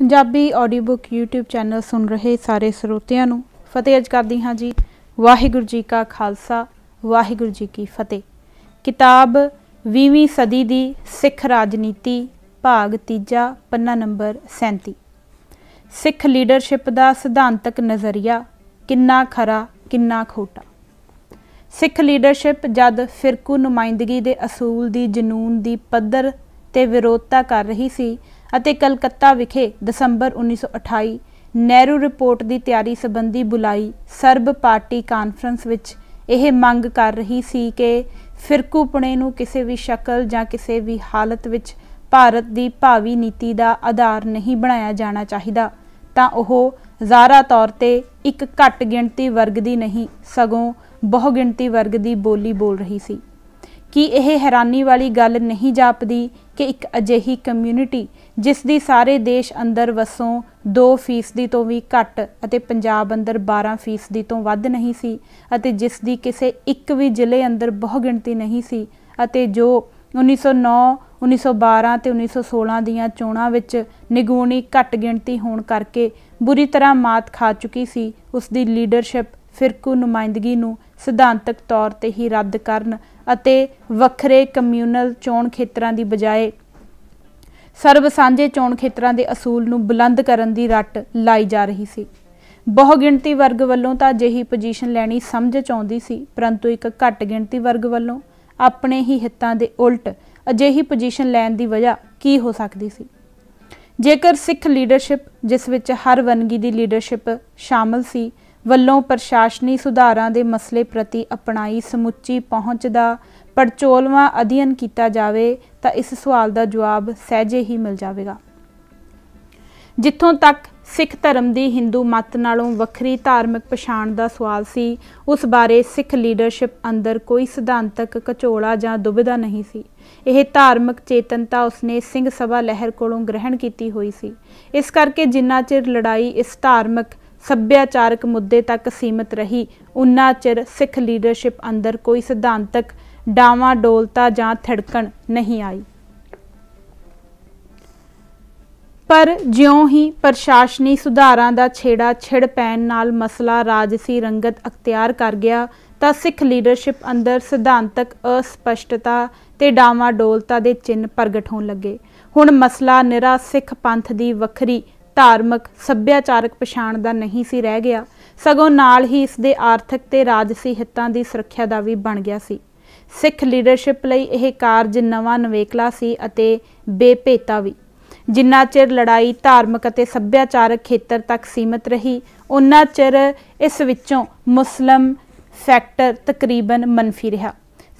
Punjabi audio book YouTube channel ਸੁਣ ਰਹੇ ਸਾਰੇ ਸਰੋਤਿਆਂ ਨੂੰ ਫਤਿਹ ਅਜ ਕਰਦੀ ਹਾਂ ਜੀ ਵਾਹਿਗੁਰੂ ਜੀ ਕਾ ਖਾਲਸਾ ਵਾਹਿਗੁਰੂ ਜੀ ਕੀ ਫਤਿਹ ਕਿਤਾਬ 20ਵੀਂ ਸਦੀ ਦੀ ਸਿੱਖ ਰਾਜਨੀਤੀ ਭਾਗ 3 ਪੰਨਾ ਨੰਬਰ 37 ਸਿੱਖ ਲੀਡਰਸ਼ਿਪ ਦਾ ਸਿਧਾਂਤਕ ਨਜ਼ਰੀਆ ਕਿੰਨਾ ਖਰਾ ਕਿੰਨਾ ਖੋਟਾ ਸਿੱਖ ਲੀਡਰਸ਼ਿਪ ਜਦ ਫਿਰਕੂ ਨੁਮਾਇੰਦਗੀ ਦੇ ਅਸੂਲ ਦੀ ਜਨੂਨ ਦੀ ਪੱਧਰ ਤੇ ਵਿਰੋਧਤਾ ਕਰ ਰਹੀ ਸੀ ਅਤੇ ਕਲਕੱਤਾ ਵਿਖੇ ਦਸੰਬਰ 1928 ਨਹਿਰੂ ਰਿਪੋਰਟ ਦੀ ਤਿਆਰੀ ਸੰਬੰਧੀ ਬੁਲਾਈ ਸਰਬ ਪਾਰਟੀ ਕਾਨਫਰੰਸ ਵਿੱਚ ਇਹ ਮੰਗ ਕਰ ਰਹੀ ਸੀ ਕਿ ਫਿਰਕੂਪਣੇ ਨੂੰ ਕਿਸੇ ਵੀ ਸ਼ਕਲ ਜਾਂ ਕਿਸੇ ਵੀ ਹਾਲਤ ਵਿੱਚ ਭਾਰਤ ਦੀ ਭਾਵੀ ਨੀਤੀ ਦਾ ਆਧਾਰ ਨਹੀਂ ਬਣਾਇਆ ਜਾਣਾ ਚਾਹੀਦਾ ਤਾਂ ਉਹ ਜ਼ਾਰਾ ਤੌਰ ਤੇ ਇੱਕ ਘੱਟ ਗਿਣਤੀ ਵਰਗ ਦੀ ਨਹੀਂ ਸਗੋਂ ਬਹੁ ਗਿਣਤੀ ਵਰਗ ਦੀ ਬੋਲੀ ਬੋਲ ਰਹੀ ਸੀ ਕਿ ਇਹ ਹੈਰਾਨੀ ਵਾਲੀ ਗੱਲ ਨਹੀਂ ਜਾਪਦੀ ਕਿ ਇੱਕ ਅਜਿਹੀ ਕਮਿਊਨਿਟੀ ਜਿਸ ਦੀ ਸਾਰੇ ਦੇਸ਼ ਅੰਦਰ ਵਸੋਂ 2% ਤੋਂ ਵੀ ਘੱਟ ਅਤੇ ਪੰਜਾਬ ਅੰਦਰ 12% ਤੋਂ ਵੱਧ ਨਹੀਂ ਸੀ ਅਤੇ ਜਿਸ ਦੀ ਕਿਸੇ ਇੱਕ ਵੀ ਜ਼ਿਲ੍ਹੇ ਅੰਦਰ ਬਹੁ ਗਿਣਤੀ ਨਹੀਂ ਸੀ ਅਤੇ ਜੋ 1909 1912 ਤੇ 1916 ਦੀਆਂ ਚੋਣਾਂ ਵਿੱਚ ਨਿਗੂਣੀ ਘੱਟ ਗਿਣਤੀ ਹੋਣ ਕਰਕੇ ਬੁਰੀ ਤਰ੍ਹਾਂ ਮਾਤ ਖਾ ਚੁੱਕੀ ਸੀ ਉਸ ਦੀ ਲੀਡਰਸ਼ਿਪ ਫਿਰਕੂ ਨੁਮਾਇੰਦਗੀ ਨੂੰ ਸਿਧਾਂਤਕ ਤੌਰ ਤੇ ਹੀ ਰੱਦ ਕਰਨ ਅਤੇ ਵੱਖਰੇ ਕਮਿਊਨਲ ਚੋਣ ਖੇਤਰਾਂ ਦੀ ਬਜਾਏ ਸਰਬ ਸਾਂਝੇ ਚੋਣ ਖੇਤਰਾਂ ਦੇ ਅਸੂਲ ਨੂੰ ਬੁਲੰਦ ਕਰਨ ਦੀ ਰੱਟ ਲਾਈ ਜਾ ਰਹੀ ਸੀ ਬਹੁਗਿਣਤੀ ਵਰਗ ਵੱਲੋਂ ਤਾਂ ਅਜਿਹੀ ਪੋਜੀਸ਼ਨ ਲੈਣੀ ਸਮਝ ਚ ਆਉਂਦੀ ਸੀ ਪਰੰਤੂ ਇੱਕ ਘੱਟ ਗਿਣਤੀ ਵਰਗ ਵੱਲੋਂ ਆਪਣੇ ਹੀ ਹਿੱਤਾਂ ਦੇ ਉਲਟ ਅਜਿਹੀ ਪੋਜੀਸ਼ਨ ਲੈਣ ਦੀ ਵਜ੍ਹਾ ਕੀ ਹੋ ਸਕਦੀ ਸੀ ਜੇਕਰ ਸਿੱਖ ਲੀਡਰਸ਼ਿਪ ਜਿਸ ਵਿੱਚ ਹਰ ਵਨਗੀ ਦੀ ਲੀਡਰਸ਼ਿਪ ਸ਼ਾਮਲ ਸੀ ਵੱਲੋਂ ਪ੍ਰਸ਼ਾਸਨੀ ਸੁਧਾਰਾਂ ਦੇ ਮਸਲੇ ਪ੍ਰਤੀ ਅਪਣਾਈ ਸਮੁੱਚੀ ਪਹੁੰਚ ਦਾ ਪਰਚੋਲਵਾ ਅਧਿਐਨ ਕੀਤਾ ਜਾਵੇ ਤਾਂ ਇਸ ਸਵਾਲ ਦਾ ਜਵਾਬ ਸਹਿਜੇ ਹੀ ਮਿਲ ਜਾਵੇਗਾ ਜਿੱਥੋਂ ਤੱਕ ਸਿੱਖ ਧਰਮ ਦੀ Hindu ਮਤ ਨਾਲੋਂ ਵੱਖਰੀ ਧਾਰਮਿਕ ਪਛਾਣ ਦਾ ਸਵਾਲ ਸੀ ਉਸ ਬਾਰੇ ਸਿੱਖ ਲੀਡਰਸ਼ਿਪ ਅੰਦਰ ਕੋਈ ਸਿਧਾਂਤਕ ਕਚੋਲਾ ਜਾਂ ਦੁਬਿਧਾ ਨਹੀਂ ਸੀ ਇਹ ਧਾਰਮਿਕ ਚੇਤਨਤਾ ਉਸਨੇ ਸਿੰਘ ਸਭਾ ਲਹਿਰ ਕੋਲੋਂ ਗ੍ਰਹਿਣ ਕੀਤੀ ਹੋਈ ਸੀ ਇਸ ਕਰਕੇ ਜਿੰਨਾ ਚਿਰ ਲੜਾਈ ਇਸ ਧਾਰਮਿਕ ਸੱਭਿਆਚਾਰਕ ਮੁੱਦੇ ਤੱਕ ਸੀਮਤ ਰਹੀ ਉਨਾ ਚਿਰ ਸਿੱਖ ਲੀਡਰਸ਼ਿਪ ਅੰਦਰ ਕੋਈ ਸਿਧਾਂਤਕ ਡਾਵਾ ਡੋਲਤਾ ਜਾਂ ਥੜਕਣ ਨਹੀਂ ਆਈ ਪਰ ਜਿਉਂ ਹੀ ਪ੍ਰਸ਼ਾਸਨੀ ਸੁਧਾਰਾਂ ਦਾ ਛੇੜਾ ਛਿੜ ਪੈਣ ਨਾਲ ਮਸਲਾ ਰਾਜਸੀ ਰੰਗਤ ਅਖਤਿਆਰ ਕਰ ਗਿਆ ਤਾਂ ਸਿੱਖ ਲੀਡਰਸ਼ਿਪ ਅੰਦਰ ਸਿਧਾਂਤਕ ਅਸਪਸ਼ਟਤਾ ਤੇ ਡਾਵਾ ਡੋਲਤਾ ਦੇ ਚਿੰਨ ਪ੍ਰਗਟ ਹੋਣ ਲੱਗੇ ਹੁਣ ਮਸਲਾ ਨਿਰਾ ਸਿੱਖ ਪੰਥ ਦੀ ਵੱਖਰੀ ਧਾਰਮਿਕ ਸੱਭਿਆਚਾਰਕ ਪਛਾਣ ਦਾ ਨਹੀਂ ਸੀ ਰਹਿ ਗਿਆ ਸਗੋਂ ਨਾਲ ਹੀ ਇਸ ਦੇ ਆਰਥਿਕ ਤੇ ਰਾਜਸੀ ਹਿੱਤਾਂ ਦੀ ਸੁਰੱਖਿਆ ਦਾ ਵੀ ਬਣ ਗਿਆ ਸੀ ਸਿੱਖ ਲੀਡਰਸ਼ਿਪ ਲਈ ਇਹ ਕਾਰਜ ਨਵਾਂ ਨਵੇਕਲਾ ਸੀ ਅਤੇ ਬੇਪੇਤਾ ਵੀ ਜਿੰਨਾ ਚਿਰ ਲੜਾਈ ਧਾਰਮਿਕ ਅਤੇ ਸੱਭਿਆਚਾਰਕ ਖੇਤਰ ਤੱਕ ਸੀਮਤ ਰਹੀ ਉਨਾ ਚਿਰ ਇਸ ਵਿੱਚੋਂ ਮੁਸਲਮ ਫੈਕਟਰ ਤਕਰੀਬਨ ਮੰਨਫੀ ਰਿਹਾ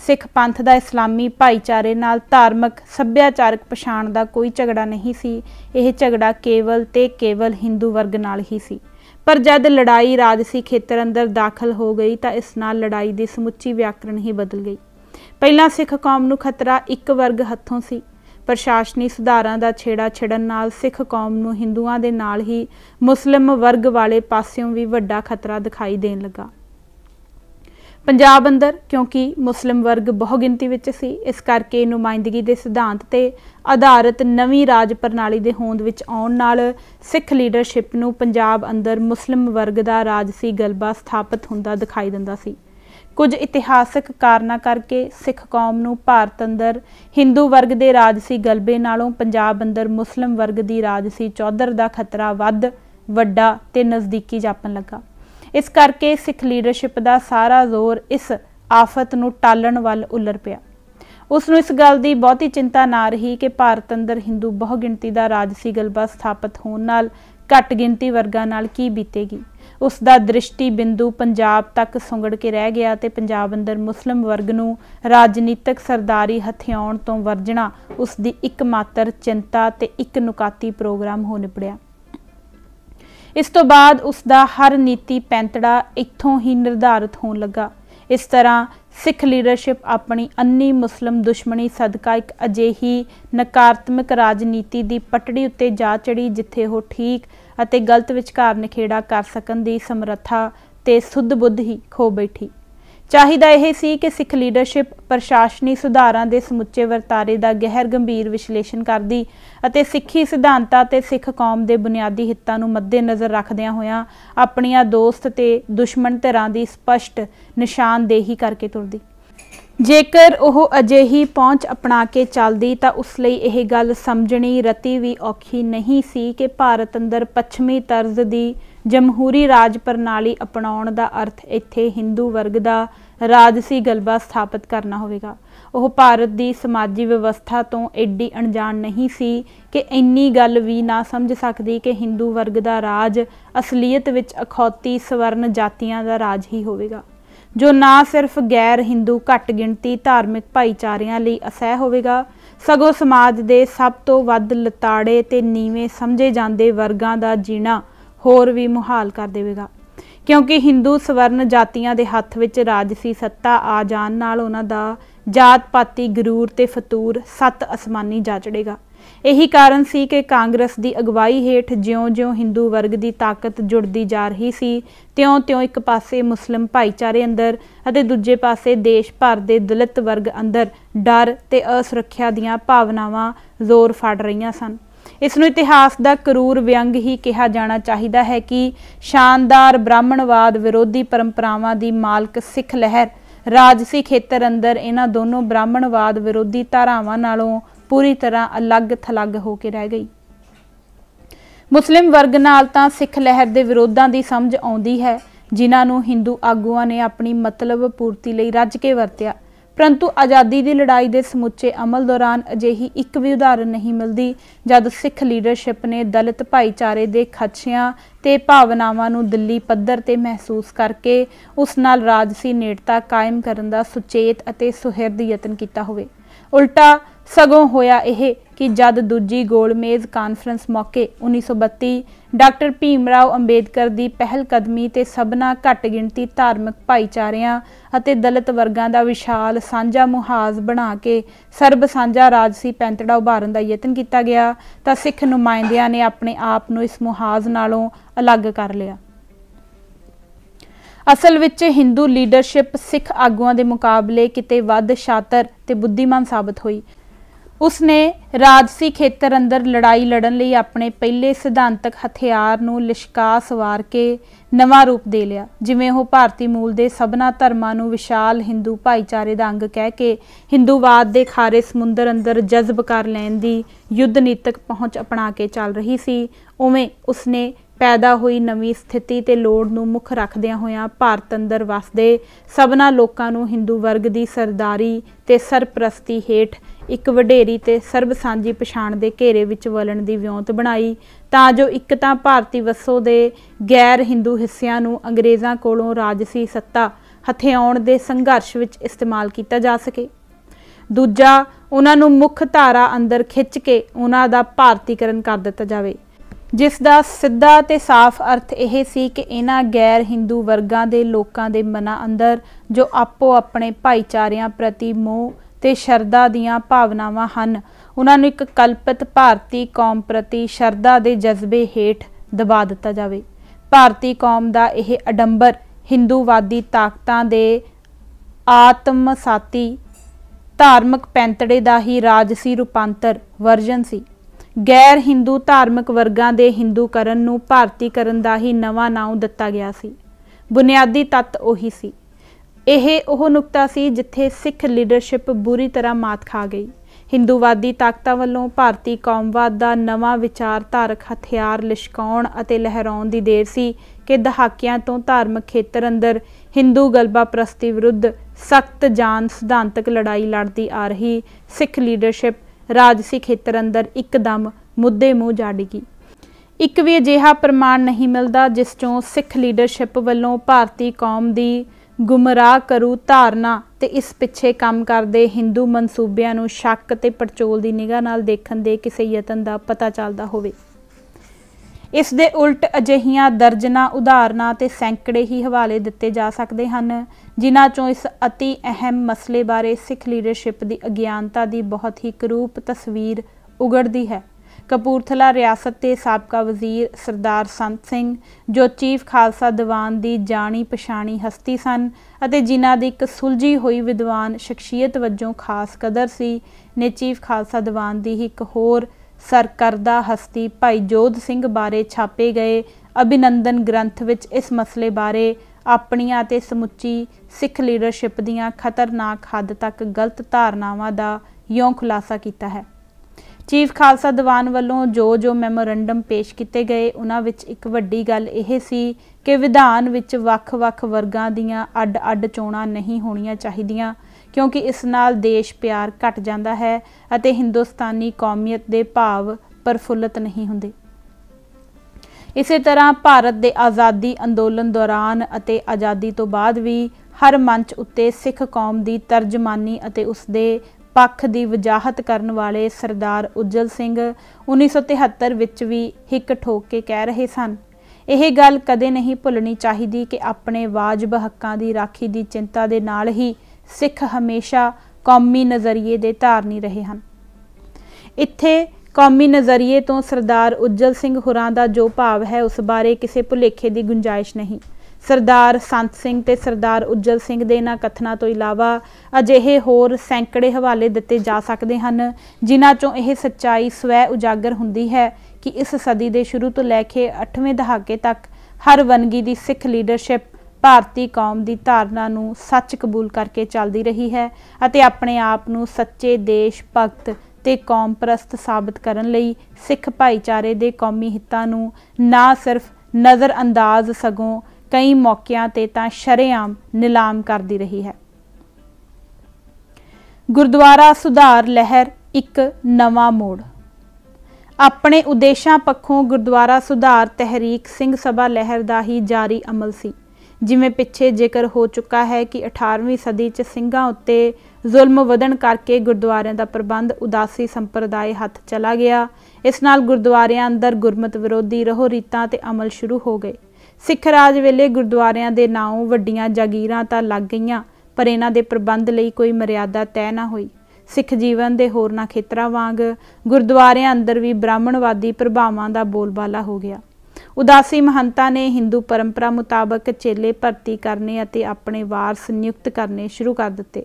ਸਿੱਖ ਪੰਥ ਦਾ ਇਸਲਾਮੀ ਭਾਈਚਾਰੇ ਨਾਲ ਧਾਰਮਿਕ ਸੱਭਿਆਚਾਰਕ ਪਛਾਣ ਦਾ ਕੋਈ ਝਗੜਾ ਨਹੀਂ ਸੀ ਇਹ ਝਗੜਾ ਕੇਵਲ ਤੇ ਕੇਵਲ ਹਿੰਦੂ ਵਰਗ ਨਾਲ ਹੀ ਸੀ ਪਰ ਜਦ ਲੜਾਈ ਰਾਜਸੀ ਖੇਤਰ ਅੰਦਰ ਦਾਖਲ ਹੋ ਗਈ ਤਾਂ ਇਸ ਨਾਲ ਲੜਾਈ ਦੀ ਸਮੁੱਚੀ ਵਿਆਕਰਣ ਹੀ ਬਦਲ ਗਈ ਪਹਿਲਾਂ ਸਿੱਖ ਕੌਮ ਨੂੰ ਖਤਰਾ ਇੱਕ ਵਰਗ ਹੱਥੋਂ ਸੀ ਪ੍ਰਸ਼ਾਸਨੀ ਸੁਧਾਰਾਂ ਦਾ ਛੇੜਾ ਛੜਨ ਨਾਲ ਸਿੱਖ ਕੌਮ ਨੂੰ ਹਿੰਦੂਆਂ ਦੇ ਨਾਲ ਹੀ ਮੁਸਲਮ ਵਰਗ ਵਾਲੇ ਪਾਸਿਓਂ ਵੀ ਵੱਡਾ ਖਤਰਾ ਦਿਖਾਈ ਦੇਣ ਲੱਗਾ ਪੰਜਾਬ ਅੰਦਰ ਕਿਉਂਕਿ ਮੁਸਲਮ ਵਰਗ ਬਹੁਗਿਣਤੀ ਵਿੱਚ ਸੀ ਇਸ ਕਰਕੇ ਨੁਮਾਇੰਦਗੀ ਦੇ ਸਿਧਾਂਤ ਤੇ ਆਧਾਰਿਤ ਨਵੀਂ ਰਾਜ ਪ੍ਰਣਾਲੀ ਦੇ ਹੋਂਦ ਵਿੱਚ ਆਉਣ ਨਾਲ ਸਿੱਖ ਲੀਡਰਸ਼ਿਪ ਨੂੰ ਪੰਜਾਬ ਅੰਦਰ ਮੁਸਲਮ ਵਰਗ ਦਾ ਰਾਜਸੀ ਗਲਬਾ ਸਥਾਪਿਤ ਹੁੰਦਾ ਦਿਖਾਈ ਦਿੰਦਾ ਸੀ ਕੁਝ ਇਤਿਹਾਸਕ ਕਾਰਨਾਂ ਕਰਕੇ ਸਿੱਖ ਕੌਮ ਨੂੰ ਭਾਰਤ ਅੰਦਰ ਹਿੰਦੂ ਵਰਗ ਦੇ ਰਾਜਸੀ ਗਲਬੇ ਨਾਲੋਂ ਪੰਜਾਬ ਅੰਦਰ ਮੁਸਲਮ ਵਰਗ ਦੀ ਰਾਜਸੀ ਚੌਧਰ ਦਾ ਖਤਰਾ ਵੱਧ ਵੱਡਾ ਤੇ ਨਜ਼ਦੀਕੀ ਜਾਪਣ ਲੱਗਾ ਇਸ ਕਰਕੇ ਸਿੱਖ ਲੀਡਰਸ਼ਿਪ ਦਾ ਸਾਰਾ ਜ਼ੋਰ ਇਸ ਆਫਤ ਨੂੰ ਟਾਲਣ ਵੱਲ ਉਲਰ ਪਿਆ ਉਸ ਨੂੰ ਇਸ ਗੱਲ ਦੀ ਬਹੁਤੀ ਚਿੰਤਾ ਨਾ ਰਹੀ ਕਿ ਭਾਰਤ ਅੰਦਰ ਬਹੁ ਬਹੁਗਿਣਤੀ ਦਾ ਰਾਜ ਸੀ ਗਲਬਾ ਸਥਾਪਿਤ ਹੋਣ ਨਾਲ ਘੱਟ ਗਿਣਤੀ ਵਰਗਾਂ ਨਾਲ ਕੀ ਬੀਤੇਗੀ ਉਸ ਦਾ ਦ੍ਰਿਸ਼ਟੀ ਬਿੰਦੂ ਪੰਜਾਬ ਤੱਕ ਸੁੰਗੜ ਕੇ ਰਹਿ ਗਿਆ ਤੇ ਪੰਜਾਬ ਅੰਦਰ ਮੁਸਲਮ ਵਰਗ ਨੂੰ ਰਾਜਨੀਤਿਕ ਸਰਦਾਰੀ ਹਥਿਆਉਣ ਤੋਂ ਵਰਜਣਾ ਉਸ ਦੀ ਇੱਕਮਾਤਰ ਚਿੰਤਾ ਤੇ ਇੱਕ ਨੁਕਾਤੀ ਪ੍ਰੋਗਰਾਮ ਹੋ ਨਿਪੜਿਆ ਇਸ ਤੋਂ ਬਾਅਦ ਉਸ ਦਾ ਹਰ ਨੀਤੀ ਪੈਂਤੜਾ ਇੱਥੋਂ ਹੀ ਨਿਰਧਾਰਿਤ ਹੋਣ ਲੱਗਾ ਇਸ ਤਰ੍ਹਾਂ ਸਿੱਖ ਲੀਡਰਸ਼ਿਪ ਆਪਣੀ ਅੰਨੀ ਮੁਸਲਮ ਦੁਸ਼ਮਣੀ ਸਦਕਾ ਇੱਕ ਅਜੇਹੀ ਨਕਾਰਾਤਮਕ ਰਾਜਨੀਤੀ ਦੀ ਪਟੜੀ ਉੱਤੇ ਜਾ ਚੜੀ ਜਿੱਥੇ ਉਹ ਠੀਕ ਅਤੇ ਗਲਤ ਵਿਚਕਾਰ ਨਖੇੜਾ ਕਰ ਸਕਣ ਦੀ ਸਮਰੱਥਾ ਤੇ ਸੁੱਧ ਬੁੱਧ ਹੀ ਖੋ ਬੈਠੀ ਚਾਹੀਦਾ ਇਹ ਸੀ ਕਿ ਸਿੱਖ ਲੀਡਰਸ਼ਿਪ ਪ੍ਰਸ਼ਾਸਨੀ ਸੁਧਾਰਾਂ ਦੇ ਸਮੁੱਚੇ ਵਰਤਾਰੇ ਦਾ ਗਹਿਰ ਗੰਭੀਰ ਵਿਸ਼ਲੇਸ਼ਣ ਕਰਦੀ ਅਤੇ ਸਿੱਖੀ ਸਿਧਾਂਤਾਂ ਤੇ ਸਿੱਖ ਕੌਮ ਦੇ ਬੁਨਿਆਦੀ ਹਿੱਤਾਂ ਨੂੰ ਮੱਦੇਨਜ਼ਰ ਰੱਖਦਿਆਂ ਹੋਇਆਂ ਆਪਣੀਆਂ ਦੋਸਤ ਤੇ ਦੁਸ਼ਮਣ ਧਿਰਾਂ ਦੀ ਸਪਸ਼ਟ ਨਿਸ਼ਾਨਦੇਹੀ ਕਰਕੇ ਤੁਰਦੀ ਜੇਕਰ ਉਹ ਅਜੇਹੀ ਪਹੁੰਚ ਅਪਣਾ ਕੇ ਚੱਲਦੀ ਤਾਂ ਉਸ ਲਈ ਇਹ ਗੱਲ ਸਮਝਣੀ ਰਤੀ ਵੀ ਔਖੀ ਨਹੀਂ ਸੀ ਕਿ ਭਾਰਤ ਅੰਦਰ ਪੱਛਮੀ ਤਰਜ਼ ਦੀ ਜਮਹੂਰੀ ਰਾਜ ਪ੍ਰਣਾਲੀ ਅਪਣਾਉਣ ਦਾ ਅਰਥ ਇੱਥੇ ਹਿੰਦੂ ਵਰਗ ਦਾ ਰਾਜਸੀ ਗਲਬਾ ਸਥਾਪਿਤ ਕਰਨਾ ਹੋਵੇਗਾ ਉਹ ਭਾਰਤ ਦੀ ਸਮਾਜੀ ਵਿਵਸਥਾ ਤੋਂ ਐਡੀ ਅਣਜਾਣ ਨਹੀਂ ਸੀ ਕਿ ਇੰਨੀ ਗੱਲ ਵੀ ਨਾ ਸਮਝ ਸਕਦੀ ਕਿ ਹਿੰਦੂ ਵਰਗ ਦਾ ਰਾਜ ਅਸਲੀਅਤ ਵਿੱਚ ਅਖੌਤੀ ਸਵਰਨ ਜਾਤੀਆਂ ਦਾ ਰਾਜ ਹੀ ਹੋਵੇਗਾ ਜੋ ਨਾ ਸਿਰਫ ਗੈਰ ਹਿੰਦੂ ਘੱਟ ਗਿਣਤੀ ਧਾਰਮਿਕ ਭਾਈਚਾਰਿਆਂ ਲਈ ਅਸਹਿ ਹੋਵੇਗਾ ਸਗੋਂ ਸਮਾਜ ਦੇ ਸਭ ਤੋਂ ਵੱਧ ਲਤਾੜੇ ਤੇ ਨੀਵੇਂ ਸਮਝੇ ਜਾਂਦੇ ਵਰਗਾਂ ਦਾ ਜੀਣਾ ਹੋਰ ਵੀ ਮੁਹਾਲ ਕਰ ਦੇਵੇਗਾ ਕਿਉਂਕਿ ਹਿੰਦੂ ਸਵਰਨ ਜਾਤੀਆਂ ਦੇ ਹੱਥ ਵਿੱਚ ਰਾਜਸੀ ਸੱਤਾ ਆ ਜਾਣ ਨਾਲ ਉਹਨਾਂ ਦਾ ਜਾਤ ਪਾਤੀ ਗਰੂਰ ਤੇ ਫਤੂਰ ਸੱਤ ਅਸਮਾਨੀ ਜਾ ਚੜੇਗਾ ਇਹੀ ਕਾਰਨ ਸੀ ਕਿ ਕਾਂਗਰਸ ਦੀ ਅਗਵਾਈ ਹੇਠ ਜਿਉਂ-ਜਿਉਂ ਹਿੰਦੂ ਵਰਗ ਦੀ ਤਾਕਤ ਜੁੜਦੀ ਜਾ ਰਹੀ ਸੀ ਤਿਉਂ-ਤਿਉਂ ਇੱਕ ਪਾਸੇ ਮੁਸਲਮ ਭਾਈਚਾਰੇ ਅੰਦਰ ਅਤੇ ਦੂਜੇ ਪਾਸੇ ਦੇਸ਼ ਭਰ ਦੇ ਦਲਿਤ ਵਰਗ ਅੰਦਰ ਡਰ ਤੇ ਅਸੁਰੱਖਿਆ ਦੀਆਂ ਭਾਵਨਾਵਾਂ ਜ਼ੋਰ ਫੜ ਰਹੀਆਂ ਸਨ ਇਸ ਨੂੰ ਇਤਿਹਾਸ ਦਾ ਕਰੂਰ ਵਿਅੰਗ ਹੀ ਕਿਹਾ ਜਾਣਾ ਚਾਹੀਦਾ ਹੈ ਕਿ ਸ਼ਾਨਦਾਰ ਬ੍ਰਾਹਮਣਵਾਦ ਵਿਰੋਧੀ ਪਰੰਪਰਾਵਾਂ ਦੀ ਮਾਲਕ ਸਿੱਖ ਲਹਿਰ ਰਾਜਸੀ ਖੇਤਰ ਅੰਦਰ ਇਹਨਾਂ ਦੋਨੋਂ ਬ੍ਰਾਹਮਣਵਾਦ ਵਿਰੋਧੀ ਧਾਰਾਵਾਂ ਨਾਲੋਂ ਪੂਰੀ ਤਰ੍ਹਾਂ ਅਲੱਗ-ਥਲੱਗ ਹੋ ਕੇ ਰਹਿ ਗਈ ਮੁਸਲਿਮ ਵਰਗ ਨਾਲ ਤਾਂ ਸਿੱਖ ਲਹਿਰ ਦੇ ਵਿਰੋਧਾਂ ਦੀ ਸਮਝ ਆਉਂਦੀ ਹੈ ਜਿਨ੍ਹਾਂ ਨੂੰ ਹਿੰਦੂ ਆਗੂਆਂ ਨੇ ਆਪਣੀ ਮਤਲਬ ਪੂਰਤੀ ਲਈ ਰੱਜ ਕੇ ਵਰਤਿਆ ਪਰੰਤੂ ਆਜ਼ਾਦੀ ਦੀ ਲੜਾਈ ਦੇ ਸਮੁੱਚੇ ਅਮਲ ਦੌਰਾਨ ਅਜਿਹੀ ਇੱਕ ਵੀ ਉਦਾਹਰਨ ਨਹੀਂ ਮਿਲਦੀ ਜਦ ਸਿੱਖ ਲੀਡਰਸ਼ਿਪ ਨੇ ਦਲਿਤ ਭਾਈਚਾਰੇ ਦੇ ਖੱਛਿਆਂ ਤੇ ਭਾਵਨਾਵਾਂ ਨੂੰ ਦਿੱਲੀ ਪੱਧਰ ਤੇ ਮਹਿਸੂਸ ਕਰਕੇ ਉਸ ਨਾਲ ਰਾਜਸੀ ਨੇੜਤਾ ਕਾਇਮ ਕਰਨ ਦਾ ਸੁਚੇਤ ਅਤੇ ਸੁਹਿਰਦ ਯਤਨ ਕੀਤਾ ਹੋਵੇ ਉਲਟਾ ਸਗੋਂ ਹੋਇਆ ਇਹ ਕਿ ਜਦ ਦੂਜੀ ਗੋਲਮੇਜ਼ ਕਾਨਫਰੰਸ ਮੌਕੇ 1932 ਡਾਕਟਰ ਭੀਮ ਰਾਓ ਅੰਬੇਦਕਰ ਦੀ ਪਹਿਲ ਕਦਮੀ ਤੇ ਸਭਨਾ ਘੱਟ ਗਿਣਤੀ ਧਾਰਮਿਕ ਭਾਈਚਾਰਿਆਂ ਅਤੇ ਦਲਿਤ ਵਰਗਾਂ ਦਾ ਵਿਸ਼ਾਲ ਸਾਂਝਾ ਮੁਹਾਜ਼ ਬਣਾ ਕੇ ਸਰਬ ਸਾਂਝਾ ਰਾਜਸੀ ਪੈਂਤੜਾ ਉਭਾਰਨ ਦਾ ਯਤਨ ਕੀਤਾ ਗਿਆ ਤਾਂ ਸਿੱਖ ਨੁਮਾਇੰਦਿਆਂ ਨੇ ਆਪਣੇ ਆਪ ਨੂੰ ਇਸ ਮੁਹਾਜ਼ ਨਾਲੋਂ ਅਲੱਗ ਕਰ ਲਿਆ ਅਸਲ ਵਿੱਚ ਹਿੰਦੂ ਲੀਡਰਸ਼ਿਪ ਸਿੱਖ ਆਗੂਆਂ ਦੇ ਮੁਕਾਬਲੇ ਕਿਤੇ ਵੱਧ ਸ਼ਾਤਰ ਤੇ ਬੁੱਧੀਮਾਨ ਸਾਬਤ ਹੋਈ ਉਸਨੇ ਰਾਜਸੀ ਖੇਤਰ ਅੰਦਰ ਲੜਾਈ ਲੜਨ ਲਈ ਆਪਣੇ ਪਹਿਲੇ ਸਿਧਾਂਤਕ ਹਥਿਆਰ ਨੂੰ ਲਿਸ਼ਕਾ ਸਵਾਰ ਕੇ ਨਵਾਂ ਰੂਪ ਦੇ ਲਿਆ ਜਿਵੇਂ ਉਹ ਭਾਰਤੀ ਮੂਲ ਦੇ ਸਭਨਾ ਧਰਮਾਂ ਨੂੰ ਵਿਸ਼ਾਲ ਹਿੰਦੂ ਭਾਈਚਾਰੇ ਦਾ ਅੰਗ ਕਹਿ ਕੇ ਹਿੰਦੂਵਾਦ ਦੇ ਖਾਰੇ ਸਮੁੰਦਰ ਅੰਦਰ ਜਜ਼ਬ ਕਰ ਲੈਣ ਦੀ ਯੁੱਧਨੀਤਕ ਪਹੁੰਚ ਅਪਣਾ ਕੇ ਚੱਲ ਰਹੀ ਸੀ ਉਵੇਂ ਉਸਨੇ ਪੈਦਾ ਹੋਈ ਨਵੀਂ ਸਥਿਤੀ ਤੇ ਲੋੜ ਨੂੰ ਮੁੱਖ ਰੱਖਦਿਆਂ ਹੋਇਆਂ ਭਾਰਤ ਅੰਦਰ ਵਸਦੇ ਸਭਨਾ ਲੋਕਾਂ ਨੂੰ ਹਿੰਦੂ ਵਰਗ ਦੀ ਸਰਦਾਰੀ ਤੇ ਸਰਪ੍ਰਸਤੀ ਹੇਠ ਇੱਕ ਵਡੇਰੀ ਤੇ ਸਰਬ ਸਾਂਝੀ ਪਛਾਣ ਦੇ ਘੇਰੇ ਵਿੱਚ ਵਲਣ ਦੀ ਵਿਉਂਤ ਬਣਾਈ ਤਾਂ ਜੋ ਇੱਕ ਤਾਂ ਭਾਰਤੀ ਵਸੋਂ ਦੇ ਗੈਰ ਹਿੰਦੂ ਹਿੱਸਿਆਂ ਨੂੰ ਅੰਗਰੇਜ਼ਾਂ ਕੋਲੋਂ ਰਾਜਸੀ ਸੱਤਾ ਹਥਿਆਉਣ ਦੇ ਸੰਘਰਸ਼ ਵਿੱਚ ਇਸਤੇਮਾਲ ਕੀਤਾ ਜਾ ਸਕੇ ਦੂਜਾ ਉਹਨਾਂ ਨੂੰ ਮੁੱਖ ਧਾਰਾ ਅੰਦਰ ਖਿੱਚ ਕੇ ਉਹਨਾਂ ਦਾ ਭਾਰਤੀਕਰਨ ਕਰ ਦਿੱਤਾ ਜਾਵੇ ਜਿਸ ਦਾ ਸਿੱਧਾ ਤੇ ਸਾਫ਼ ਅਰਥ ਇਹ ਸੀ ਕਿ ਇਹਨਾਂ ਗੈਰ ਹਿੰਦੂ ਵਰਗਾਂ ਦੇ ਲੋਕਾਂ ਦੇ ਮਨਾਂ ਅੰਦਰ ਜੋ ਆਪੋ ਆਪਣੇ ਭਾਈਚਾਰਿਆਂ ਪ੍ਰਤੀ ਮੋਹ ਤੇ ਸ਼ਰਧਾ ਦੀਆਂ ਭਾਵਨਾਵਾਂ ਹਨ ਉਹਨਾਂ ਨੂੰ ਇੱਕ ਕਲਪਿਤ ਭਾਰਤੀ ਕੌਮ ਪ੍ਰਤੀ ਸ਼ਰਧਾ ਦੇ ਜਜ਼ਬੇ ਹੇਠ ਦਬਾ ਦਿੱਤਾ ਜਾਵੇ ਭਾਰਤੀ ਕੌਮ ਦਾ ਇਹ ਅਡੰਬਰ ਹਿੰਦੂਵਾਦੀ ਤਾਕਤਾਂ ਦੇ ਆਤਮ ਸਾਤੀ ਧਾਰਮਿਕ ਪੈਂਤੜੇ ਦਾ ਹੀ ਰਾਜਸੀ ਰੂਪਾਂਤਰ ਵਰਜਨ ਸੀ ਗੈਰ ਹਿੰਦੂ ਧਾਰਮਿਕ ਵਰਗਾਂ ਦੇ ਹਿੰਦੂਕਰਨ ਨੂੰ ਭਾਰਤੀਕਰਨ ਦਾ ਹੀ ਨਵਾਂ ਨਾਮ ਦਿੱਤਾ ਗਿਆ ਸੀ ਬੁਨਿਆਦੀ ਤੱਤ ਉਹੀ ਸੀ ਇਹ ਉਹ ਨੁਕਤਾ ਸੀ ਜਿੱਥੇ ਸਿੱਖ ਲੀਡਰਸ਼ਿਪ ਬੁਰੀ ਤਰ੍ਹਾਂ ਮਾਤ ਖਾ ਗਈ ਹਿੰਦੂਵਾਦੀ ਤਾਕਤਾਂ ਵੱਲੋਂ ਭਾਰਤੀ ਕੌਮਵਾਦ ਦਾ ਨਵਾਂ ਵਿਚਾਰਧਾਰਕ ਹਥਿਆਰ ਲਿਸ਼ਕਾਉਣ ਅਤੇ ਲਹਿਰਾਉਣ ਦੀ ਦੇਰ ਸੀ ਕਿ ਦਹਾਕਿਆਂ ਤੋਂ ਧਾਰਮਿਕ ਖੇਤਰ ਅੰਦਰ ਹਿੰਦੂ ਗਲਬਾ ਪ੍ਰਸਤੀ ਵਿਰੁੱਧ ਸਖਤ ਜਾਨ ਸਿਧਾਂਤਕ ਲੜਾਈ ਲੜਦੀ ਆ ਰਹੀ ਸਿੱਖ ਲੀਡਰਸ਼ਿਪ ਰਾਜਸੀ ਖੇਤਰ ਅੰਦਰ ਇੱਕਦਮ ਮੁੱਦੇ ਮੂੰਹ ਜਾ ਡਿੱਗੀ ਇੱਕ ਵੀ ਅਜਿਹਾ ਪ੍ਰਮਾਣ ਨਹੀਂ ਮਿਲਦਾ ਜਿਸ ਤੋਂ ਸਿੱਖ ਲੀਡਰਸ਼ਿਪ ਵੱਲੋਂ ਭਾਰਤੀ ਕੌਮ ਦੀ ਗੁੰਮਰਾਹ ਕਰੂ ਧਾਰਨਾ ਤੇ ਇਸ ਪਿੱਛੇ ਕੰਮ ਕਰਦੇ Hindu ਮਨਸੂਬਿਆਂ ਨੂੰ ਸ਼ੱਕ ਤੇ ਪਰਚੋਲ ਦੀ ਨਿਗਾਹ ਨਾਲ ਦੇਖਣ ਦੇ ਕਿਸੇ ਯਤਨ ਦਾ ਪਤਾ ਚੱਲਦਾ ਹੋਵੇ ਇਸ ਦੇ ਉਲਟ ਅਜਿਹੀਆਂ ਦਰਜਨਾ ਉਦਾਹਰਨਾਂ ਤੇ ਸੈਂਕੜੇ ਹੀ ਹਵਾਲੇ ਦਿੱਤੇ ਜਾ ਸਕਦੇ ਹਨ ਜਿਨ੍ਹਾਂ ਚੋਂ ਇਸ অতি ਅਹਿਮ ਮਸਲੇ ਬਾਰੇ ਸਿੱਖ ਲੀਡਰਸ਼ਿਪ ਦੀ ਅਗਿਆਨਤਾ ਦੀ ਬਹੁਤ ਹੀ ਕਰੂਪ ਤਸਵੀਰ ਉਗੜਦੀ ਹੈ ਕਪੂਰਥਲਾ ਰਿਆਸਤ ਦੇ ਸਾਬਕਾ ਵਜ਼ੀਰ ਸਰਦਾਰ ਸੰਤ ਸਿੰਘ ਜੋ ਚੀਫ ਖਾਲਸਾ ਦੀਵਾਨ ਦੀ ਜਾਣੀ ਪਛਾਣੀ ਹਸਤੀ ਸਨ ਅਤੇ ਜਿਨ੍ਹਾਂ ਦੀ ਇੱਕ ਸੁਲਝੀ ਹੋਈ ਵਿਦਵਾਨ ਸ਼ਖਸੀਅਤ ਵਜੋਂ ਖਾਸ ਕਦਰ ਸੀ ਨੇ ਚੀਫ ਖਾਲਸਾ ਦੀਵਾਨ ਦੀ ਇੱਕ ਹੋਰ ਸਰਕਰਦਾ ਹਸਤੀ ਭਾਈ ਜੋਧ ਸਿੰਘ ਬਾਰੇ ਛਾਪੇ ਗਏ ਅਭਿਨੰਦਨ ਗ੍ਰੰਥ ਵਿੱਚ ਇਸ ਮਸਲੇ ਬਾਰੇ ਆਪਣੀਆਂ ਅਤੇ ਸਮੁੱਚੀ ਸਿੱਖ ਲੀਡਰਸ਼ਿਪ ਦੀਆਂ ਖਤਰਨਾਕ ਹੱਦ ਤੱਕ ਗਲਤ ਧਾਰਨਾਵਾਂ ਦਾ ਯੋਂ ਖੁਲਾਸਾ ਕੀਤਾ ਹੈ ਚੀਫ ਖਾਲਸਾ ਦੀਵਾਨ ਵੱਲੋਂ ਜੋ ਜੋ ਮੈਮੋਰੰਡਮ ਪੇਸ਼ ਕੀਤੇ ਗਏ ਉਹਨਾਂ ਵਿੱਚ ਇੱਕ ਵੱਡੀ ਗੱਲ ਇਹ ਸੀ ਕਿ ਵਿਧਾਨ ਵਿੱਚ ਵੱਖ-ਵੱਖ ਵਰਗਾਂ ਦੀਆਂ ਅੱਡ-ਅੱਡ ਚੋਣਾਂ ਨਹੀਂ ਹੋਣੀਆਂ ਚਾਹੀਦੀਆਂ ਕਿਉਂਕਿ ਇਸ ਨਾਲ ਦੇਸ਼ ਪਿਆਰ ਘਟ ਜਾਂਦਾ ਹੈ ਅਤੇ ਹਿੰਦੁਸਤਾਨੀ ਕੌਮੀਅਤ ਦੇ ਭਾਵ ਪਰਫੁੱਲਤ ਨਹੀਂ ਹੁੰਦੇ ਇਸੇ ਤਰ੍ਹਾਂ ਭਾਰਤ ਦੇ ਆਜ਼ਾਦੀ ਅੰਦੋਲਨ ਦੌਰਾਨ ਅਤੇ ਆਜ਼ਾਦੀ ਤੋਂ ਬਾਅਦ ਵੀ ਹਰ ਮੰਚ ਉੱਤੇ ਸਿੱਖ ਕੌਮ ਦੀ ਤਰਜਮਾਨੀ ਅਤੇ ਉਸ ਦੇ ਪੱਖ ਦੀ ਵਜਾਹਤ ਕਰਨ ਵਾਲੇ ਸਰਦਾਰ ਉਜਲ ਸਿੰਘ 1973 ਵਿੱਚ ਵੀ ਹਿੱਕ ਠੋਕ ਕੇ ਕਹਿ ਰਹੇ ਸਨ ਇਹ ਗੱਲ ਕਦੇ ਨਹੀਂ ਭੁੱਲਣੀ ਚਾਹੀਦੀ ਕਿ ਆਪਣੇ ਵਾਜਬ ਹੱਕਾਂ ਦੀ ਰਾਖੀ ਦੀ ਚਿੰਤਾ ਦੇ ਨਾਲ ਹੀ ਸਿੱਖ ਹਮੇਸ਼ਾ ਕੌਮੀ ਨਜ਼ਰੀਏ ਦੇ ਧਾਰਨੀ ਰਹੇ ਹਨ ਇੱਥੇ ਕੌਮੀ ਨਜ਼ਰੀਏ ਤੋਂ ਸਰਦਾਰ ਉਜਲ ਸਿੰਘ ਹੁਰਾਂ ਦਾ ਜੋ ਭਾਵ ਹੈ ਉਸ ਬਾਰੇ ਕਿਸੇ ਭੁਲੇਖੇ ਦੀ ਗੁੰਜਾਇਸ਼ ਨਹੀਂ ਸਰਦਾਰ ਸੰਤ ਸਿੰਘ ਤੇ ਸਰਦਾਰ ਉੱਜਲ ਸਿੰਘ ਦੇ ਇਹਨਾਂ ਕਥਨਾਂ ਤੋਂ ਇਲਾਵਾ ਅਜਿਹੇ ਹੋਰ ਸੈਂਕੜੇ ਹਵਾਲੇ ਦਿੱਤੇ ਜਾ ਸਕਦੇ ਹਨ ਜਿਨ੍ਹਾਂ ਚੋਂ ਇਹ ਸੱਚਾਈ ਸਵੈ ਉਜਾਗਰ ਹੁੰਦੀ ਹੈ ਕਿ ਇਸ ਸਦੀ ਦੇ ਸ਼ੁਰੂ ਤੋਂ ਲੈ ਕੇ 8ਵੇਂ ਦਹਾਕੇ ਤੱਕ ਹਰ ਵਨਗੀ ਦੀ ਸਿੱਖ ਲੀਡਰਸ਼ਿਪ ਭਾਰਤੀ ਕੌਮ ਦੀ ਧਾਰਨਾ ਨੂੰ ਸੱਚ ਕਬੂਲ ਕਰਕੇ ਚੱਲਦੀ ਰਹੀ ਹੈ ਅਤੇ ਆਪਣੇ ਆਪ ਨੂੰ ਸੱਚੇ ਦੇਸ਼ ਭਗਤ ਤੇ ਕੌਮ ਪ੍ਰਸਤ ਸਾਬਤ ਕਰਨ ਲਈ ਸਿੱਖ ਭਾਈਚਾਰੇ ਦੇ ਕੌਮੀ ਹਿੱਤਾਂ ਨੂੰ ਨਾ ਸਿਰਫ ਨਜ਼ਰ ਅੰਦਾਜ਼ ਸਗੋਂ ਕਈ ਮੌਕਿਆਂ ਤੇ ਤਾਂ ਸ਼ਰਿਆਮ ਨਿਲਾਮ ਕਰਦੀ ਰਹੀ ਹੈ ਗੁਰਦੁਆਰਾ ਸੁਧਾਰ ਲਹਿਰ ਇੱਕ ਨਵਾਂ ਮੋੜ ਆਪਣੇ ਉਦੇਸ਼ਾਂ ਪੱਖੋਂ ਗੁਰਦੁਆਰਾ ਸੁਧਾਰ ਤਹਿਰੀਕ ਸਿੰਘ ਸਭਾ ਲਹਿਰ ਦਾ ਹੀ ਜਾਰੀ ਅਮਲ ਸੀ ਜਿਵੇਂ ਪਿੱਛੇ ਜ਼ਿਕਰ ਹੋ ਚੁੱਕਾ ਹੈ ਕਿ 18ਵੀਂ ਸਦੀ 'ਚ ਸਿੰਘਾਂ ਉੱਤੇ ਜ਼ੁਲਮ ਵਧਣ ਕਰਕੇ ਗੁਰਦੁਆਰਿਆਂ ਦਾ ਪ੍ਰਬੰਧ ਉਦਾਸੀ ਸੰਪਰਦਾਇ ਹੱਥ ਚਲਾ ਗਿਆ ਇਸ ਨਾਲ ਗੁਰਦੁਆਰਿਆਂ ਅੰਦਰ ਗੁਰਮਤ ਵਿਰੋਧੀ ਰਹੋ ਰੀਤਾਂ ਤੇ ਅਮਲ ਸ਼ੁਰੂ ਹੋ ਗਏ ਸਿੱਖ ਰਾਜ ਵੇਲੇ ਗੁਰਦੁਆਰਿਆਂ ਦੇ ਨਾਂ ਵੱਡੀਆਂ ਜਾਗੀਰਾਂ ਤਾਂ ਲੱਗ ਗਈਆਂ ਪਰ ਇਹਨਾਂ ਦੇ ਪ੍ਰਬੰਧ ਲਈ ਕੋਈ ਮਰਿਆਦਾ ਤੈਅ ਨਾ ਹੋਈ ਸਿੱਖ ਜੀਵਨ ਦੇ ਹੋਰਨਾਂ ਖੇਤਰਾਂ ਵਾਂਗ ਗੁਰਦੁਆਰਿਆਂ ਅੰਦਰ ਵੀ ਬ੍ਰਾਹਮਣਵਾਦੀ ਪ੍ਰਭਾਵਾਂ ਦਾ ਬੋਲਬਾਲਾ ਹੋ ਗਿਆ ਉਦਾਸੀ ਮਹੰਤਾ ਨੇ Hindu ਪਰੰਪਰਾ ਮੁਤਾਬਕ ਚੇਲੇ ਭਰਤੀ ਕਰਨੇ ਅਤੇ ਆਪਣੇ ਵਾਰਸ ਨਿਯੁਕਤ ਕਰਨੇ ਸ਼ੁਰੂ ਕਰ ਦਿੱਤੇ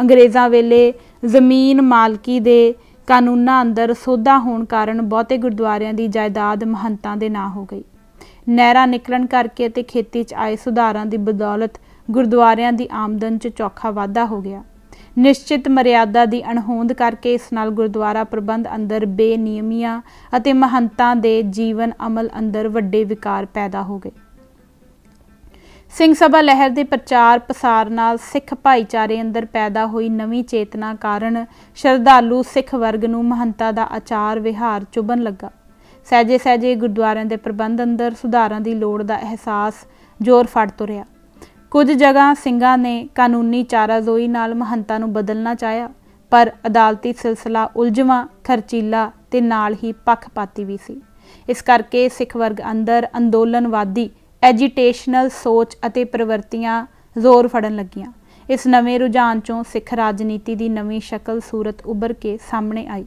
ਅੰਗਰੇਜ਼ਾਂ ਵੇਲੇ ਜ਼ਮੀਨ ਮਾਲਕੀ ਦੇ ਕਾਨੂੰਨਾਂ ਅੰਦਰ ਸੋਧਾ ਹੋਣ ਕਾਰਨ ਬਹੁਤੇ ਗੁਰਦੁਆਰਿਆਂ ਦੀ ਜਾਇਦਾਦ ਮਹੰਤਾਂ ਦੇ ਨਾਂ ਹੋ ਗਈ ਨਹਿਰਾਂ ਨਿਕਲਣ ਕਰਕੇ ਅਤੇ ਖੇਤੀ 'ਚ ਆਏ ਸੁਧਾਰਾਂ ਦੀ ਬਦੌਲਤ ਗੁਰਦੁਆਰਿਆਂ ਦੀ ਆਮਦਨ 'ਚ ਚੌਖਾ ਵਾਧਾ ਹੋ ਗਿਆ ਨਿਸ਼ਚਿਤ ਮਰਿਆਦਾ ਦੀ ਅਣਹੋਂਦ ਕਰਕੇ ਇਸ ਨਾਲ ਗੁਰਦੁਆਰਾ ਪ੍ਰਬੰਧ ਅੰਦਰ ਬੇਨਿਯਮੀਆਂ ਅਤੇ ਮਹੰਤਾਂ ਦੇ ਜੀਵਨ ਅਮਲ ਅੰਦਰ ਵੱਡੇ ਵਿਕਾਰ ਪੈਦਾ ਹੋ ਗਏ ਸਿੰਘ ਸਭਾ ਲਹਿਰ ਦੇ ਪ੍ਰਚਾਰ ਪ੍ਰਸਾਰ ਨਾਲ ਸਿੱਖ ਭਾਈਚਾਰੇ ਅੰਦਰ ਪੈਦਾ ਹੋਈ ਨਵੀਂ ਚੇਤਨਾ ਕਾਰਨ ਸ਼ਰਧਾਲੂ ਸਿੱਖ ਵਰਗ ਨੂੰ ਮਹੰਤਾ ਦਾ ਆਚਾਰ ਵਿਹਾਰ ਚੁਬਨ ਲੱਗਾ ਸਹਜੇ ਸਹਜੇ ਗੁਰਦੁਆਰਿਆਂ ਦੇ ਪ੍ਰਬੰਧ ਅੰਦਰ ਸੁਧਾਰਾਂ ਦੀ ਲੋੜ ਦਾ ਅਹਿਸਾਸ ਜ਼ੋਰ ਫੜ ਤੁਰਿਆ ਕੁਝ ਜਗ੍ਹਾ ਸਿੰਘਾਂ ਨੇ ਕਾਨੂੰਨੀ ਚਾਰਾਜ਼ੋਈ ਨਾਲ ਮਹੰਤਾਂ ਨੂੰ ਬਦਲਣਾ ਚਾਹਿਆ ਪਰ ਅਦਾਲਤੀ ਸਿਲਸਿਲਾ ਉਲਝਵਾ ਖਰਚੀਲਾ ਤੇ ਨਾਲ ਹੀ ਪੱਖਪਾਤੀ ਵੀ ਸੀ ਇਸ ਕਰਕੇ ਸਿੱਖ ਵਰਗ ਅੰਦਰ ਅੰਦੋਲਨਵਾਦੀ ਐਜੀਟੇਸ਼ਨਲ ਸੋਚ ਅਤੇ ਪ੍ਰਵਰਤੀਆਂ ਜ਼ੋਰ ਫੜਨ ਲੱਗੀਆਂ ਇਸ ਨਵੇਂ ਰੁਝਾਨ ਚੋਂ ਸਿੱਖ ਰਾਜਨੀਤੀ ਦੀ ਨਵੀਂ ਸ਼ਕਲ ਸੂਰਤ ਉੱਭਰ ਕੇ ਸਾਹਮਣੇ ਆਈ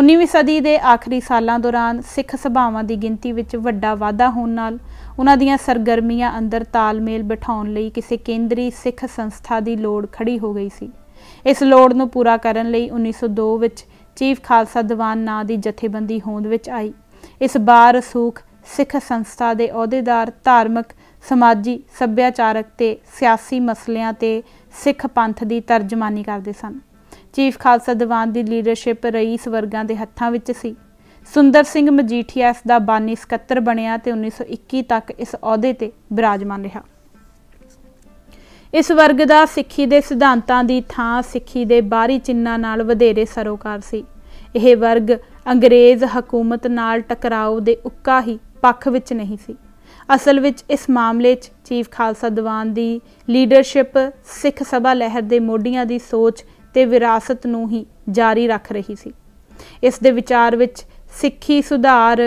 19ਵੀਂ ਸਦੀ ਦੇ ਆਖਰੀ ਸਾਲਾਂ ਦੌਰਾਨ ਸਿੱਖ ਸਭਾਵਾਂ ਦੀ ਗਿਣਤੀ ਵਿੱਚ ਵੱਡਾ ਵਾਧਾ ਹੋਣ ਨਾਲ ਉਹਨਾਂ ਦੀਆਂ ਸਰਗਰਮੀਆਂ ਅੰਦਰ ਤਾਲਮੇਲ ਬਿਠਾਉਣ ਲਈ ਕਿਸੇ ਕੇਂਦਰੀ ਸਿੱਖ ਸੰਸਥਾ ਦੀ ਲੋੜ ਖੜੀ ਹੋ ਗਈ ਸੀ ਇਸ ਲੋੜ ਨੂੰ ਪੂਰਾ ਕਰਨ ਲਈ 1902 ਵਿੱਚ ਚੀਫ ਖਾਲਸਾ ਦੀਵਾਨ ਨਾਂ ਦੀ ਜਥੇਬੰਦੀ ਹੋਂਦ ਵਿੱਚ ਆਈ ਇਸ ਬਾਰ ਸੂਖ ਸਿੱਖ ਸੰਸਥਾ ਦੇ ਅਹੁਦੇਦਾਰ ਧਾਰਮਿਕ ਸਮਾਜੀ ਸੱਭਿਆਚਾਰਕ ਤੇ ਸਿਆਸੀ ਮਸਲਿਆਂ ਤੇ ਸਿੱਖ ਪੰਥ ਦੀ ਤਰਜਮਾਨੀ ਕਰਦੇ ਸਨ ਚੀਫ ਖਾਲਸਾ ਦੀਵਾਨ ਦੀ ਲੀਡਰਸ਼ਿਪ ਰਈਸ ਵਰਗਾਂ ਦੇ ਹੱਥਾਂ ਵਿੱਚ ਸੀ ਸੁੰਦਰ ਸਿੰਘ ਮਜੀਠੀਆ ਇਸ ਦਾ ਬਾਨੀ ਸਕੱਤਰ ਬਣਿਆ ਤੇ 1921 ਤੱਕ ਇਸ ਅਹੁਦੇ ਤੇ ਬਿਰਾਜਮਾਨ ਰਿਹਾ ਇਸ ਵਰਗ ਦਾ ਸਿੱਖੀ ਦੇ ਸਿਧਾਂਤਾਂ ਦੀ ਥਾਂ ਸਿੱਖੀ ਦੇ ਬਾਹਰੀ ਚਿੰਨਾਂ ਨਾਲ ਵਧੇਰੇ ਸਰੋਕਾਰ ਸੀ ਇਹ ਵਰਗ ਅੰਗਰੇਜ਼ ਹਕੂਮਤ ਨਾਲ ਟਕਰਾਉ ਦੇ ਉੱਕਾ ਹੀ ਪੱਖ ਵਿੱਚ ਨਹੀਂ ਸੀ ਅਸਲ ਵਿੱਚ ਇਸ ਮਾਮਲੇ 'ਚ ਚੀਫ ਖਾਲਸਾ ਦੀਵਾਨ ਦੀ ਲੀਡਰਸ਼ਿਪ ਸਿੱਖ ਸਭਾ ਲਹਿਰ ਦੇ ਮੋਢੀਆਂ ਦੀ ਸੋਚ ਤੇ ਵਿਰਾਸਤ ਨੂੰ ਹੀ ਜਾਰੀ ਰੱਖ ਰਹੀ ਸੀ ਇਸ ਦੇ ਵਿਚਾਰ ਵਿੱਚ ਸਿੱਖੀ ਸੁਧਾਰ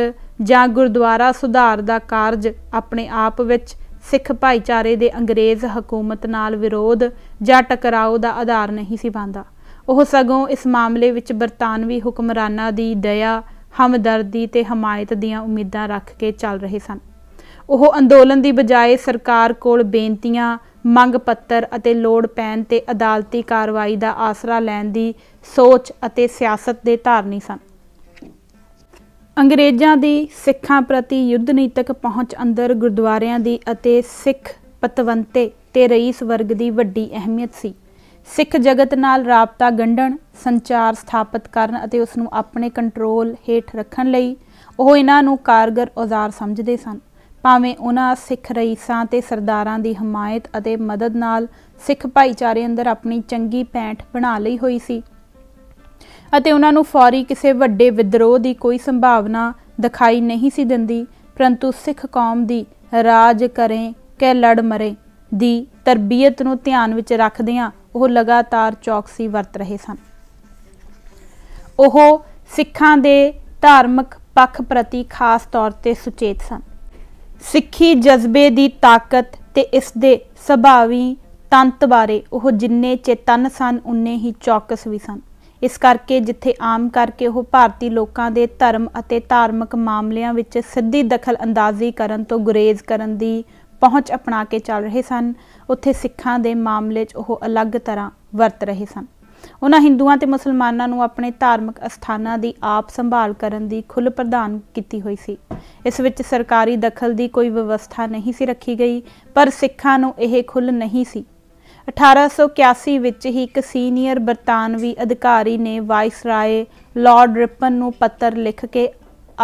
ਜਾਂ ਗੁਰਦੁਆਰਾ ਸੁਧਾਰ ਦਾ ਕਾਰਜ ਆਪਣੇ ਆਪ ਵਿੱਚ ਸਿੱਖ ਭਾਈਚਾਰੇ ਦੇ ਅੰਗਰੇਜ਼ ਹਕੂਮਤ ਨਾਲ ਵਿਰੋਧ ਜਾਂ ਟਕਰਾਓ ਦਾ ਆਧਾਰ ਨਹੀਂ ਸੀ ਬੰਦਾ ਉਹ ਸਗੋਂ ਇਸ ਮਾਮਲੇ ਵਿੱਚ ਬਰਤਾਨਵੀ ਹੁਕਮਰਾਨਾਂ ਦੀ ਦਇਆ ਹਮਦਰਦੀ ਤੇ ਹਮਾਇਤ ਦੀਆਂ ਉਮੀਦਾਂ ਰੱਖ ਕੇ ਚੱਲ ਰਹੇ ਸਨ ਉਹ ਅੰਦੋਲਨ ਦੀ ਬਜਾਏ ਸਰਕਾਰ ਕੋਲ ਬੇਨਤੀਆਂ ਮੰਗ ਪੱਤਰ ਅਤੇ ਲੋੜ ਪੈਣ ਤੇ ਅਦਾਲਤੀ ਕਾਰਵਾਈ ਦਾ ਆਸਰਾ ਲੈਣ ਦੀ ਸੋਚ ਅਤੇ ਸਿਆਸਤ ਦੇ ਧਾਰਨੀ ਸਨ ਅੰਗਰੇਜ਼ਾਂ ਦੀ ਸਿੱਖਾਂ ਪ੍ਰਤੀ ਯੁੱਧ ਨੀਤਕ ਪਹੁੰਚ ਅੰਦਰ ਗੁਰਦੁਆਰਿਆਂ ਦੀ ਅਤੇ ਸਿੱਖ ਪਤਵੰਤੇ ਤੇ ਰਈਸ ਵਰਗ ਦੀ ਵੱਡੀ ਅਹਿਮੀਅਤ ਸੀ ਸਿੱਖ ਜਗਤ ਨਾਲ ਰਾਬਤਾ ਗੰਢਣ ਸੰਚਾਰ ਸਥਾਪਿਤ ਕਰਨ ਅਤੇ ਉਸ ਨੂੰ ਆਪਣੇ ਕੰਟਰੋਲ ਹੇਠ ਰੱਖਣ ਲਈ ਉਹ ਇਹਨਾਂ ਨੂੰ ਕਾਰਗਰ ਔਜ਼ਾਰ ਸਮਝਦੇ ਸਨ ਭਾਵੇਂ ਉਹਨਾਂ ਸਿੱਖ ਰਈਸਾਂ ਤੇ ਸਰਦਾਰਾਂ ਦੀ ਹਮਾਇਤ ਅਤੇ ਮਦਦ ਨਾਲ ਸਿੱਖ ਭਾਈਚਾਰੇ ਅੰਦਰ ਆਪਣੀ ਚੰਗੀ ਪੈਂਠ ਬਣਾ ਲਈ ਹੋਈ ਸੀ ਅਤੇ ਉਹਨਾਂ ਨੂੰ ਫੌਰੀ ਕਿਸੇ ਵੱਡੇ ਵਿਦਰੋਹ ਦੀ ਕੋਈ ਸੰਭਾਵਨਾ ਦਿਖਾਈ ਨਹੀਂ ਸੀ ਦਿੰਦੀ ਪਰੰਤੂ ਸਿੱਖ ਕੌਮ ਦੀ ਰਾਜ ਕਰੇ ਕਿ ਲੜ ਮਰੇ ਦੀ ਤਰਬੀਅਤ ਨੂੰ ਧਿਆਨ ਵਿੱਚ ਰੱਖਦਿਆਂ ਉਹ ਲਗਾਤਾਰ ਚੌਕਸੀ ਵਰਤ ਰਹੇ ਸਨ ਉਹ ਸਿੱਖਾਂ ਦੇ ਧਾਰਮਿਕ ਪੱਖ ਪ੍ਰਤੀ ਖਾਸ ਤੌਰ ਤੇ ਸੁਚੇਤ ਸਨ ਸਿੱਖੀ ਜਜ਼ਬੇ ਦੀ ਤਾਕਤ ਤੇ ਇਸ ਦੇ ਸੁਭਾਵੀ ਤੰਤ ਬਾਰੇ ਉਹ ਜਿੰਨੇ ਚੇਤਨ ਸਨ ਉਨੇ ਹੀ ਚੌਕਸ ਵੀ ਸਨ ਇਸ ਕਰਕੇ ਜਿੱਥੇ ਆਮ ਕਰਕੇ ਉਹ ਭਾਰਤੀ ਲੋਕਾਂ ਦੇ ਧਰਮ ਅਤੇ ਧਾਰਮਿਕ ਮਾਮਲਿਆਂ ਵਿੱਚ ਸਿੱਧੀ ਦਖਲ ਅੰਦਾਜ਼ੀ ਕਰਨ ਤੋਂ ਗੁਰੇਜ਼ ਕਰਨ ਦੀ ਪਹੁੰਚ ਅਪਣਾ ਕੇ ਚੱਲ ਰਹੇ ਸਨ ਉੱਥੇ ਸਿੱਖਾਂ ਦੇ ਮਾਮਲੇ 'ਚ ਉਹ ਅਲੱਗ ਤਰ੍ਹਾਂ ਵਰਤ ਰਹੇ ਸਨ ਉਹਨਾਂ ਹਿੰਦੂਆਂ ਤੇ ਮੁਸਲਮਾਨਾਂ ਨੂੰ ਆਪਣੇ ਧਾਰਮਿਕ ਅਸਥਾਨਾਂ ਦੀ ਆਪ ਸੰਭਾਲ ਕਰਨ ਦੀ ਖੁੱਲ੍ਹ ਪ੍ਰਦਾਨ ਕੀਤੀ ਹੋਈ ਸੀ ਇਸ ਵਿੱਚ ਸਰਕਾਰੀ ਦਖਲ ਦੀ ਕੋਈ ਵਿਵਸਥਾ ਨਹੀਂ ਸੀ ਰੱਖੀ ਗਈ ਪਰ ਸਿੱਖਾਂ ਨੂੰ ਇਹ ਖੁੱਲ੍ਹ ਨਹੀਂ ਸੀ 1881 ਵਿੱਚ ਹੀ ਇੱਕ ਸੀਨੀਅਰ ਬਰਤਾਨਵੀ ਅਧਿਕਾਰੀ ਨੇ ਵਾਇਸਰਾਏ ਲਾਰਡ ਰਿਪਨ ਨੂੰ ਪੱਤਰ ਲਿਖ ਕੇ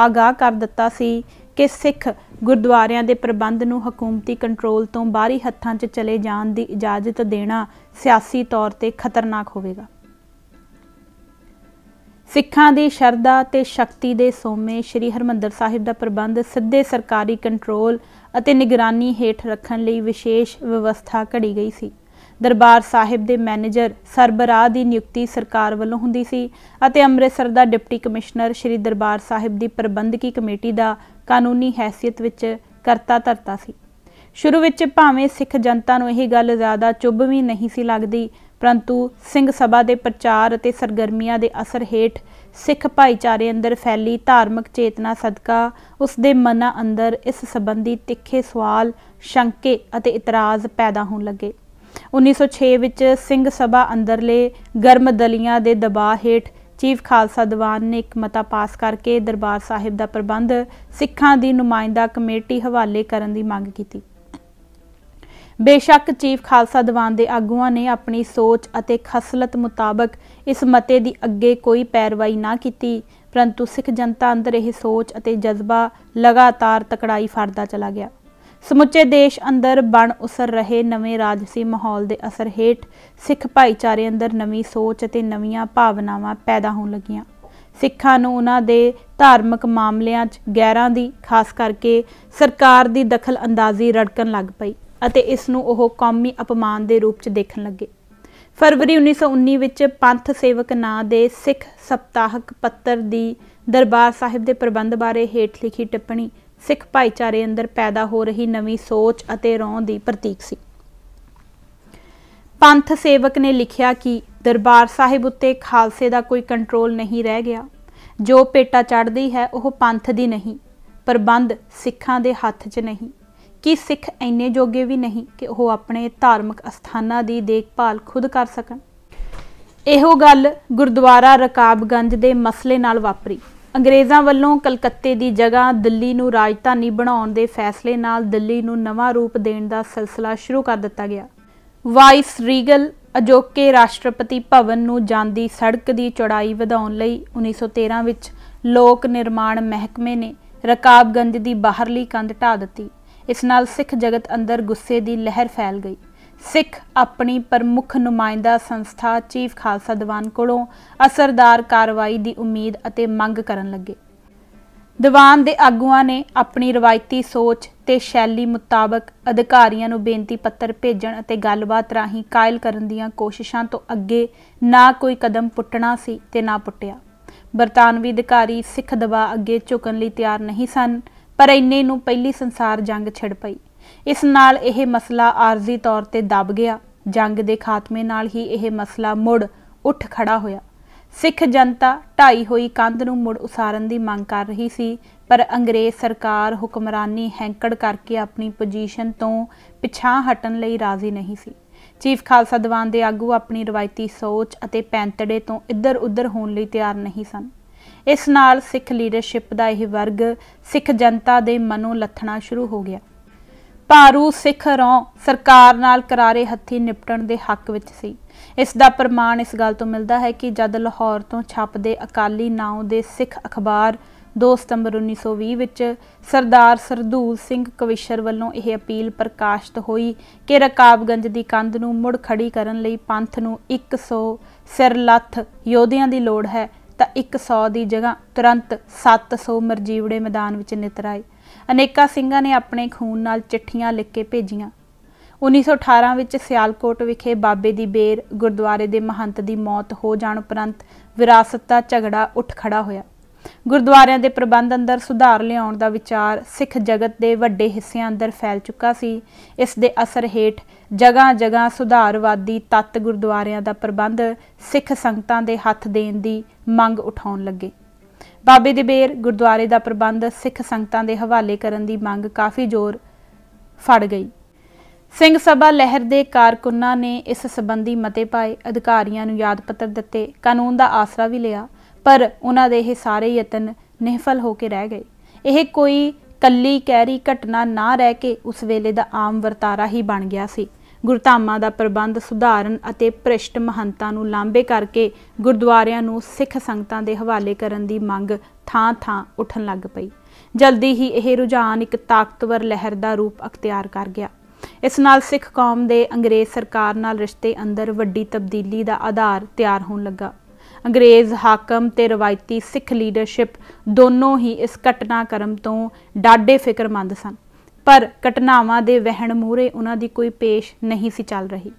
ਆਗਾਹ ਕਰ ਦਿੱਤਾ ਸੀ ਕਿ ਸਿੱਖ ਗੁਰਦੁਆਰਿਆਂ ਦੇ ਪ੍ਰਬੰਧ ਨੂੰ ਹਕੂਮਤੀ ਕੰਟਰੋਲ ਤੋਂ ਬਾਹਰੀ ਹੱਥਾਂ 'ਚ ਚਲੇ ਜਾਣ ਦੀ ਇਜਾਜ਼ਤ ਦੇਣਾ ਸਿਆਸੀ ਤੌਰ ਤੇ ਖਤਰਨਾਕ ਹੋਵੇਗਾ ਸਿੱਖਾਂ ਦੀ ਸ਼ਰਧਾ ਤੇ ਸ਼ਕਤੀ ਦੇ ਸੋਮੇ ਸ੍ਰੀ ਹਰਮੰਦਰ ਸਾਹਿਬ ਦਾ ਪ੍ਰਬੰਧ ਸਿੱਧੇ ਸਰਕਾਰੀ ਕੰਟਰੋਲ ਅਤੇ ਨਿਗਰਾਨੀ ਹੇਠ ਰੱਖਣ ਲਈ ਵਿਸ਼ੇਸ਼ ਵਿਵਸਥਾ ਘੜੀ ਗਈ ਸੀ ਦਰਬਾਰ ਸਾਹਿਬ ਦੇ ਮੈਨੇਜਰ ਸਰਬਰਾਹ ਦੀ ਨਿਯੁਕਤੀ ਸਰਕਾਰ ਵੱਲੋਂ ਹੁੰਦੀ ਸੀ ਅਤੇ ਅੰਮ੍ਰਿਤਸਰ ਦਾ ਡਿਪਟੀ ਕਮਿਸ਼ਨਰ ਸ੍ਰੀ ਦਰਬਾਰ ਸਾਹਿਬ ਦੀ ਪ੍ਰਬੰਧਕੀ ਕਮੇਟੀ ਦਾ ਕਾਨੂੰਨੀ ਹیثیت ਵਿੱਚ ਕਰਤਾ ਧਰਤਾ ਸੀ ਸ਼ੁਰੂ ਵਿੱਚ ਭਾਵੇਂ ਸਿੱਖ ਜਨਤਾ ਨੂੰ ਇਹ ਗੱਲ ਜ਼ਿਆਦਾ ਚੁੱਭ ਵੀ ਨਹੀਂ ਸੀ ਲੱਗਦੀ ਪਰੰਤੂ ਸਿੰਘ ਸਭਾ ਦੇ ਪ੍ਰਚਾਰ ਅਤੇ ਸਰਗਰਮੀਆਂ ਦੇ ਅਸਰ ਹੇਠ ਸਿੱਖ ਭਾਈਚਾਰੇ ਅੰਦਰ ਫੈਲੀ ਧਾਰਮਿਕ ਚੇਤਨਾ ਸਦਕਾ ਉਸ ਦੇ ਮਨਾਂ ਅੰਦਰ ਇਸ ਸੰਬੰਧੀ ਤਿੱਖੇ ਸਵਾਲ, ਸ਼ੰਕੇ ਅਤੇ ਇਤਰਾਜ਼ ਪੈਦਾ ਹੋਣ ਲੱਗੇ। 1906 ਵਿੱਚ ਸਿੰਘ ਸਭਾ ਅੰਦਰਲੇ ਗਰਮ ਦਲੀਆਂ ਦੇ ਦਬਾਅ ਹੇਠ ਚੀਫ ਖਾਲਸਾ ਦੀਵਾਨ ਨੇ ਇੱਕ ਮਤਾ ਪਾਸ ਕਰਕੇ ਦਰਬਾਰ ਸਾਹਿਬ ਦਾ ਪ੍ਰਬੰਧ ਸਿੱਖਾਂ ਦੀ ਨੁਮਾਇੰਦਾ ਕਮੇਟੀ ਹਵਾਲੇ ਕਰਨ ਦੀ ਮੰਗ ਕੀਤੀ। ਬੇਸ਼ੱਕ ਚੀਫ ਖਾਲਸਾ ਦੀਵਾਨ ਦੇ ਆਗੂਆਂ ਨੇ ਆਪਣੀ ਸੋਚ ਅਤੇ ਖਸਲਤ ਮੁਤਾਬਕ ਇਸ ਮਤੇ ਦੀ ਅੱਗੇ ਕੋਈ ਪੈਰਵਾਈ ਨਾ ਕੀਤੀ ਪਰੰਤੂ ਸਿੱਖ ਜਨਤਾ ਅੰਦਰ ਇਹ ਸੋਚ ਅਤੇ ਜਜ਼ਬਾ ਲਗਾਤਾਰ ਤਕੜਾਈ ਫੜਦਾ ਚਲਾ ਗਿਆ ਸਮੁੱਚੇ ਦੇਸ਼ ਅੰਦਰ ਬਣ ਉਸਰ ਰਹੇ ਨਵੇਂ ਰਾਜਸੀ ਮਾਹੌਲ ਦੇ ਅਸਰ ਹੇਠ ਸਿੱਖ ਭਾਈਚਾਰੇ ਅੰਦਰ ਨਵੀਂ ਸੋਚ ਅਤੇ ਨਵੀਆਂ ਭਾਵਨਾਵਾਂ ਪੈਦਾ ਹੋਣ ਲੱਗੀਆਂ ਸਿੱਖਾਂ ਨੂੰ ਉਹਨਾਂ ਦੇ ਧਾਰਮਿਕ ਮਾਮਲਿਆਂ 'ਚ ਗੈਰਾਂ ਦੀ ਖਾਸ ਕਰਕੇ ਸਰਕਾਰ ਦੀ ਦਖਲ ਅੰਦਾਜ਼ੀ ਰੜਕਣ ਲੱਗ ਪਈ ਅਤੇ ਇਸ ਨੂੰ ਉਹ ਕੌਮੀ ਅਪਮਾਨ ਦੇ ਰੂਪ 'ਚ ਦੇਖਣ ਲੱਗੇ ਫਰਵਰੀ 1919 ਵਿੱਚ ਪੰਥ ਸੇਵਕ ਨਾਂ ਦੇ ਸਿੱਖ ਸਪਤਾਹਕ ਪੱਤਰ ਦੀ ਦਰਬਾਰ ਸਾਹਿਬ ਦੇ ਪ੍ਰਬੰਧ ਬਾਰੇ ਹੇਠ ਲਿਖੀ ਟਿੱਪਣੀ ਸਿੱਖ ਭਾਈਚਾਰੇ ਅੰਦਰ ਪੈਦਾ ਹੋ ਰਹੀ ਨਵੀਂ ਸੋਚ ਅਤੇ ਰੌਂ ਦੀ ਪ੍ਰਤੀਕ ਸੀ ਪੰਥ ਸੇਵਕ ਨੇ ਲਿਖਿਆ ਕਿ ਦਰਬਾਰ ਸਾਹਿਬ ਉੱਤੇ ਖਾਲਸੇ ਦਾ ਕੋਈ ਕੰਟਰੋਲ ਨਹੀਂ ਰਹਿ ਗਿਆ ਜੋ ਪੇਟਾ ਚੜਦੀ ਹੈ ਉਹ ਪੰਥ ਦੀ ਨਹੀਂ ਪ੍ਰਬੰਧ ਸਿੱਖਾਂ ਦੇ ਹੱਥ 'ਚ ਨਹੀਂ ਕੀ ਸਿੱਖ ਐਨੇ ਜੋਗੇ ਵੀ ਨਹੀਂ ਕਿ ਉਹ ਆਪਣੇ ਧਾਰਮਿਕ ਅਸਥਾਨਾਂ ਦੀ ਦੇਖਭਾਲ ਖੁਦ ਕਰ ਸਕਣ ਇਹੋ ਗੱਲ ਗੁਰਦੁਆਰਾ ਰਕਾਬਗੰਜ ਦੇ ਮਸਲੇ ਨਾਲ ਵਾਪਰੀ ਅੰਗਰੇਜ਼ਾਂ ਵੱਲੋਂ ਕਲਕੱਤੇ ਦੀ ਜਗ੍ਹਾ ਦਿੱਲੀ ਨੂੰ ਰਾਜਧਾਨੀ ਬਣਾਉਣ ਦੇ ਫੈਸਲੇ ਨਾਲ ਦਿੱਲੀ ਨੂੰ ਨਵਾਂ ਰੂਪ ਦੇਣ ਦਾ ਸਿਲਸਿਲਾ ਸ਼ੁਰੂ ਕਰ ਦਿੱਤਾ ਗਿਆ ਵਾਈਸ ਰੀਗਲ ਅਜੋਕੇ ਰਾਸ਼ਟਰਪਤੀ ਭਵਨ ਨੂੰ ਜਾਂਦੀ ਸੜਕ ਦੀ ਚੌੜਾਈ ਵਧਾਉਣ ਲਈ 1913 ਵਿੱਚ ਲੋਕ ਨਿਰਮਾਣ ਮਹਿਕਮੇ ਨੇ ਰਕਾਬਗੰਜ ਦੀ ਬਾਹਰਲੀ ਕੰਧ ਢਾ ਦਿੱਤੀ ਇਸ ਨਾਲ ਸਿੱਖ ਜਗਤ ਅੰਦਰ ਗੁੱਸੇ ਦੀ ਲਹਿਰ ਫੈਲ ਗਈ ਸਿੱਖ ਆਪਣੀ ਪ੍ਰਮੁੱਖ ਨੁਮਾਇੰਦਾ ਸੰਸਥਾ ਚੀਫ ਖਾਲਸਾ ਦੀਵਾਨ ਕੋਲੋਂ ਅਸਰਦਾਰ ਕਾਰਵਾਈ ਦੀ ਉਮੀਦ ਅਤੇ ਮੰਗ ਕਰਨ ਲੱਗੇ ਦੀਵਾਨ ਦੇ ਆਗੂਆਂ ਨੇ ਆਪਣੀ ਰਵਾਇਤੀ ਸੋਚ ਤੇ ਸ਼ੈਲੀ ਮੁਤਾਬਕ ਅਧਿਕਾਰੀਆਂ ਨੂੰ ਬੇਨਤੀ ਪੱਤਰ ਭੇਜਣ ਅਤੇ ਗੱਲਬਾਤ ਰਾਹੀਂ ਕਾਇਲ ਕਰਨ ਦੀਆਂ ਕੋਸ਼ਿਸ਼ਾਂ ਤੋਂ ਅੱਗੇ ਨਾ ਕੋਈ ਕਦਮ ਪੁੱਟਣਾ ਸੀ ਤੇ ਨਾ ਪੁੱਟਿਆ ਬਰਤਾਨਵੀ ਅਧਿਕਾਰੀ ਸਿੱਖ ਦਬਾ ਅੱਗੇ ਝੁਕਣ ਲਈ ਤਿਆਰ ਨਹੀਂ ਸਨ ਪਰ ਇੰਨੇ ਨੂੰ ਪਹਿਲੀ ਸੰਸਾਰ ਜੰਗ ਛਿੜ ਪਈ ਇਸ ਨਾਲ ਇਹ ਮਸਲਾ ਆਰਜ਼ੀ ਤੌਰ ਤੇ ਦਬ ਗਿਆ ਜੰਗ ਦੇ ਖਾਤਮੇ ਨਾਲ ਹੀ ਇਹ ਮਸਲਾ ਮੁੜ ਉੱਠ ਖੜਾ ਹੋਇਆ ਸਿੱਖ ਜਨਤਾ ਢਾਈ ਹੋਈ ਕੰਧ ਨੂੰ ਮੁੜ ਉਸਾਰਨ ਦੀ ਮੰਗ ਕਰ ਰਹੀ ਸੀ ਪਰ ਅੰਗਰੇਜ਼ ਸਰਕਾਰ ਹੁਕਮਰਾਨੀ ਹੈਂਕੜ ਕਰਕੇ ਆਪਣੀ ਪੋਜੀਸ਼ਨ ਤੋਂ ਪਿਛਾਂ ਹਟਣ ਲਈ ਰਾਜ਼ੀ ਨਹੀਂ ਸੀ ਚੀਫ ਖਾਲਸਾ ਦੀਵਾਨ ਦੇ ਆਗੂ ਆਪਣੀ ਰਵਾਇਤੀ ਸੋਚ ਅਤੇ ਪੈਂਤੜੇ ਤੋਂ ਇੱਧਰ-ਉੱਧਰ ਹੋਣ ਲਈ ਤਿਆਰ ਨਹੀਂ ਸਨ ਇਸ ਨਾਲ ਸਿੱਖ ਲੀਡਰਸ਼ਿਪ ਦਾ ਇਹ ਵਰਗ ਸਿੱਖ ਜਨਤਾ ਦੇ ਮਨੋਂ ਲੱਥਣਾ ਸ਼ੁਰੂ ਹੋ ਗਿਆ ਭਾਰੂ ਸਿੱਖ ਰੋਂ ਸਰਕਾਰ ਨਾਲ ਕਰਾਰੇ ਹੱਥੀ ਨਿਪਟਣ ਦੇ ਹੱਕ ਵਿੱਚ ਸੀ ਇਸ ਦਾ ਪ੍ਰਮਾਣ ਇਸ ਗੱਲ ਤੋਂ ਮਿਲਦਾ ਹੈ ਕਿ ਜਦ ਲਾਹੌਰ ਤੋਂ ਛਾਪਦੇ ਅਕਾਲੀ ਨਾਉ ਦੇ ਸਿੱਖ ਅਖਬਾਰ 2 ਸਤੰਬਰ 1920 ਵਿੱਚ ਸਰਦਾਰ ਸਰਦੂਲ ਸਿੰਘ ਕਵਿਸ਼ਰ ਵੱਲੋਂ ਇਹ ਅਪੀਲ ਪ੍ਰਕਾਸ਼ਿਤ ਹੋਈ ਕਿ ਰਕਾਬਗੰਜ ਦੀ ਕੰਧ ਨੂੰ ਮੁੜ ਖੜੀ ਕਰਨ ਲਈ ਪੰਥ ਨੂੰ 100 ਸਿਰ ਲੱਥ ਯੋਧਿਆਂ ਦੀ ਲੋੜ ਹੈ ਤਾਂ 100 ਦੀ ਜਗ੍ਹਾ ਤੁਰੰਤ 700 ਮਰਜੀਵੜੇ ਮੈਦਾਨ ਵਿੱਚ ਨਿਤਰਾਏ ਅਨੇਕਾ ਅਨੇਕਾਂ ਸਿੰਘਾਂ ਨੇ ਆਪਣੇ ਖੂਨ ਨਾਲ ਚਿੱਠੀਆਂ ਲਿਖ ਕੇ ਭੇਜੀਆਂ 1918 ਵਿੱਚ ਸਿਆਲਕੋਟ ਵਿਖੇ ਬਾਬੇ ਦੀ ਬੇਰ ਗੁਰਦੁਆਰੇ ਦੇ ਮਹੰਤ ਦੀ ਮੌਤ ਹੋ ਜਾਣ ਉਪਰੰਤ ਵਿਰਾਸਤ ਦਾ ਝਗੜਾ ਉੱਠ ਖੜਾ ਹੋਇਆ ਗੁਰਦੁਆਰਿਆਂ ਦੇ ਪ੍ਰਬੰਧ ਅੰਦਰ ਸੁਧਾਰ ਲਿਆਉਣ ਦਾ ਵਿਚਾਰ ਸਿੱਖ ਜਗਤ ਦੇ ਵੱਡੇ ਹਿੱਸਿਆਂ ਅੰਦਰ ਫੈਲ ਚੁੱਕਾ ਸੀ ਇਸ ਦੇ ਅਸਰ ਹੇਠ ਜਗ੍ਹਾ-ਜਗ੍ਹਾ ਸੁਧਾਰਵਾਦੀ ਤੱਤ ਗੁਰਦੁਆਰਿਆਂ ਦਾ ਪ੍ਰਬੰਧ ਸਿੱਖ ਸੰਗਤਾਂ ਦੇ ਹੱਥ ਦੇਣ ਦੀ ਮੰਗ ਉਠਾਉਣ ਲੱਗੇ ਬਾਬੇ ਦੀ ਬੇਰ ਗੁਰਦੁਆਰੇ ਦਾ ਪ੍ਰਬੰਧ ਸਿੱਖ ਸੰਗਤਾਂ ਦੇ ਹਵਾਲੇ ਕਰਨ ਦੀ ਮੰਗ ਕਾਫੀ ਜ਼ੋਰ ਫੜ ਗਈ ਸਿੰਘ ਸਭਾ ਲਹਿਰ ਦੇ ਕਾਰਕੁਨਾਂ ਨੇ ਇਸ ਸੰਬੰਧੀ ਮਤੇ ਪਾਏ ਅਧਿਕਾਰੀਆਂ ਨੂੰ ਯਾਦ ਪੱਤਰ ਦਿੱਤੇ ਕਾਨੂੰਨ ਦਾ ਆਸਰਾ ਵੀ ਲਿਆ ਪਰ ਉਹਨਾਂ ਦੇ ਇਹ ਸਾਰੇ ਯਤਨ ਨਿਹਫਲ ਹੋ ਕੇ ਰਹਿ ਗਏ ਇਹ ਕੋਈ ਕੱਲੀ ਕੈਰੀ ਘਟਨਾ ਨਾ ਰਹਿ ਕੇ ਉਸ ਵੇਲੇ ਦਾ ਆਮ ਵਰਤਾਰਾ ਹੀ ਬਣ ਗਿਆ ਸੀ ਗੁਰਧਾਮਾਂ ਦਾ ਪ੍ਰਬੰਧ ਸੁਧਾਰਨ ਅਤੇ ਪ੍ਰਿਸ਼ਟ ਮਹੰਤਾਂ ਨੂੰ ਲਾਂਬੇ ਕਰਕੇ ਗੁਰਦੁਆਰਿਆਂ ਨੂੰ ਸਿੱਖ ਸੰਗਤਾਂ ਦੇ ਹਵਾਲੇ ਕਰਨ ਦੀ ਮੰਗ ਥਾਂ-ਥਾਂ ਉੱਠਣ ਲੱਗ ਪਈ ਜਲਦੀ ਹੀ ਇਹ ਰੁਝਾਨ ਇੱਕ ਤਾਕਤਵਰ ਲਹਿਰ ਦਾ ਰੂਪ ਅਖਤਿਆਰ ਕਰ ਗਿਆ ਇਸ ਨਾਲ ਸਿੱਖ ਕੌਮ ਦੇ ਅੰਗਰੇਜ਼ ਸਰਕਾਰ ਨਾਲ ਰਿਸ਼ਤੇ ਅੰਦਰ ਵੱਡੀ ਤਬਦੀਲੀ ਦਾ ਆਧਾਰ ਤਿਆਰ ਹੋਣ ਲੱਗਾ ਅੰਗਰੇਜ਼ ਹਾਕਮ ਤੇ ਰਵਾਇਤੀ ਸਿੱਖ ਲੀਡਰਸ਼ਿਪ ਦੋਨੋਂ ਹੀ ਇਸ ਘਟਨਾਕ੍ਰਮ ਤੋਂ ਡਾਢੇ ਫਿਕਰਮੰਦ ਸਨ ਪਰ ਘਟਨਾਵਾਂ ਦੇ ਵਹਿਣ ਮੂਰੇ ਉਹਨਾਂ ਦੀ ਕੋਈ ਪੇਸ਼ ਨਹੀਂ ਸੀ ਚੱਲ ਰਹੀ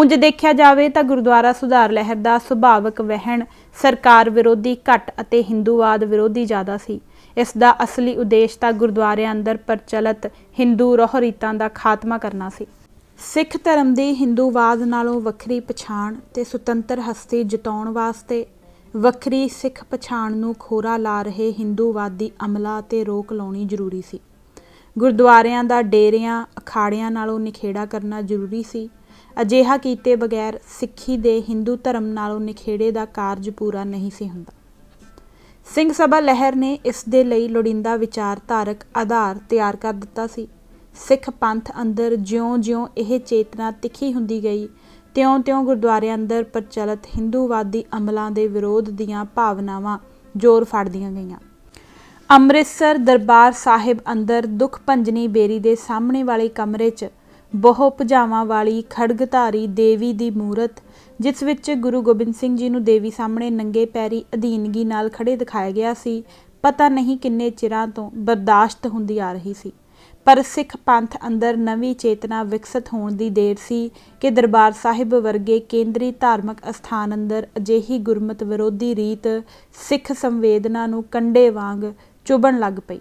ਉੰਜ ਦੇਖਿਆ ਜਾਵੇ ਤਾਂ ਗੁਰਦੁਆਰਾ ਸੁਧਾਰ ਲਹਿਰ ਦਾ ਸੁਭਾਵਿਕ ਵਹਿਣ ਸਰਕਾਰ ਵਿਰੋਧੀ ਘਟ ਅਤੇ ਹਿੰਦੂਵਾਦ ਵਿਰੋਧੀ ਜ਼ਿਆਦਾ ਸੀ ਇਸ ਦਾ ਅਸਲੀ ਉਦੇਸ਼ ਤਾਂ ਗੁਰਦੁਆਰਿਆਂ ਅੰਦਰ ਪ੍ਰਚਲਿਤ ਹਿੰਦੂ ਰੋਹ ਰੀਤਾਂ ਦਾ ਖਾਤਮਾ ਕਰਨਾ ਸੀ ਸਿੱਖ ਧਰਮ ਦੀ ਹਿੰਦੂਵਾਦ ਨਾਲੋਂ ਵੱਖਰੀ ਪਛਾਣ ਤੇ ਸੁਤੰਤਰ ਹਸਤੀ ਜਿਤਾਉਣ ਵਾਸਤੇ ਵੱਖਰੀ ਸਿੱਖ ਪਛਾਣ ਨੂੰ ਖੋਰਾ ਲਾ ਰਹੇ ਹਿੰਦੂਵਾਦੀ ਅਮਲਾ ਤੇ ਰੋਕ ਲਾਉਣੀ ਜ਼ਰੂਰੀ ਸੀ ਗੁਰਦੁਆਰਿਆਂ ਦਾ ਡੇਰਿਆਂ ਅਖਾੜਿਆਂ ਨਾਲੋਂ ਨਿਖੇੜਾ ਕਰਨਾ ਜ਼ਰੂਰੀ ਸੀ ਅਜਿਹਾ ਕੀਤੇ ਬਗੈਰ ਸਿੱਖੀ ਦੇ ਹਿੰਦੂ ਧਰਮ ਨਾਲੋਂ ਨਿਖੇੜੇ ਦਾ ਕਾਰਜ ਪੂਰਾ ਨਹੀਂ ਸੀ ਹੁੰਦਾ ਸਿੰਘ ਸਭਾ ਲਹਿਰ ਨੇ ਇਸ ਦੇ ਲਈ ਲੋੜਿੰਦਾ ਵਿਚਾਰਧਾਰਕ ਆਧਾਰ ਤਿਆਰ ਕਰ ਦਿੱਤਾ ਸੀ ਸਿੱਖ ਪੰਥ ਅੰਦਰ ਜਿਉਂ-ਜਿਉਂ ਇਹ ਚੇਤਨਾ ਤਿੱਖੀ ਹੁੰਦੀ ਗਈ ਤਿਉਂ-ਤਿਉਂ ਗੁਰਦੁਆਰਿਆਂ ਅੰਦਰ ਪ੍ਰਚਲਿਤ ਹਿੰਦੂਵਾਦੀ ਅਮਲਾਂ ਦੇ ਵਿਰੋਧ ਦੀਆਂ ਭਾਵਨਾਵਾਂ ਜ਼ੋਰ ਫੜਦੀਆਂ ਗਈਆਂ ਅੰਮ੍ਰਿਤਸਰ ਦਰਬਾਰ ਸਾਹਿਬ ਅੰਦਰ ਦੁਖ ਪੰਜਨੀ 베ਰੀ ਦੇ ਸਾਹਮਣੇ ਵਾਲੇ ਕਮਰੇ 'ਚ ਬਹੁ ਭੁਜਾਵਾਂ ਵਾਲੀ ਖੜਗਧਾਰੀ ਦੇਵੀ ਦੀ ਮੂਰਤ ਜਿਸ ਵਿੱਚ ਗੁਰੂ ਗੋਬਿੰਦ ਸਿੰਘ ਜੀ ਨੂੰ ਦੇਵੀ ਸਾਹਮਣੇ ਨੰਗੇ ਪੈਰੀ ਅਧੀਨਗੀ ਨਾਲ ਖੜੇ ਦਿਖਾਇਆ ਗਿਆ ਸੀ ਪਤਾ ਨਹੀਂ ਕਿੰਨੇ ਚਿਰਾਂ ਤੋਂ ਬਰਦਾਸ਼ਤ ਹੁੰਦੀ ਆ ਰਹੀ ਸੀ ਪਰ ਸਿੱਖ ਪੰਥ ਅੰਦਰ ਨਵੀਂ ਚੇਤਨਾ ਵਿਕਸਿਤ ਹੋਣ ਦੀ ਦੇਰ ਸੀ ਕਿ ਦਰਬਾਰ ਸਾਹਿਬ ਵਰਗੇ ਕੇਂਦਰੀ ਧਾਰਮਿਕ ਅਸਥਾਨ ਅੰਦਰ ਅਜਿਹੀ ਗੁਰਮਤ ਵਿਰੋਧੀ ਰੀਤ ਸਿੱਖ ਸੰਵੇਦਨਾ ਨੂੰ ਕੰਡੇ ਵਾਂਗ ਚੁਬਣ ਲੱਗ ਪਈ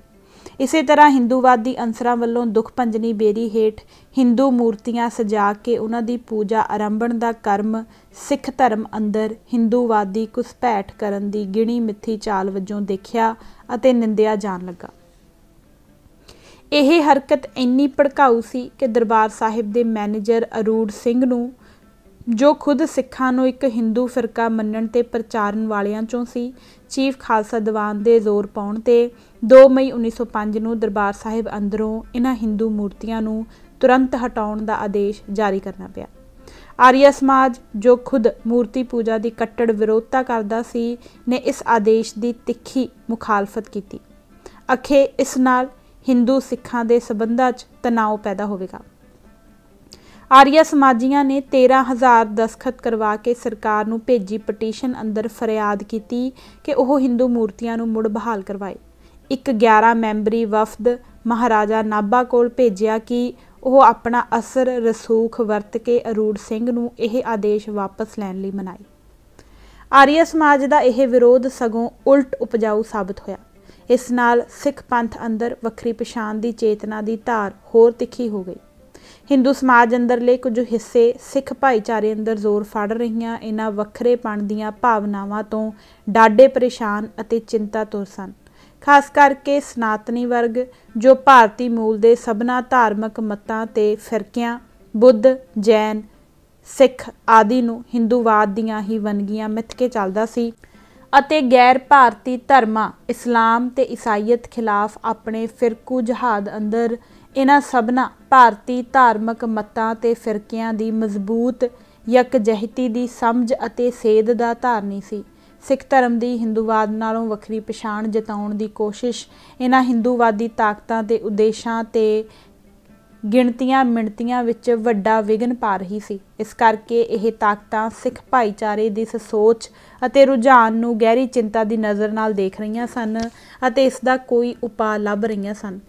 ਇਸੇ ਤਰ੍ਹਾਂ ਹਿੰਦੂਵਾਦੀ ਅੰਸਰਾਂ ਵੱਲੋਂ ਦੁਖ ਪੰਜਨੀ 베ਰੀ ਹੇਠ ਹਿੰਦੂ ਮੂਰਤੀਆਂ ਸਜਾ ਕੇ ਉਹਨਾਂ ਦੀ ਪੂਜਾ ਆਰੰਭਣ ਦਾ ਕਰਮ ਸਿੱਖ ਧਰਮ ਅੰਦਰ ਹਿੰਦੂਵਾਦੀ ਕੁਸਪੈਠ ਕਰਨ ਦੀ ਗਿਣੀ ਮਿੱਥੀ ਚਾਲ ਵਜੋਂ ਦੇਖਿਆ ਅਤੇ ਨਿੰਦਿਆ ਜਾਣ ਲੱਗਾ ਇਹ ਹਰਕਤ ਇੰਨੀ ਭੜਕਾਊ ਸੀ ਕਿ ਦਰਬਾਰ ਸਾਹਿਬ ਦੇ ਮੈਨੇਜਰ ਅਰੂੜ ਸਿੰਘ ਨੂੰ ਜੋ ਖੁਦ ਸਿੱਖਾਂ ਨੂੰ ਇੱਕ ਹਿੰਦੂ ਫਿਰਕਾ ਮੰਨਣ ਤੇ ਪ੍ਰਚਾਰਨ ਵਾਲਿਆਂ ਚੋਂ ਸੀ ਚੀਫ ਖਾਲਸਾ ਦੀਵਾਨ ਦੇ ਜ਼ੋਰ ਪਾਉਣ ਤੇ 2 ਮਈ 1905 ਨੂੰ ਦਰਬਾਰ ਸਾਹਿਬ ਅੰਦਰੋਂ ਇਹਨਾਂ ਹਿੰਦੂ ਮੂਰਤੀਆਂ ਨੂੰ ਤੁਰੰਤ ਹਟਾਉਣ ਦਾ ਆਦੇਸ਼ ਜਾਰੀ ਕਰਨਾ ਪਿਆ ਆਰੀਆ ਸਮਾਜ ਜੋ ਖੁਦ ਮੂਰਤੀ ਪੂਜਾ ਦੀ ਕੱਟੜ ਵਿਰੋਧਤਾ ਕਰਦਾ ਸੀ ਨੇ ਇਸ ਆਦੇਸ਼ ਦੀ ਤਿੱਖੀ ਮੁਖਾਲਫਤ ਕੀਤੀ ਅਖੇ ਇਸ ਨਾਲ ਹਿੰਦੂ ਸਿੱਖਾਂ ਦੇ ਸਬੰਧਾਂ 'ਚ ਤਣਾਅ ਪੈਦਾ ਹੋਵੇਗਾ ਆਰੀਆ ਸਮਾਜੀਆਂ ਨੇ 13000 ਦਸਖਤ ਕਰਵਾ ਕੇ ਸਰਕਾਰ ਨੂੰ ਭੇਜੀ ਪਟੀਸ਼ਨ ਅੰਦਰ ਫਰਿਆਦ ਕੀਤੀ ਕਿ ਉਹ ਹਿੰਦੂ ਮੂਰਤੀਆਂ ਨੂੰ ਮੁੜ ਬਹਾਲ ਕਰਵਾਏ ਇੱਕ 11 ਮੈਂਬਰੀ ਵਫਦ ਮਹਾਰਾਜਾ ਨਾਭਾ ਕੋਲ ਭੇਜਿਆ ਕਿ ਉਹ ਆਪਣਾ ਅਸਰ ਰਸੂਖ ਵਰਤ ਕੇ ਅਰੂੜ ਸਿੰਘ ਨੂੰ ਇਹ ਆਦੇਸ਼ ਵਾਪਸ ਲੈਣ ਲਈ ਮਨਾਈ ਆਰੀਆ ਸਮਾਜ ਦਾ ਇਹ ਵਿਰੋਧ ਸਗੋਂ ਉਲਟ ਉਪਜਾਊ ਸਾਬਤ ਹੋਇਆ ਇਸ ਨਾਲ ਸਿੱਖ ਪੰਥ ਅੰਦਰ ਵੱਖਰੀ ਪਛਾਣ ਦੀ ਚੇਤਨਾ ਦੀ ਧਾਰ ਹੋਰ ਤਿੱਖੀ ਹੋ ਗਈ ਹਿੰਦੂ ਸਮਾਜ ਅੰਦਰਲੇ ਕੁਝ ਹਿੱਸੇ ਸਿੱਖ ਭਾਈਚਾਰੇ ਅੰਦਰ ਜ਼ੋਰ ਫੜ ਰਹੀਆਂ ਇਹਨਾਂ ਵੱਖਰੇਪਣ ਦੀਆਂ ਭਾਵਨਾਵਾਂ ਤੋਂ ਡਾਢੇ ਪਰੇਸ਼ਾਨ ਅਤੇ ਚਿੰਤਾਤੁਰ ਸਨ ਖਾਸ ਕਰਕੇ ਸਨਾਤਨੀ ਵਰਗ ਜੋ ਭਾਰਤੀ ਮੂਲ ਦੇ ਸਭਨਾ ਧਾਰਮਿਕ ਮਤਾਂ ਤੇ ਫਿਰਕਿਆਂ ਬੁੱਧ ਜੈਨ ਸਿੱਖ ਆਦਿ ਨੂੰ ਹਿੰਦੂਵਾਦ ਦੀਆਂ ਹੀ ਵੰਗੀਆਂ ਮਿੱਥ ਕੇ ਚੱਲਦਾ ਸੀ ਅਤੇ ਗੈਰ ਭਾਰਤੀ ਧਰਮਾਂ ਇਸਲਾਮ ਤੇ ਈਸਾਈਅਤ ਖਿਲਾਫ ਆਪਣੇ ਫਿਰਕੂ ਜਹਾਦ ਅੰਦਰ ਇਹਨਾਂ ਸਭਨਾ ਭਾਰਤੀ ਧਾਰਮਿਕ ਮਤਾਂ ਤੇ ਫਿਰਕਿਆਂ ਦੀ ਮਜ਼ਬੂਤ ਯਕਜਹਿਤੀ ਦੀ ਸਮਝ ਅਤੇ ਸੇਧ ਦਾ ਧਾਰਨੀ ਸੀ ਸਿੱਖ ਧਰਮ ਦੀ ਹਿੰਦੂਵਾਦ ਨਾਲੋਂ ਵੱਖਰੀ ਪਛਾਣ ਜਤਾਉਣ ਦੀ ਕੋਸ਼ਿਸ਼ ਇਹਨਾਂ ਹਿੰਦੂਵਾਦੀ ਤਾਕਤਾਂ ਤੇ ਉਦੇਸ਼ਾਂ ਤੇ ਗਿਣਤੀਆਂ ਮਿੰਟੀਆਂ ਵਿੱਚ ਵੱਡਾ ਵਿਗਨ ਪਾ ਰਹੀ ਸੀ ਇਸ ਕਰਕੇ ਇਹ ਤਾਕਤਾਂ ਸਿੱਖ ਭਾਈਚਾਰੇ ਦੀ ਸੋਚ ਅਤੇ ਰੁਝਾਨ ਨੂੰ ਗਹਿਰੀ ਚਿੰਤਾ ਦੀ ਨਜ਼ਰ ਨਾਲ ਦੇਖ ਰਹੀਆਂ ਸਨ ਅਤੇ ਇਸ ਦਾ ਕੋਈ ਉਪਾਅ ਲੱਭ ਰਹੀਆਂ ਸਨ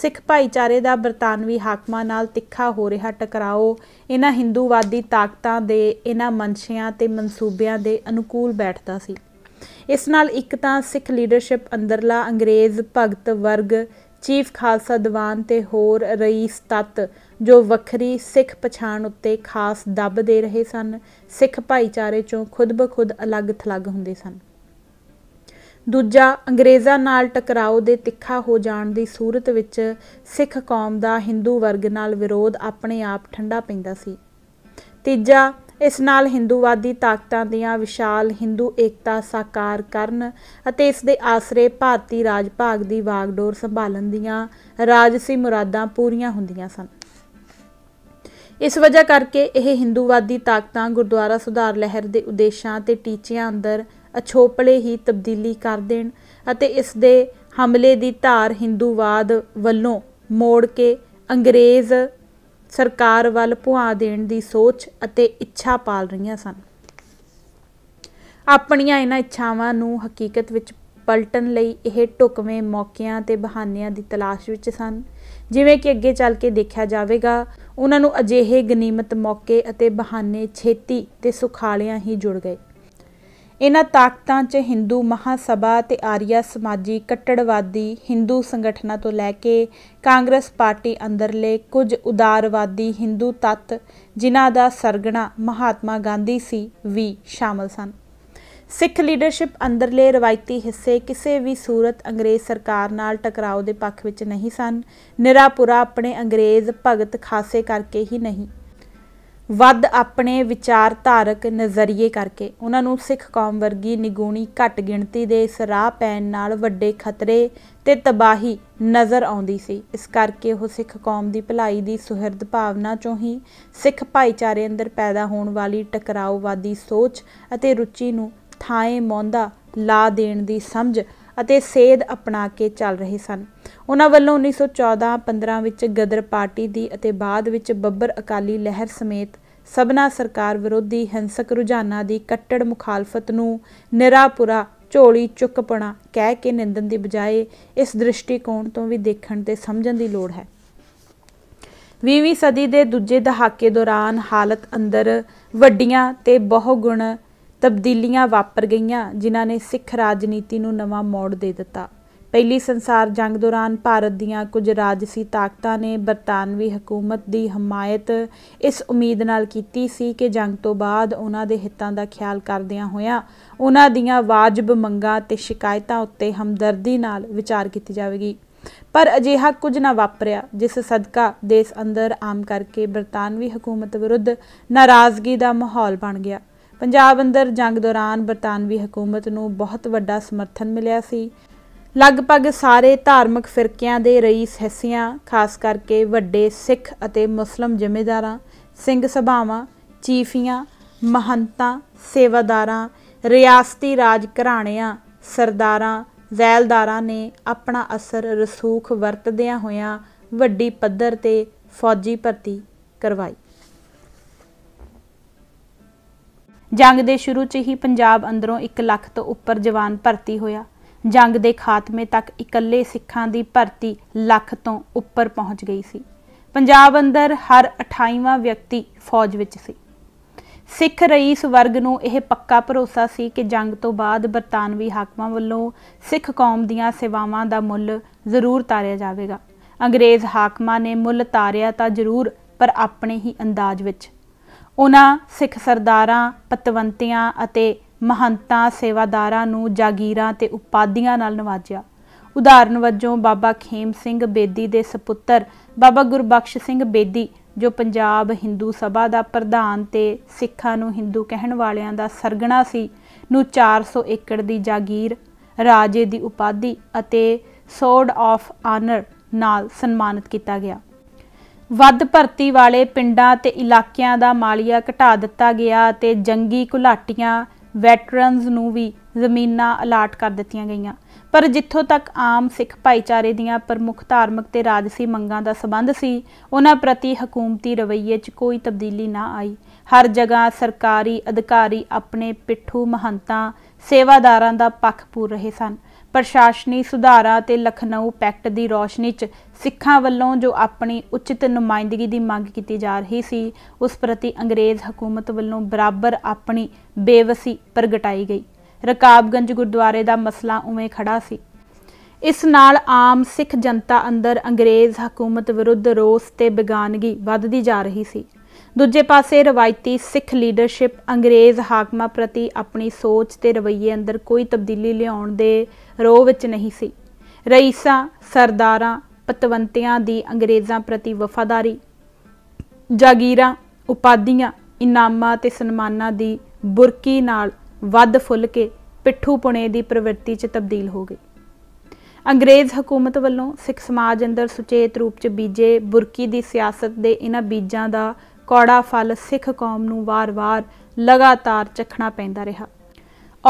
ਸਿੱਖ ਭਾਈਚਾਰੇ ਦਾ ਬਰਤਾਨਵੀ ਹਾਕਮਾਂ ਨਾਲ ਤਿੱਖਾ ਹੋ ਰਿਹਾ ਟਕਰਾਓ ਇਹਨਾਂ ਹਿੰਦੂਵਾਦੀ ਤਾਕਤਾਂ ਦੇ ਇਹਨਾਂ ਮਨਸ਼ਿਆਂ ਤੇ ਮਨਸੂਬਿਆਂ ਦੇ ਅਨੁਕੂਲ ਬੈਠਦਾ ਸੀ ਇਸ ਨਾਲ ਇੱਕ ਤਾਂ ਸਿੱਖ ਲੀਡਰਸ਼ਿਪ ਅੰਦਰਲਾ ਅੰਗਰੇਜ਼ ਭਗਤ ਵਰਗ ਚੀਫ ਖਾਲਸਾ ਦੀਵਾਨ ਤੇ ਹੋਰ ਰਈਸ ਤਤ ਜੋ ਵੱਖਰੀ ਸਿੱਖ ਪਛਾਣ ਉੱਤੇ ਖਾਸ ਦੱਬ ਦੇ ਰਹੇ ਸਨ ਸਿੱਖ ਭਾਈਚਾਰੇ ਚੋਂ ਖੁਦ ਬਖੁਦ ਅਲੱਗ-ਥਲੱਗ ਹੁੰਦੇ ਸਨ ਦੂਜਾ ਅੰਗਰੇਜ਼ਾਂ ਨਾਲ ਟਕਰਾਓ ਦੇ ਤਿੱਖਾ ਹੋ ਜਾਣ ਦੀ ਸੂਰਤ ਵਿੱਚ ਸਿੱਖ ਕੌਮ ਦਾ ਹਿੰਦੂ ਵਰਗ ਨਾਲ ਵਿਰੋਧ ਆਪਣੇ ਆਪ ਠੰਡਾ ਪੈਂਦਾ ਸੀ ਤੀਜਾ ਇਸ ਨਾਲ ਹਿੰਦੂਵਾਦੀ ਤਾਕਤਾਂ ਦੀਆਂ ਵਿਸ਼ਾਲ ਹਿੰਦੂ ਏਕਤਾ ਸਾਕਾਰ ਕਰਨ ਅਤੇ ਇਸ ਦੇ ਆਸਰੇ ਭਾਰਤੀ ਰਾਜ ਭਾਗ ਦੀ ਵਾਗਡੋਰ ਸੰਭਾਲਣ ਦੀਆਂ ਰਾਜਸੀ ਮੁਰਾਦਾਂ ਪੂਰੀਆਂ ਹੁੰਦੀਆਂ ਸਨ ਇਸ ਵਜ੍ਹਾ ਕਰਕੇ ਇਹ ਹਿੰਦੂਵਾਦੀ ਤਾਕਤਾਂ ਗੁਰਦੁਆਰਾ ਸੁਧਾਰ ਲਹਿਰ ਦੇ ਉਦੇਸ਼ਾਂ ਤੇ ਟੀਚਿਆਂ ਅੰਦਰ ਅਛੋਪਲੇ ਹੀ ਤਬਦੀਲੀ ਕਰ ਦੇਣ ਅਤੇ ਇਸ ਦੇ ਹਮਲੇ ਦੀ ਧਾਰ ਹਿੰਦੂਵਾਦ ਵੱਲੋਂ ਮੋੜ ਕੇ ਅੰਗਰੇਜ਼ ਸਰਕਾਰ ਵੱਲ ਭੁਆ ਦੇਣ ਦੀ ਸੋਚ ਅਤੇ ਇੱਛਾ ਪਾਲ ਰਹੀਆਂ ਸਨ ਆਪਣੀਆਂ ਇਹਨਾਂ ਇੱਛਾਵਾਂ ਨੂੰ ਹਕੀਕਤ ਵਿੱਚ ਪਲਟਣ ਲਈ ਇਹ ਟੁਕਵੇਂ ਮੌਕਿਆਂ ਤੇ ਬਹਾਨਿਆਂ ਦੀ ਤਲਾਸ਼ ਵਿੱਚ ਸਨ ਜਿਵੇਂ ਕਿ ਅੱਗੇ ਚੱਲ ਕੇ ਦੇਖਿਆ ਜਾਵੇਗਾ ਉਹਨਾਂ ਨੂੰ ਅਜਿਹੇ ਗਨੀਮਤ ਮੌਕੇ ਅਤੇ ਬਹਾਨੇ ਛੇਤੀ ਤੇ ਸੁਖਾਲਿਆਂ ਹੀ ਜੁੜ ਗਏ ਇਹਨਾਂ ਤਾਕਤਾਂ 'ਚ ਹਿੰਦੂ ਮਹਾਸਭਾ ਤੇ ਆਰੀਆ ਸਮਾਜੀ ਕੱਟੜਵਾਦੀ ਹਿੰਦੂ ਸੰਗਠਨਾਂ ਤੋਂ ਲੈ ਕੇ ਕਾਂਗਰਸ ਪਾਰਟੀ ਅੰਦਰਲੇ ਕੁਝ ਉਦਾਰਵਾਦੀ ਹਿੰਦੂ ਤੱਤ ਜਿਨ੍ਹਾਂ ਦਾ ਸਰਗਣਾ ਮਹਾਤਮਾ ਗਾਂਧੀ ਸੀ ਵੀ ਸ਼ਾਮਲ ਸਨ ਸਿੱਖ ਲੀਡਰਸ਼ਿਪ ਅੰਦਰਲੇ ਰਵਾਇਤੀ ਹਿੱਸੇ ਕਿਸੇ ਵੀ ਸੂਰਤ ਅੰਗਰੇਜ਼ ਸਰਕਾਰ ਨਾਲ ਟਕਰਾਓ ਦੇ ਪੱਖ ਵਿੱਚ ਨਹੀਂ ਸਨ ਨਿਰਾਪੁਰਾ ਆਪਣੇ ਅੰਗਰੇਜ਼ ਭਗਤ ਖਾਸੇ ਕਰਕੇ ਹੀ ਨਹੀਂ ਵੱਧ ਆਪਣੇ ਵਿਚਾਰਧਾਰਕ ਨਜ਼ਰੀਏ ਕਰਕੇ ਉਹਨਾਂ ਨੂੰ ਸਿੱਖ ਕੌਮ ਵਰਗੀ ਨਿਗੂਣੀ ਘੱਟ ਗਿਣਤੀ ਦੇ ਇਸ ਰਾਹ ਪੈਣ ਨਾਲ ਵੱਡੇ ਖਤਰੇ ਤੇ ਤਬਾਹੀ ਨਜ਼ਰ ਆਉਂਦੀ ਸੀ ਇਸ ਕਰਕੇ ਉਹ ਸਿੱਖ ਕੌਮ ਦੀ ਭਲਾਈ ਦੀ ਸੁਹਿਰਦ ਭਾਵਨਾ ਚੋਂ ਹੀ ਸਿੱਖ ਭਾਈਚਾਰੇ ਅੰਦਰ ਪੈਦਾ ਹੋਣ ਵਾਲੀ ਟਕਰਾਓਵਾਦੀ ਸੋਚ ਅਤੇ ਰੁਚੀ ਨੂੰ ਥਾਂਏ ਮੌਂਦਾ ਲਾ ਦੇਣ ਦੀ ਸਮਝ ਅਤੇ ਸੇਧ ਅਪਣਾ ਕੇ ਚੱਲ ਰਹੇ ਸਨ ਉਹਨਾਂ ਵੱਲੋਂ 1914-15 ਵਿੱਚ ਗਦਰ ਪਾਰਟੀ ਦੀ ਅਤੇ ਬਾਅਦ ਵਿੱਚ ਬੱਬਰ ਅਕਾਲੀ ਲਹਿਰ ਸਮੇਤ ਸਭਨਾ ਸਰਕਾਰ ਵਿਰੋਧੀ ਹਿੰਸਕ ਰੁਝਾਨਾਂ ਦੀ ਕੱਟੜ ਮੁਖਾਲਫਤ ਨੂੰ ਨਿਰਾਪੁਰਾ ਝੋਲੀ ਚੁੱਕਪਣਾ ਕਹਿ ਕੇ ਨਿੰਦਨ ਦੀ ਬਜਾਏ ਇਸ ਦ੍ਰਿਸ਼ਟੀਕੋਣ ਤੋਂ ਵੀ ਦੇਖਣ ਤੇ ਸਮਝਣ ਦੀ ਲੋੜ ਹੈ 20ਵੀਂ ਸਦੀ ਦੇ ਦੂਜੇ ਦਹਾਕੇ ਦੌਰਾਨ ਹਾਲਤ ਅੰਦਰ ਵੱਡੀਆਂ ਤੇ ਬਹੁਗੁਣ ਤਬਦੀਲੀਆਂ ਵਾਪਰ ਗਈਆਂ ਜਿਨ੍ਹਾਂ ਨੇ ਸਿੱਖ ਰਾਜਨੀਤੀ ਨੂੰ ਨਵਾਂ ਮੋੜ ਦੇ ਦਿੱਤਾ ਪਹਿਲੀ ਸੰਸਾਰ ਜੰਗ ਦੌਰਾਨ ਭਾਰਤ ਦੀਆਂ ਕੁਝ ਰਾਜਸੀ ਤਾਕਤਾਂ ਨੇ ਬਰਤਾਨਵੀ ਹਕੂਮਤ ਦੀ ਹਮਾਇਤ ਇਸ ਉਮੀਦ ਨਾਲ ਕੀਤੀ ਸੀ ਕਿ ਜੰਗ ਤੋਂ ਬਾਅਦ ਉਹਨਾਂ ਦੇ ਹਿੱਤਾਂ ਦਾ ਖਿਆਲ ਕਰਦਿਆਂ ਹੋਇਆਂ ਉਹਨਾਂ ਦੀਆਂ ਵਾਜਬ ਮੰਗਾਂ ਤੇ ਸ਼ਿਕਾਇਤਾਂ ਉੱਤੇ ਹਮਦਰਦੀ ਨਾਲ ਵਿਚਾਰ ਕੀਤੀ ਜਾਵੇਗੀ ਪਰ ਅਜਿਹਾ ਕੁਝ ਨਾ ਵਾਪਰਿਆ ਜਿਸ ਸਦਕਾ ਦੇਸ਼ ਅੰਦਰ ਆਮ ਕਰਕੇ ਬਰਤਾਨਵੀ ਹਕੂਮਤ ਵਿਰੁੱਧ ਨਾਰਾਜ਼ਗੀ ਦਾ ਮਾਹੌਲ ਬਣ ਗਿਆ ਪੰਜਾਬ ਅੰਦਰ ਜੰਗ ਦੌਰਾਨ ਬਰਤਾਨਵੀ ਹਕੂਮਤ ਨੂੰ ਬਹੁਤ ਵੱਡਾ ਸਮਰਥਨ ਮਿਲਿਆ ਸੀ ਲਗਭਗ ਸਾਰੇ ਧਾਰਮਿਕ ਫਿਰਕਿਆਂ ਦੇ ਰਈਸ ਹਿੱਸਿਆਂ ਖਾਸ ਕਰਕੇ ਵੱਡੇ ਸਿੱਖ ਅਤੇ ਮੁਸਲਮ ਜ਼ਿੰਮੇਦਾਰਾਂ ਸਿੰਘ ਸਭਾਵਾਂ ਚੀਫੀਆਂ ਮਹੰਤਾਂ ਸੇਵਾਦਾਰਾਂ ਰਿਆਸਤੀ ਰਾਜ ਘਰਾਣਿਆਂ ਸਰਦਾਰਾਂ ਜ਼ੈਲਦਾਰਾਂ ਨੇ ਆਪਣਾ ਅਸਰ ਰਸੂਖ ਵਰਤਦਿਆਂ ਹੋਇਆਂ ਵੱਡੀ ਪੱਧਰ ਤੇ ਫੌਜੀ ਭਰਤੀ ਕਰਵਾਈ ਜੰਗ ਦੇ ਸ਼ੁਰੂ 'ਚ ਹੀ ਪੰਜਾਬ ਅੰਦਰੋਂ 1 ਲੱਖ ਤੋਂ ਉੱਪਰ ਜਵਾਨ ਭਰਤੀ ਹੋਇਆ ਜੰਗ ਦੇ ਖਾਤਮੇ ਤੱਕ ਇਕੱਲੇ ਸਿੱਖਾਂ ਦੀ ਭਰਤੀ ਲੱਖ ਤੋਂ ਉੱਪਰ ਪਹੁੰਚ ਗਈ ਸੀ ਪੰਜਾਬ ਅੰਦਰ ਹਰ 28ਵਾਂ ਵਿਅਕਤੀ ਫੌਜ ਵਿੱਚ ਸੀ ਸਿੱਖ ਰਈਸ ਵਰਗ ਨੂੰ ਇਹ ਪੱਕਾ ਭਰੋਸਾ ਸੀ ਕਿ ਜੰਗ ਤੋਂ ਬਾਅਦ ਬਰਤਾਨਵੀ ਹਾਕਮਾਂ ਵੱਲੋਂ ਸਿੱਖ ਕੌਮ ਦੀਆਂ ਸੇਵਾਵਾਂ ਦਾ ਮੁੱਲ ਜ਼ਰੂਰ ਤਾਰਿਆ ਜਾਵੇਗਾ ਅੰਗਰੇਜ਼ ਹਾਕਮਾਂ ਨੇ ਮੁੱਲ ਤਾਰਿਆ ਤਾਂ ਜ਼ਰੂਰ ਪਰ ਆਪਣੇ ਹੀ ਅੰਦਾਜ਼ ਵਿੱਚ ਉਹਨਾਂ ਸਿੱਖ ਸਰਦਾਰਾਂ ਪਤਵੰਤਿਆਂ ਅਤੇ ਮਹੰਤਾਂ ਸੇਵਾਦਾਰਾਂ ਨੂੰ ਜਾਗੀਰਾਂ ਤੇ ਉਪਾਧੀਆਂ ਨਾਲ ਨਵਾਜਿਆ ਉਦਾਹਰਨ ਵਜੋਂ ਬਾਬਾ ਖੇਮ ਸਿੰਘ ਬੇਦੀ ਦੇ ਸੁਪੁੱਤਰ ਬਾਬਾ ਗੁਰਬਖਸ਼ ਸਿੰਘ ਬੇਦੀ ਜੋ ਪੰਜਾਬ ਹਿੰਦੂ ਸਭਾ ਦਾ ਪ੍ਰਧਾਨ ਤੇ ਸਿੱਖਾਂ ਨੂੰ ਹਿੰਦੂ ਕਹਿਣ ਵਾਲਿਆਂ ਦਾ ਸਰਗਣਾ ਸੀ ਨੂੰ 400 ਏਕੜ ਦੀ ਜਾਗੀਰ ਰਾਜੇ ਦੀ ਉਪਾਧੀ ਅਤੇ ਸੋਰਡ ਆਫ ਆਨਰ ਨਾਲ ਸਨਮਾਨਿਤ ਕੀਤਾ ਗਿਆ ਵੱਧ ਭਰਤੀ ਵਾਲੇ ਪਿੰਡਾਂ ਤੇ ਇਲਾਕਿਆਂ ਦਾ ਮਾਲੀਆ ਘਟਾ ਦਿੱਤਾ ਗਿਆ ਤੇ ਜੰਗੀ ਘੁਲਾਟੀਆਂ ਵੈਟਰਨਸ ਨੂੰ ਵੀ ਜ਼ਮੀਨਾਂ ਅਲਾਟ ਕਰ ਦਿੱਤੀਆਂ ਗਈਆਂ ਪਰ ਜਿੱਥੋਂ ਤੱਕ ਆਮ ਸਿੱਖ ਭਾਈਚਾਰੇ ਦੀਆਂ ਪ੍ਰਮੁੱਖ ਧਾਰਮਿਕ ਤੇ ਰਾਜਸੀ ਮੰਗਾਂ ਦਾ ਸਬੰਧ ਸੀ ਉਹਨਾਂ ਪ੍ਰਤੀ ਹਕੂਮਤੀ ਰਵੱਈਏ 'ਚ ਕੋਈ ਤਬਦੀਲੀ ਨਾ ਆਈ ਹਰ ਜਗ੍ਹਾ ਸਰਕਾਰੀ ਅਧਿਕਾਰੀ ਆਪਣੇ ਪਿੱਠੂ ਮਹੰਤਾਂ ਸੇਵਾਦਾਰਾਂ ਦਾ ਪੱਖ ਪੂਰ ਰਹੇ ਸਨ ਪ੍ਰਸ਼ਾਸਨੀ ਸੁਧਾਰਾਂ ਤੇ ਲਖਨਊ ਪੈਕਟ ਦੀ ਰੋਸ਼ਨੀ 'ਚ ਸਿੱਖਾਂ ਵੱਲੋਂ ਜੋ ਆਪਣੀ ਉਚਿਤ ਨੁਮਾਇੰਦਗੀ ਦੀ ਮੰਗ ਕੀਤੀ ਜਾ ਰਹੀ ਸੀ ਉਸ ਪ੍ਰਤੀ ਅੰਗਰੇਜ਼ ਹਕੂਮਤ ਵੱਲੋਂ ਬਰਾਬਰ ਆਪਣੀ ਬੇਵਸੀ ਪ੍ਰਗਟਾਈ ਗਈ ਰਕਾਬਗੰਜ ਗੁਰਦੁਆਰੇ ਦਾ ਮਸਲਾ ਉਵੇਂ ਖੜਾ ਸੀ ਇਸ ਨਾਲ ਆਮ ਸਿੱਖ ਜਨਤਾ ਅੰਦਰ ਅੰਗਰੇਜ਼ ਹਕੂਮਤ ਵਿਰੁੱਧ ਰੋਸ ਤੇ ਬੇਗਾਨਗੀ ਵੱਧਦੀ ਜਾ ਰਹੀ ਸੀ ਦੂਜੇ ਪਾਸੇ ਰਵਾਇਤੀ ਸਿੱਖ ਲੀਡਰਸ਼ਿਪ ਅੰਗਰੇਜ਼ ਹਾਕਮਾਂ ਪ੍ਰਤੀ ਆਪਣੀ ਸੋਚ ਤੇ ਰਵੱਈਏ ਅੰਦਰ ਕੋਈ ਤਬਦੀਲੀ ਲਿਆਉਣ ਦੇ ਰੋਹ ਵਿੱਚ ਨਹੀਂ ਸੀ ਰਈਸਾਂ ਸਰਦਾਰਾਂ ਪਤਵੰਤਿਆਂ ਦੀ ਅੰਗਰੇਜ਼ਾਂ ਪ੍ਰਤੀ ਵਫਾਦਾਰੀ ਜਾਗੀਰਾਂ ਉਪਾਧੀਆਂ ਇਨਾਮਾਂ ਤੇ ਸਨਮਾਨਾਂ ਦੀ ਬੁਰਕੀ ਨਾਲ ਵੱਧ ਫੁੱਲ ਕੇ ਪਿੱਠੂ ਪੁਣੇ ਦੀ ਪ੍ਰਵਿਰਤੀ 'ਚ ਤਬਦੀਲ ਹੋ ਗਈ ਅੰਗਰੇਜ਼ ਹਕੂਮਤ ਵੱਲੋਂ ਸਿੱਖ ਸਮਾਜ ਅੰਦਰ ਸੁਚੇਤ ਰੂਪ 'ਚ ਬੀਜੇ ਬੁਰਕੀ ਦੀ ਸਿਆਸਤ ਦੇ ਇਹਨਾਂ ਬੀਜਾਂ ਦਾ ਕੌੜਾ ਫਲ ਸਿੱਖ ਕੌਮ ਨੂੰ ਵਾਰ-ਵਾਰ ਲਗਾਤਾਰ ਚਖਣਾ ਪੈਂਦਾ ਰਿਹਾ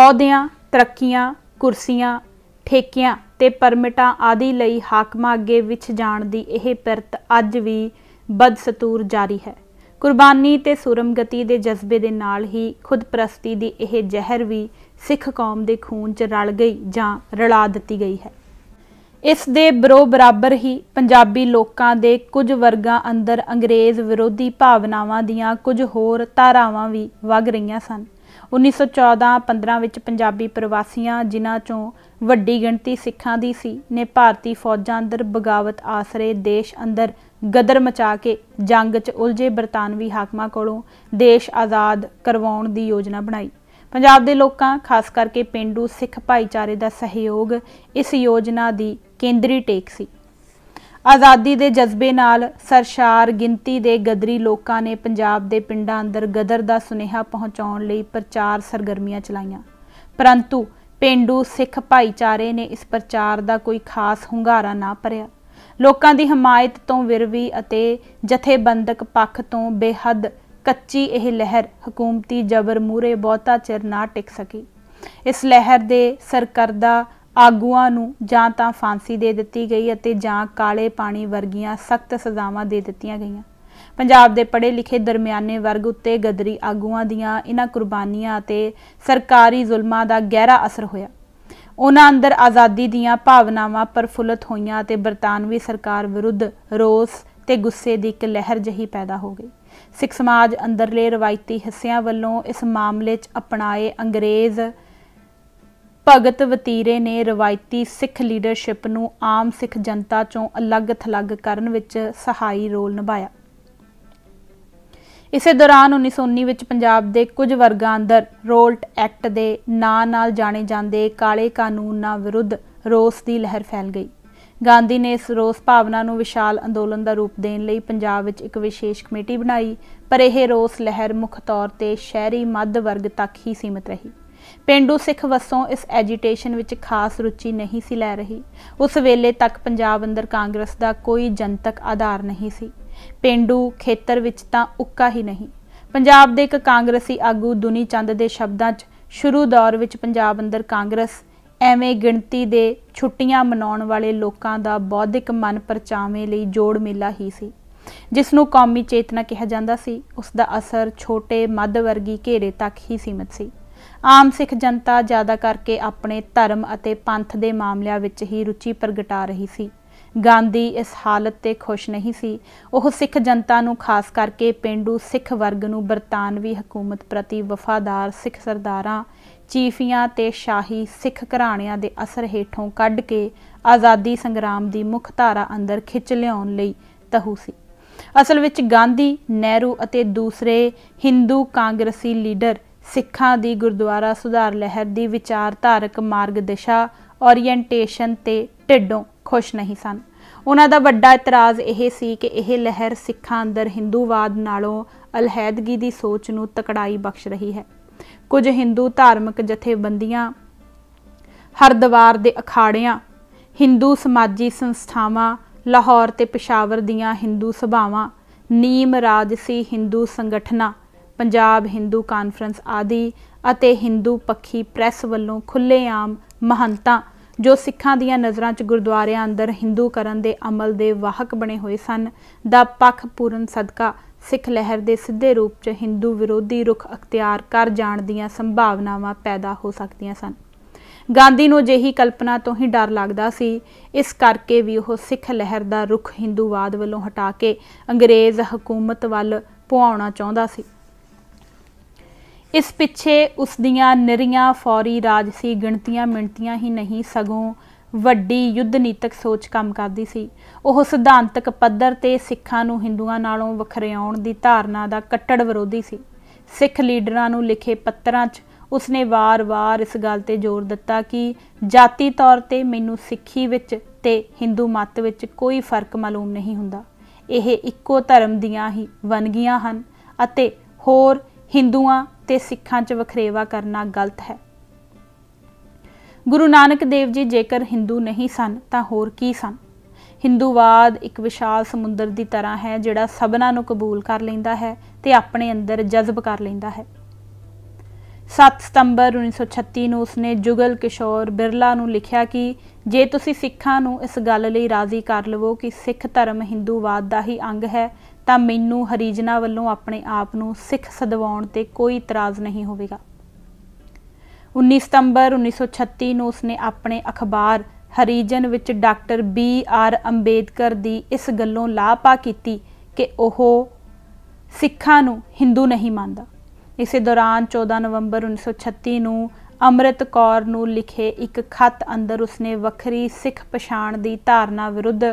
ਅਹੁਦਿਆਂ ਤਰੱਕੀਆਂ ਕੁਰਸੀਆਂ ਠੇਕਿਆਂ ਤੇ ਪਰਮਿਟਾਂ ਆਦਿ ਲਈ ਹਾਕਮਾਂ ਅੱਗੇ ਵਿਛ ਜਾਣ ਦੀ ਇਹ ਪ੍ਰਤ ਅੱਜ ਵੀ ਬਦਸਤੂਰ ਜਾਰੀ ਹੈ ਕੁਰਬਾਨੀ ਤੇ ਸੁਰਮਗਤੀ ਦੇ ਜਜ਼ਬੇ ਦੇ ਨਾਲ ਹੀ ਖੁਦਪ੍ਰਸਤੀ ਦੀ ਇਹ ਜ਼ਹਿਰ ਵੀ ਸਿੱਖ ਕੌਮ ਦੇ ਖੂਨ 'ਚ ਰਲ ਗਈ ਜਾਂ ਰਲਾ ਦਿੱਤੀ ਗਈ ਹੈ ਇਸ ਦੇ ਬਰੋ ਬਰਾਬਰ ਹੀ ਪੰਜਾਬੀ ਲੋਕਾਂ ਦੇ ਕੁਝ ਵਰਗਾਂ ਅੰਦਰ ਅੰਗਰੇਜ਼ ਵਿਰੋਧੀ ਭਾਵਨਾਵਾਂ ਦੀਆਂ ਕੁਝ ਹੋਰ ਧਾਰਾਵਾਂ ਵੀ ਵਗ ਰਹੀਆਂ ਸਨ 1914-15 ਵਿੱਚ ਪੰਜਾਬੀ ਪ੍ਰਵਾਸੀਆਂ ਜਿਨ੍ਹਾਂ ਚੋਂ ਵੱਡੀ ਗਿਣਤੀ ਸਿੱਖਾਂ ਦੀ ਸੀ ਨੇ ਭਾਰਤੀ ਫੌਜਾਂ ਅੰਦਰ ਬਗਾਵਤ ਆਸਰੇ ਦੇਸ਼ ਅੰਦਰ ਗਦਰ ਮਚਾ ਕੇ ਜੰਗ 'ਚ ਉਲਝੇ ਬਰਤਾਨਵੀ ਹਾਕਮਾਂ ਕੋਲੋਂ ਦੇਸ਼ ਆਜ਼ਾਦ ਕਰਵਾਉਣ ਦੀ ਯੋਜਨਾ ਬਣਾਈ ਪੰਜਾਬ ਦੇ ਲੋਕਾਂ ਖਾਸ ਕਰਕੇ ਪਿੰਡੂ ਸਿੱਖ ਭਾਈਚਾਰੇ ਦਾ ਸਹਿਯੋਗ ਇਸ ਯੋਜਨਾ ਦੀ ਕੇਂਦਰੀ ਟੇਕ ਸੀ ਆਜ਼ਾਦੀ ਦੇ ਜਜ਼ਬੇ ਨਾਲ ਸਰਸ਼ਾਰ ਗਿਣਤੀ ਦੇ ਗਦਰੀ ਲੋਕਾਂ ਨੇ ਪੰਜਾਬ ਦੇ ਪਿੰਡਾਂ ਅੰਦਰ ਗਦਰ ਦਾ ਸੁਨੇਹਾ ਪਹੁੰਚਾਉਣ ਲਈ ਪ੍ਰਚਾਰ ਸਰਗਰਮੀਆਂ ਚਲਾਈਆਂ ਪਰੰਤੂ ਪਿੰਡੂ ਸਿੱਖ ਭਾਈਚਾਰੇ ਨੇ ਇਸ ਪ੍ਰਚਾਰ ਦਾ ਕੋਈ ਖਾਸ ਹੁੰਗਾਰਾ ਨਾ ਭਰਿਆ ਲੋਕਾਂ ਦੀ ਹਮਾਇਤ ਤੋਂ ਵਿਰਵੀ ਅਤੇ ਜਥੇਬੰਦਕ ਪੱਖ ਤੋਂ ਬੇਹੱਦ ਕੱਚੀ ਇਹ ਲਹਿਰ ਹਕੂਮਤੀ ਜ਼ਬਰ ਮੂਰੇ ਬਹੁਤਾ ਚਿਰ ਨਾ ਟਿਕ ਸਕੀ ਇਸ ਲਹਿਰ ਦੇ ਸਰਕਰਦਾ ਆਗੂਆਂ ਨੂੰ ਜਾਂ ਤਾਂ ਫਾਂਸੀ ਦੇ ਦਿੱਤੀ ਗਈ ਅਤੇ ਜਾਂ ਕਾਲੇ ਪਾਣੀ ਵਰਗੀਆਂ ਸਖਤ ਸਜ਼ਾਵਾਂ ਦੇ ਦਿੱਤੀਆਂ ਗਈਆਂ ਪੰਜਾਬ ਦੇ ਪੜੇ ਲਿਖੇ ਦਰਮਿਆਨੇ ਵਰਗ ਉੱਤੇ ਗਦਰੀ ਆਗੂਆਂ ਦੀਆਂ ਇਹਨਾਂ ਕੁਰਬਾਨੀਆਂ ਅਤੇ ਸਰਕਾਰੀ ਜ਼ੁਲਮਾਂ ਦਾ ਗਹਿਰਾ ਅਸਰ ਹੋਇਆ ਉਹਨਾਂ ਅੰਦਰ ਆਜ਼ਾਦੀ ਦੀਆਂ ਭਾਵਨਾਵਾਂ ਪਰਫੁੱਲਤ ਹੋਈਆਂ ਅਤੇ ਬਰਤਾਨਵੀ ਸਰਕਾਰ ਵਿਰੁੱਧ ਰੋਸ ਤੇ ਗੁੱਸੇ ਦੀ ਇੱਕ ਲਹਿਰ ਜਹੀ ਪੈਦਾ ਹੋ ਗਈ ਸਿੱਖ ਸਮਾਜ ਅੰਦਰਲੇ ਰਵਾਇਤੀ ਹਿੱਸਿਆਂ ਵੱਲੋਂ ਇਸ ਮਾਮਲੇ 'ਚ ਅਪਣਾਏ ਅੰਗਰੇਜ਼ ਭਗਤ ਵਤੀਰੇ ਨੇ ਰਵਾਇਤੀ ਸਿੱਖ ਲੀਡਰਸ਼ਿਪ ਨੂੰ ਆਮ ਸਿੱਖ ਜਨਤਾ ਚੋਂ ਅਲੱਗ-ਥਲੱਗ ਕਰਨ ਵਿੱਚ ਸਹਾਈ ਰੋਲ ਨਿਭਾਇਆ ਇਸੇ ਦੌਰਾਨ 1919 ਵਿੱਚ ਪੰਜਾਬ ਦੇ ਕੁਝ ਵਰਗਾਂ ਅੰਦਰ ਰੋਲਟ ਐਕਟ ਦੇ ਨਾਂ ਨਾਲ ਜਾਣੇ ਜਾਂਦੇ ਕਾਲੇ ਕਾਨੂੰਨਾਂ ਵਿਰੁੱਧ ਰੋਸ ਦੀ ਲਹਿਰ ਫੈਲ ਗਈ ਗਾਂਧੀ ਨੇ ਇਸ ਰੋਸ ਭਾਵਨਾ ਨੂੰ ਵਿਸ਼ਾਲ ਅੰਦੋਲਨ ਦਾ ਰੂਪ ਦੇਣ ਲਈ ਪੰਜਾਬ ਵਿੱਚ ਇੱਕ ਵਿਸ਼ੇਸ਼ ਕਮੇਟੀ ਬਣਾਈ ਪਰ ਇਹ ਰੋਸ ਲਹਿਰ ਮੁੱਖ ਤੌਰ ਤੇ ਸ਼ਹਿਰੀ ਮੱਧ ਵਰਗ ਤੱਕ ਹੀ ਸੀਮਿਤ ਰਹੀ ਪਿੰਡੂ ਸਿੱਖ ਵੱਸੋਂ ਇਸ ਐਜੀਟੇਸ਼ਨ ਵਿੱਚ ਖਾਸ ਰੁਚੀ ਨਹੀਂ ਸੀ ਲੈ ਰਹੀ ਉਸ ਵੇਲੇ ਤੱਕ ਪੰਜਾਬ ਅੰਦਰ ਕਾਂਗਰਸ ਦਾ ਕੋਈ ਜਨਤਕ ਆਧਾਰ ਨਹੀਂ ਸੀ ਪਿੰਡੂ ਖੇਤਰ ਵਿੱਚ ਤਾਂ ਉੱਕਾ ਹੀ ਨਹੀਂ ਪੰਜਾਬ ਦੇ ਇੱਕ ਕਾਂਗਰਸੀ ਆਗੂ ਦੁਨੀ ਚੰਦ ਦੇ ਸ਼ਬਦਾਂ 'ਚ ਸ਼ੁਰੂ ਦੌਰ ਵਿੱਚ ਪੰਜਾਬ ਅੰਦਰ ਕਾਂਗਰਸ ਐਵੇਂ ਗਿਣਤੀ ਦੇ ਛੁੱਟੀਆਂ ਮਨਾਉਣ ਵਾਲੇ ਲੋਕਾਂ ਦਾ ਬੌਧਿਕ ਮਨ ਪਰਚਾਵੇਂ ਲਈ ਜੋੜ ਮੇਲਾ ਹੀ ਸੀ ਜਿਸ ਨੂੰ ਕੌਮੀ ਚੇਤਨਾ ਕਿਹਾ ਜਾਂਦਾ ਸੀ ਉਸ ਦਾ ਅਸਰ ਛੋਟੇ ਮੱਧ ਵਰਗੀ ਘੇਰੇ ਤੱਕ ਹੀ ਸੀਮਤ ਸੀ ਆਮ ਸਿੱਖ ਜਨਤਾ ਜ਼ਿਆਦਾ ਕਰਕੇ ਆਪਣੇ ਧਰਮ ਅਤੇ ਪੰਥ ਦੇ ਮਾਮਲਿਆਂ ਵਿੱਚ ਹੀ ਰੁਚੀ ਪ੍ਰਗਟਾ ਰਹੀ ਸੀ ਗਾਂਧੀ ਇਸ ਹਾਲਤ ਤੇ ਖੁਸ਼ ਨਹੀਂ ਸੀ ਉਹ ਸਿੱਖ ਜਨਤਾ ਨੂੰ ਖਾਸ ਕਰਕੇ ਪਿੰਡੂ ਸਿੱਖ ਵਰਗ ਨੂੰ ਬਰਤਾਨਵੀ ਹਕੂਮਤ ਪ੍ਰਤੀ ਵਫਾਦਾਰ ਸਿੱਖ ਸਰਦਾਰਾਂ ਚੀਫੀਆਂ ਤੇ ਸ਼ਾਹੀ ਸਿੱਖ ਘਰਾਣਿਆਂ ਦੇ ਅਸਰ ਹੇਠੋਂ ਕੱਢ ਕੇ ਆਜ਼ਾਦੀ ਸੰਗਰਾਮ ਦੀ ਮੁੱਖ ਧਾਰਾ ਅੰਦਰ ਖਿੱਚ ਲਿਆਉਣ ਲਈ ਤਹੂ ਸੀ ਅਸਲ ਵਿੱਚ ਗਾਂਧੀ ਨਹਿਰੂ ਅਤੇ ਦੂਸਰੇ ਹਿੰਦੂ ਕਾਂਗਰਸੀ ਲੀਡਰ ਸਿੱਖਾਂ ਦੀ ਗੁਰਦੁਆਰਾ ਸੁਧਾਰ ਲਹਿਰ ਦੀ ਵਿਚਾਰਧਾਰਕ ਮਾਰਗ ਦਿਸ਼ਾ ਓਰੀਐਂਟੇਸ਼ਨ ਤੇ ਢਿੱਡੋਂ ਖੁਸ਼ ਨਹੀਂ ਸਨ ਉਹਨਾਂ ਦਾ ਵੱਡਾ ਇਤਰਾਜ਼ ਇਹ ਸੀ ਕਿ ਇਹ ਲਹਿਰ ਸਿੱਖਾਂ ਅੰਦਰ ਹਿੰਦੂਵਾਦ ਨਾਲੋਂ ਅਲਹਿਦਗੀ ਦੀ ਸੋਚ ਨੂੰ ਤਕੜਾਈ ਬਖਸ਼ ਰਹੀ ਹੈ ਕੁਝ ਹਿੰਦੂ ਧਾਰਮਿਕ ਜਥੇਬੰਦੀਆਂ ਹਰਦਵਾਰ ਦੇ ਅਖਾੜਿਆਂ ਹਿੰਦੂ ਸਮਾਜੀ ਸੰਸਥਾਵਾਂ ਲਾਹੌਰ ਤੇ ਪਿਸ਼ਾਵਰ ਦੀਆਂ ਹਿੰਦੂ ਸਭਾਵਾਂ ਨੀਮ ਰਾਜਸੀ ਹਿੰਦੂ ਸੰਗਠਨਾਂ ਪੰਜਾਬ ਹਿੰਦੂ ਕਾਨਫਰੰਸ ਆਦਿ ਅਤੇ ਹਿੰਦੂ ਪੱਖੀ ਪ੍ਰੈਸ ਵੱਲੋਂ ਖੁੱਲੇਆਮ ਮਹੰਤਾਂ ਜੋ ਸਿੱਖਾਂ ਦੀਆਂ ਨਜ਼ਰਾਂ 'ਚ ਗੁਰਦੁਆਰਿਆਂ ਅੰਦਰ ਹਿੰਦੂ ਕਰਨ ਦੇ ਅਮਲ ਦੇ ਵਾਹਕ ਬਣੇ ਹੋਏ ਸਨ ਦਾ ਪੱਖ ਪੂਰਨ ਸਦਕਾ ਸਿੱਖ ਲਹਿਰ ਦੇ ਸਿੱਧੇ ਰੂਪ 'ਚ ਹਿੰਦੂ ਵਿਰੋਧੀ ਰੁਖ ਅਖਤਿਆਰ ਕਰ ਜਾਣ ਦੀਆਂ ਸੰਭਾਵਨਾਵਾਂ ਪੈਦਾ ਹੋ ਸਕਦੀਆਂ ਸਨ ਗਾਂਧੀ ਨੂੰ ਜਿਹੀ ਕਲਪਨਾ ਤੋਂ ਹੀ ਡਰ ਲੱਗਦਾ ਸੀ ਇਸ ਕਰਕੇ ਵੀ ਉਹ ਸਿੱਖ ਲਹਿਰ ਦਾ ਰੁਖ ਹਿੰਦੂਵਾਦ ਵੱਲੋਂ ਹਟਾ ਕੇ ਅੰਗਰੇਜ਼ ਹਕੂਮਤ ਵੱਲ ਪੁਆਉਣਾ ਚਾਹੁੰਦਾ ਸੀ ਇਸ ਪਿੱਛੇ ਉਸ ਦੀਆਂ ਨਿਰੀਆਂ ਫੌਰੀ ਰਾਜਸੀ ਗਿਣਤੀਆਂ ਮਿੰਟੀਆਂ ਹੀ ਨਹੀਂ ਸਗੋਂ ਵੱਡੀ ਯੁੱਧ ਨੀਤਕ ਸੋਚ ਕੰਮ ਕਰਦੀ ਸੀ ਉਹ ਸਿਧਾਂਤਕ ਪੱਧਰ ਤੇ ਸਿੱਖਾਂ ਨੂੰ ਹਿੰਦੂਆਂ ਨਾਲੋਂ ਵੱਖਰਿਆਉਣ ਦੀ ਧਾਰਨਾ ਦਾ ਕੱਟੜ ਵਿਰੋਧੀ ਸੀ ਸਿੱਖ ਲੀਡਰਾਂ ਨੂੰ ਲਿਖੇ ਪੱਤਰਾਂ 'ਚ ਉਸਨੇ ਵਾਰ-ਵਾਰ ਇਸ ਗੱਲ ਤੇ ਜ਼ੋਰ ਦਿੱਤਾ ਕਿ ਜਾਤੀ ਤੌਰ ਤੇ ਮੈਨੂੰ ਸਿੱਖੀ ਵਿੱਚ ਤੇ ਹਿੰਦੂ ਮਤ ਵਿੱਚ ਕੋਈ ਫਰਕ ਮਾਲੂਮ ਨਹੀਂ ਹੁੰਦਾ ਇਹ ਇੱਕੋ ਧਰਮ ਦੀਆਂ ਹੀ ਵੰਨਗੀਆਂ ਹਨ ਅਤੇ ਹੋਰ ਹਿੰਦੂਆਂ ਤੇ ਸਿੱਖਾਂ 'ਚ ਵਖਰੇਵਾ ਕਰਨਾ ਗਲਤ ਹੈ ਗੁਰੂ ਨਾਨਕ ਦੇਵ ਜੀ ਜੇਕਰ ਹਿੰਦੂ ਨਹੀਂ ਸਨ ਤਾਂ ਹੋਰ ਕੀ ਸਨ ਹਿੰਦੂਵਾਦ ਇੱਕ ਵਿਸ਼ਾਲ ਸਮੁੰਦਰ ਦੀ ਤਰ੍ਹਾਂ ਹੈ ਜਿਹੜਾ ਸਭਨਾਂ ਨੂੰ ਕਬੂਲ ਕਰ ਲੈਂਦਾ ਹੈ ਤੇ ਆਪਣੇ ਅੰਦਰ ਜਜ਼ਬ ਕਰ ਲੈਂਦਾ ਹੈ 7 ਸਤੰਬਰ 1936 ਨੂੰ ਉਸਨੇ ਜੁਗਲ ਕਿਸ਼ੋਰ ਬਿਰਲਾ ਨੂੰ ਲਿਖਿਆ ਕਿ ਜੇ ਤੁਸੀਂ ਸਿੱਖਾਂ ਨੂੰ ਇਸ ਗੱਲ ਲਈ ਰਾਜ਼ੀ ਕਰ ਲਵੋ ਕਿ ਸਿੱਖ ਧਰਮ ਹਿੰਦੂਵਾਦ ਦਾ ਹੀ ਅੰਗ ਹੈ ਤਾਂ ਮੈਨੂੰ ਹਰੀਜਨਾ ਵੱਲੋਂ ਆਪਣੇ ਆਪ ਨੂੰ ਸਿੱਖ ਸਦਵਾਉਣ ਤੇ ਕੋਈ ਇਤਰਾਜ਼ ਨਹੀਂ ਹੋਵੇਗਾ 19 ਸਤੰਬਰ 1936 ਨੂੰ ਉਸਨੇ ਆਪਣੇ ਅਖਬਾਰ ਹਰੀਜਨ ਵਿੱਚ ਡਾਕਟਰ ਬੀ ਆਰ ਅੰਬੇਦਕਰ ਦੀ ਇਸ ਗੱਲੋਂ ਲਾਪਾ ਕੀਤੀ ਕਿ ਉਹ ਸਿੱਖਾਂ ਨੂੰ ਹਿੰਦੂ ਨਹੀਂ ਮੰਨਦਾ ਇਸੇ ਦੌਰਾਨ 14 ਨਵੰਬਰ 1936 ਨੂੰ ਅਮਰਤ ਕੌਰ ਨੂੰ ਲਿਖੇ ਇੱਕ ਖੱਤ ਅੰਦਰ ਉਸਨੇ ਵੱਖਰੀ ਸਿੱਖ ਪਛਾਣ ਦੀ ਧਾਰਨਾ ਵਿਰੁੱਧ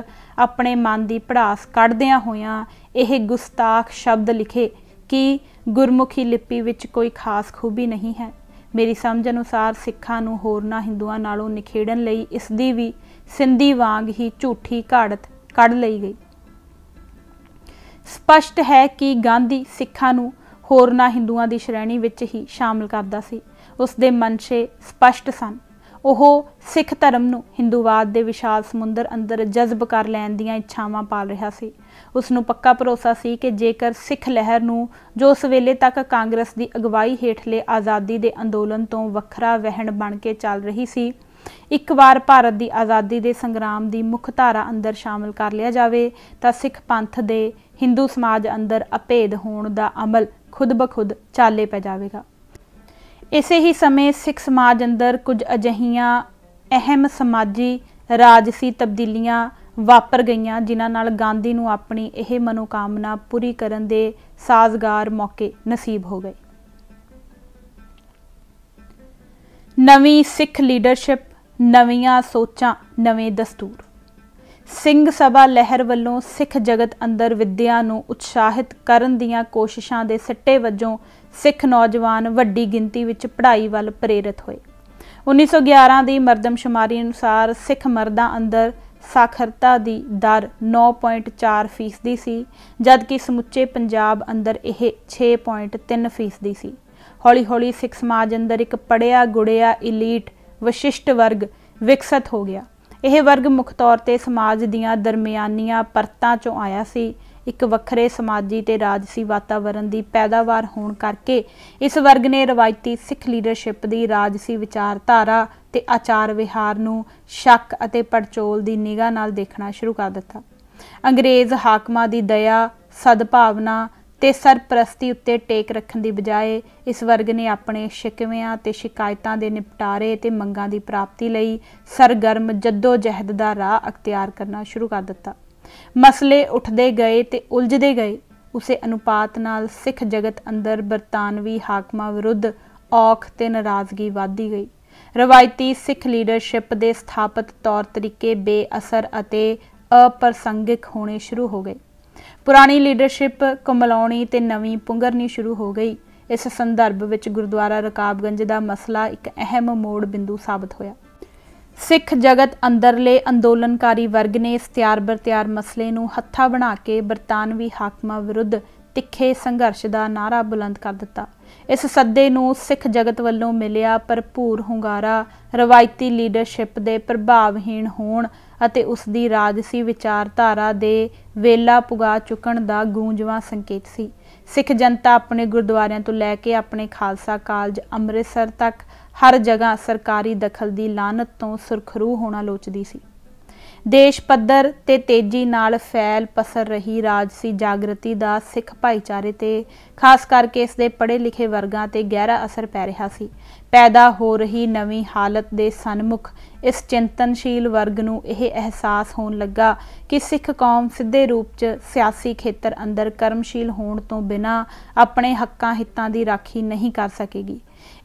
ਆਪਣੇ ਮਨ ਦੀ ਭੜਾਸ ਕੱਢਦਿਆਂ ਹੋਇਆਂ ਇਹ ਗੁਸਤਾਖ ਸ਼ਬਦ ਲਿਖੇ ਕਿ ਗੁਰਮੁਖੀ ਲਿਪੀ ਵਿੱਚ ਕੋਈ ਖਾਸ ਖੂਬੀ ਨਹੀਂ ਹੈ ਮੇਰੀ ਸਮਝ ਅਨੁਸਾਰ ਸਿੱਖਾਂ ਨੂੰ ਨਾ ਹਿੰਦੂਆਂ ਨਾਲੋਂ ਨਿਖੇੜਨ ਲਈ ਇਸ ਦੀ ਵੀ ਸਿੰਧੀ ਵਾਂਗ ਹੀ ਝੂਠੀ ਘਾੜਤ ਕੱਢ ਲਈ ਗਈ ਸਪਸ਼ਟ ਹੈ ਕਿ ਗਾਂਧੀ ਸਿੱਖਾਂ ਨੂੰ ਨਾ ਹਿੰਦੂਆਂ ਦੀ ਸ਼੍ਰੇਣੀ ਵਿੱਚ ਹੀ ਸ਼ਾਮਲ ਕਰਦਾ ਸੀ ਉਸ ਦੇ ਮਨਸ਼ੇ ਸਪਸ਼ਟ ਸਨ ਉਹ ਸਿੱਖ ਧਰਮ ਨੂੰ ਹਿੰਦੂਵਾਦ ਦੇ ਵਿਸ਼ਾਲ ਸਮੁੰਦਰ ਅੰਦਰ ਜਜ਼ਬ ਕਰ ਲੈਣ ਦੀਆਂ ਇੱਛਾਵਾਂ ਪਾਲ ਰਿਹਾ ਸੀ ਉਸ ਨੂੰ ਪੱਕਾ ਭਰੋਸਾ ਸੀ ਕਿ ਜੇਕਰ ਸਿੱਖ ਲਹਿਰ ਨੂੰ ਜੋ ਉਸ ਵੇਲੇ ਤੱਕ ਕਾਂਗਰਸ ਦੀ ਅਗਵਾਈ ਹੇਠਲੇ ਆਜ਼ਾਦੀ ਦੇ ਅੰਦੋਲਨ ਤੋਂ ਵੱਖਰਾ ਵਹਿਣ ਬਣ ਕੇ ਚੱਲ ਰਹੀ ਸੀ ਇੱਕ ਵਾਰ ਭਾਰਤ ਦੀ ਆਜ਼ਾਦੀ ਦੇ ਸੰਗਰਾਮ ਦੀ ਮੁੱਖ ਧਾਰਾ ਅੰਦਰ ਸ਼ਾਮਲ ਕਰ ਲਿਆ ਜਾਵੇ ਤਾਂ ਸਿੱਖ ਪੰਥ ਦੇ ਹਿੰਦੂ ਸਮਾਜ ਅੰਦਰ ਅਪੇਧ ਹੋਣ ਦਾ ਅਮਲ ਖੁਦ ਬਖੁਦ ਚਾਲੇ ਪੈ ਜਾਵੇਗਾ ਇਸੇ ਹੀ ਸਮੇਂ ਸਿੱਖ ਸਮਾਜ ਅੰਦਰ ਕੁਝ ਅਜਹੀਆਂ ਅਹਿਮ ਸਮਾਜੀ ਰਾਜਸੀ ਤਬਦੀਲੀਆਂ ਵਾਪਰ ਗਈਆਂ ਜਿਨ੍ਹਾਂ ਨਾਲ ਗਾਂਧੀ ਨੂੰ ਆਪਣੀ ਇਹ ਮਨੋਕਾਮਨਾ ਪੂਰੀ ਕਰਨ ਦੇ ਸਾਜ਼ਗਾਰ ਮੌਕੇ ਨਸੀਬ ਹੋ ਗਏ ਨਵੀਂ ਸਿੱਖ ਲੀਡਰਸ਼ਿਪ ਨਵੀਆਂ ਸੋਚਾਂ ਨਵੇਂ ਦਸਤੂਰ ਸਿੰਘ ਸਭਾ ਲਹਿਰ ਵੱਲੋਂ ਸਿੱਖ ਜਗਤ ਅੰਦਰ ਵਿਦਿਆ ਨੂੰ ਉਤਸ਼ਾਹਿਤ ਕਰਨ ਦੀਆਂ ਕੋਸ਼ਿਸ਼ਾਂ ਦੇ ਸਿੱਟੇ ਵਜੋਂ ਸਿੱਖ ਨੌਜਵਾਨ ਵੱਡੀ ਗਿਣਤੀ ਵਿੱਚ ਪੜ੍ਹਾਈ ਵੱਲ ਪ੍ਰੇਰਿਤ ਹੋਏ 1911 ਦੀ ਮਰਦਮਸ਼ੁਮਾਰੀ ਅਨੁਸਾਰ ਸਿੱਖ ਮਰਦਾਂ ਅੰਦਰ ਸਾਖਰਤਾ ਦੀ ਦਰ 9.4% ਸੀ ਜਦਕਿ ਸਮੁੱਚੇ ਪੰਜਾਬ ਅੰਦਰ ਇਹ 6.3% ਸੀ ਹੌਲੀ-ਹੌਲੀ ਸਿੱਖ ਸਮਾਜ ਅੰਦਰ ਇੱਕ ਪੜਿਆ ਗੁੜਿਆ ਇਲੀਟ ਵਿਸ਼ਿਸ਼ਟ ਵਰਗ ਵਿਕਸਿਤ ਹੋ ਗਿਆ ਇਹ ਵਰਗ ਮੁੱਖ ਤੌਰ ਤੇ ਸਮਾਜ ਦੀਆਂ ਦਰਮਿਆਨੀਆਂ ਪਰਤਾਂ ਚੋਂ ਆਇਆ ਸੀ ਇੱਕ ਵੱਖਰੇ ਸਮਾਜੀ ਤੇ ਰਾਜਸੀ ਵਾਤਾਵਰਣ ਦੀ ਪੈਦਾਵਾਰ ਹੋਣ ਕਰਕੇ ਇਸ ਵਰਗ ਨੇ ਰਵਾਇਤੀ ਸਿੱਖ ਲੀਡਰਸ਼ਿਪ ਦੀ ਰਾਜਸੀ ਵਿਚਾਰਧਾਰਾ ਤੇ ਆਚਾਰ ਵਿਹਾਰ ਨੂੰ ਸ਼ੱਕ ਅਤੇ ਪੜਚੋਲ ਦੀ ਨਿਗਾਹ ਨਾਲ ਦੇਖਣਾ ਸ਼ੁਰੂ ਕਰ ਦਿੱਤਾ ਅੰਗਰੇਜ਼ ਹਾਕਮਾਂ ਦੀ ਦਇਆ ਸਦਭਾਵਨਾ ਤੇ ਸਰਪ੍ਰਸਤੀ ਉੱਤੇ ਟੇਕ ਰੱਖਣ ਦੀ ਬਜਾਏ ਇਸ ਵਰਗ ਨੇ ਆਪਣੇ ਸ਼ਿਕਵਿਆਂ ਤੇ ਸ਼ਿਕਾਇਤਾਂ ਦੇ ਨਿਪਟਾਰੇ ਤੇ ਮੰਗਾਂ ਦੀ ਪ੍ਰਾਪਤੀ ਲਈ ਸਰਗਰਮ ਜੱਦੋ ਜਹਿਦ ਦਾ ਰਾਹ ਅਖਤਿਆਰ ਕਰਨਾ ਸ਼ੁਰੂ ਕਰ ਦਿੱਤਾ ਮਸਲੇ ਉੱਠਦੇ ਗਏ ਤੇ ਉਲਝਦੇ ਗਏ ਉਸੇ ਅਨੁਪਾਤ ਨਾਲ ਸਿੱਖ ਜਗਤ ਅੰਦਰ ਬਰਤਾਨਵੀ ਹਾਕਮਾਂ ਵਿਰੁੱਧ ਔਖ ਤੇ ਨਾਰਾਜ਼ਗੀ ਵਧਦੀ ਗਈ ਰਵਾਇਤੀ ਸਿੱਖ ਲੀਡਰਸ਼ਿਪ ਦੇ ਸਥਾਪਿਤ ਤੌਰ ਤਰੀਕੇ ਬੇਅਸਰ ਅਤੇ ਅਪਰਸੰਗਿਕ ਹੋਣੇ ਸ਼ੁਰੂ ਹੋ ਗਏ ਪੁਰਾਣੀ ਲੀਡਰਸ਼ਿਪ ਕਮਲਾਉਣੀ ਤੇ ਨਵੀਂ ਪੁੰਗਰਨੀ ਸ਼ੁਰੂ ਹੋ ਗਈ ਇਸ ਸੰਦਰਭ ਵਿੱਚ ਗੁਰਦੁਆਰਾ ਰਕਾਬਗੰਜ ਦਾ ਮਸਲਾ ਇੱਕ ਅਹਿਮ ਮੋੜ ਬਿੰਦੂ ਸਾਬਤ ਹੋਇਆ ਸਿੱਖ ਜਗਤ ਅੰਦਰਲੇ ਅੰਦੋਲਨਕਾਰੀ ਵਰਗ ਨੇ ਇਸ ਤਿਆਰ ਬਰਤਿਆਰ ਮਸਲੇ ਨੂੰ ਹੱਥਾ ਬਣਾ ਕੇ ਬਰਤਾਨਵੀ ਹਾਕਮਾਂ ਵਿਰੁੱਧ ਤਿੱਖੇ ਸੰਘਰਸ਼ ਦਾ ਨਾਰਾ ਬੁਲੰਦ ਕਰ ਦਿੱਤਾ ਇਸ ਸੱਦੇ ਨੂੰ ਸਿੱਖ ਜਗਤ ਵੱਲੋਂ ਮਿਲਿਆ ਭਰਪੂਰ ਹੁੰਗਾਰਾ ਰਵਾਇਤੀ ਲੀਡਰਸ਼ਿਪ ਦੇ ਪ੍ਰਭਾਵਹੀਣ ਹੋਣ ਅਤੇ ਉਸ ਦੀ ਰਾਜਸੀ ਵਿਚਾਰਧਾਰਾ ਦੇ ਵੇਲਾ ਪੁਗਾ ਚੁੱਕਣ ਦਾ ਗੂੰਜਵਾ ਸੰਕੇਤ ਸੀ ਸਿੱਖ ਜਨਤਾ ਆਪਣੇ ਗੁਰਦੁਆਰਿਆਂ ਤੋਂ ਲੈ ਕੇ ਆਪਣੇ ਖਾਲਸਾ ਕਾਲਜ ਅੰਮ੍ਰਿਤਸਰ ਤੱਕ ਹਰ ਜਗ੍ਹਾ ਸਰਕਾਰੀ ਦਖਲ ਦੀ ਲਾਨਤ ਤੋਂ ਸੁਰਖਰੂ ਹੋਣਾ ਲੋਚਦੀ ਸੀ ਦੇਸ਼ ਪੱਧਰ ਤੇ ਤੇਜ਼ੀ ਨਾਲ ਫੈਲ ਪਸਰ ਰਹੀ ਰਾਜਸੀ ਜਾਗਰਤੀ ਦਾ ਸਿੱਖ ਭਾਈਚਾਰੇ ਤੇ ਖਾਸ ਕਰਕੇ ਇਸ ਦੇ ਪੜ੍ਹੇ ਲਿਖੇ ਵਰਗਾਂ ਤੇ ਗਹਿਰਾ ਅਸਰ ਪੈ ਰਿਹਾ ਸੀ ਪੈਦਾ ਹੋ ਰਹੀ ਨਵੀਂ ਹਾਲਤ ਦੇ ਸਨਮੁਖ ਇਸ ਚਿੰਤਨਸ਼ੀਲ ਵਰਗ ਨੂੰ ਇਹ ਅਹਿਸਾਸ ਹੋਣ ਲੱਗਾ ਕਿ ਸਿੱਖ ਕੌਮ ਸਿੱਧੇ ਰੂਪ 'ਚ ਸਿਆਸੀ ਖੇਤਰ ਅੰਦਰ ਕਰਮਸ਼ੀਲ ਹੋਣ ਤੋਂ ਬਿਨਾਂ ਆਪਣੇ ਹੱਕਾਂ ਹਿੱਤਾਂ ਦੀ ਰਾਖੀ ਨਹੀਂ ਕਰ ਸਕੇਗੀ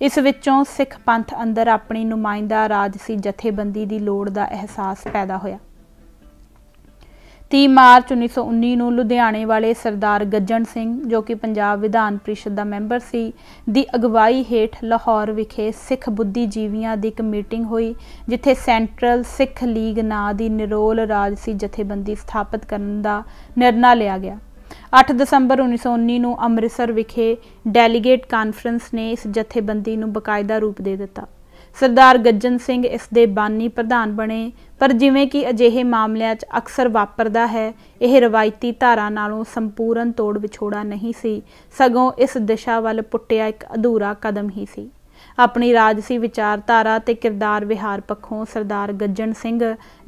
ਇਸ ਵਿੱਚੋਂ ਸਿੱਖ ਪੰਥ ਅੰਦਰ ਆਪਣੀ ਨੁਮਾਇੰਦਾ ਰਾਜਸੀ ਜਥੇਬੰਦੀ ਦੀ ਲੋੜ ਦਾ ਅਹਿਸਾਸ ਪੈਦਾ ਹੋਇਆ 30 ਮਾਰਚ 1919 ਨੂੰ ਲੁਧਿਆਣੇ ਵਾਲੇ ਸਰਦਾਰ ਗੱਜਣ ਸਿੰਘ ਜੋ ਕਿ ਪੰਜਾਬ ਵਿਧਾਨ ਪ੍ਰੀਸ਼ਦ ਦਾ ਮੈਂਬਰ ਸੀ ਦੀ ਅਗਵਾਈ ਹੇਠ ਲਾਹੌਰ ਵਿਖੇ ਸਿੱਖ ਬੁੱਧੀਜੀਵੀਆਂ ਦੀ ਇੱਕ ਮੀਟਿੰਗ ਹੋਈ ਜਿੱਥੇ ਸੈਂਟਰਲ ਸਿੱਖ ਲੀਗ ਨਾਂ ਦੀ ਨਿਰੋਲ ਰਾਜਸੀ ਜਥੇਬੰਦੀ ਸਥਾਪਿਤ ਕਰਨ ਦਾ ਨਿਰਣਾ ਲਿਆ ਗਿਆ 8 ਦਸੰਬਰ 1919 ਨੂੰ ਅੰਮ੍ਰਿਤਸਰ ਵਿਖੇ ਡੈਲੀਗੇਟ ਕਾਨਫਰੰਸ ਨੇ ਇਸ ਜਥੇਬੰਦੀ ਨੂੰ ਬਕਾਇਦਾ ਰੂਪ ਦੇ ਦਿੱਤਾ ਸਰਦਾਰ ਗੱਜਨ ਸਿੰਘ ਇਸ ਦੇ ਬਾਨੀ ਪ੍ਰਧਾਨ ਬਣੇ ਪਰ ਜਿਵੇਂ ਕਿ ਅਜਿਹੇ ਮਾਮਲਿਆਂ 'ਚ ਅਕਸਰ ਵਾਪਰਦਾ ਹੈ ਇਹ ਰਵਾਇਤੀ ਧਾਰਾ ਨਾਲੋਂ ਸੰਪੂਰਨ ਤੋੜ ਵਿਛੋੜਾ ਨਹੀਂ ਸੀ ਸਗੋਂ ਇਸ ਦਿਸ਼ਾ ਵੱਲ ਪੁੱਟਿਆ ਇੱਕ ਅਧੂਰਾ ਕਦਮ ਹੀ ਸੀ ਆਪਣੀ ਰਾਜਸੀ ਵਿਚਾਰਧਾਰਾ ਤੇ ਕਿਰਦਾਰ ਵਿਹਾਰ ਪੱਖੋਂ ਸਰਦਾਰ ਗੱਜਣ ਸਿੰਘ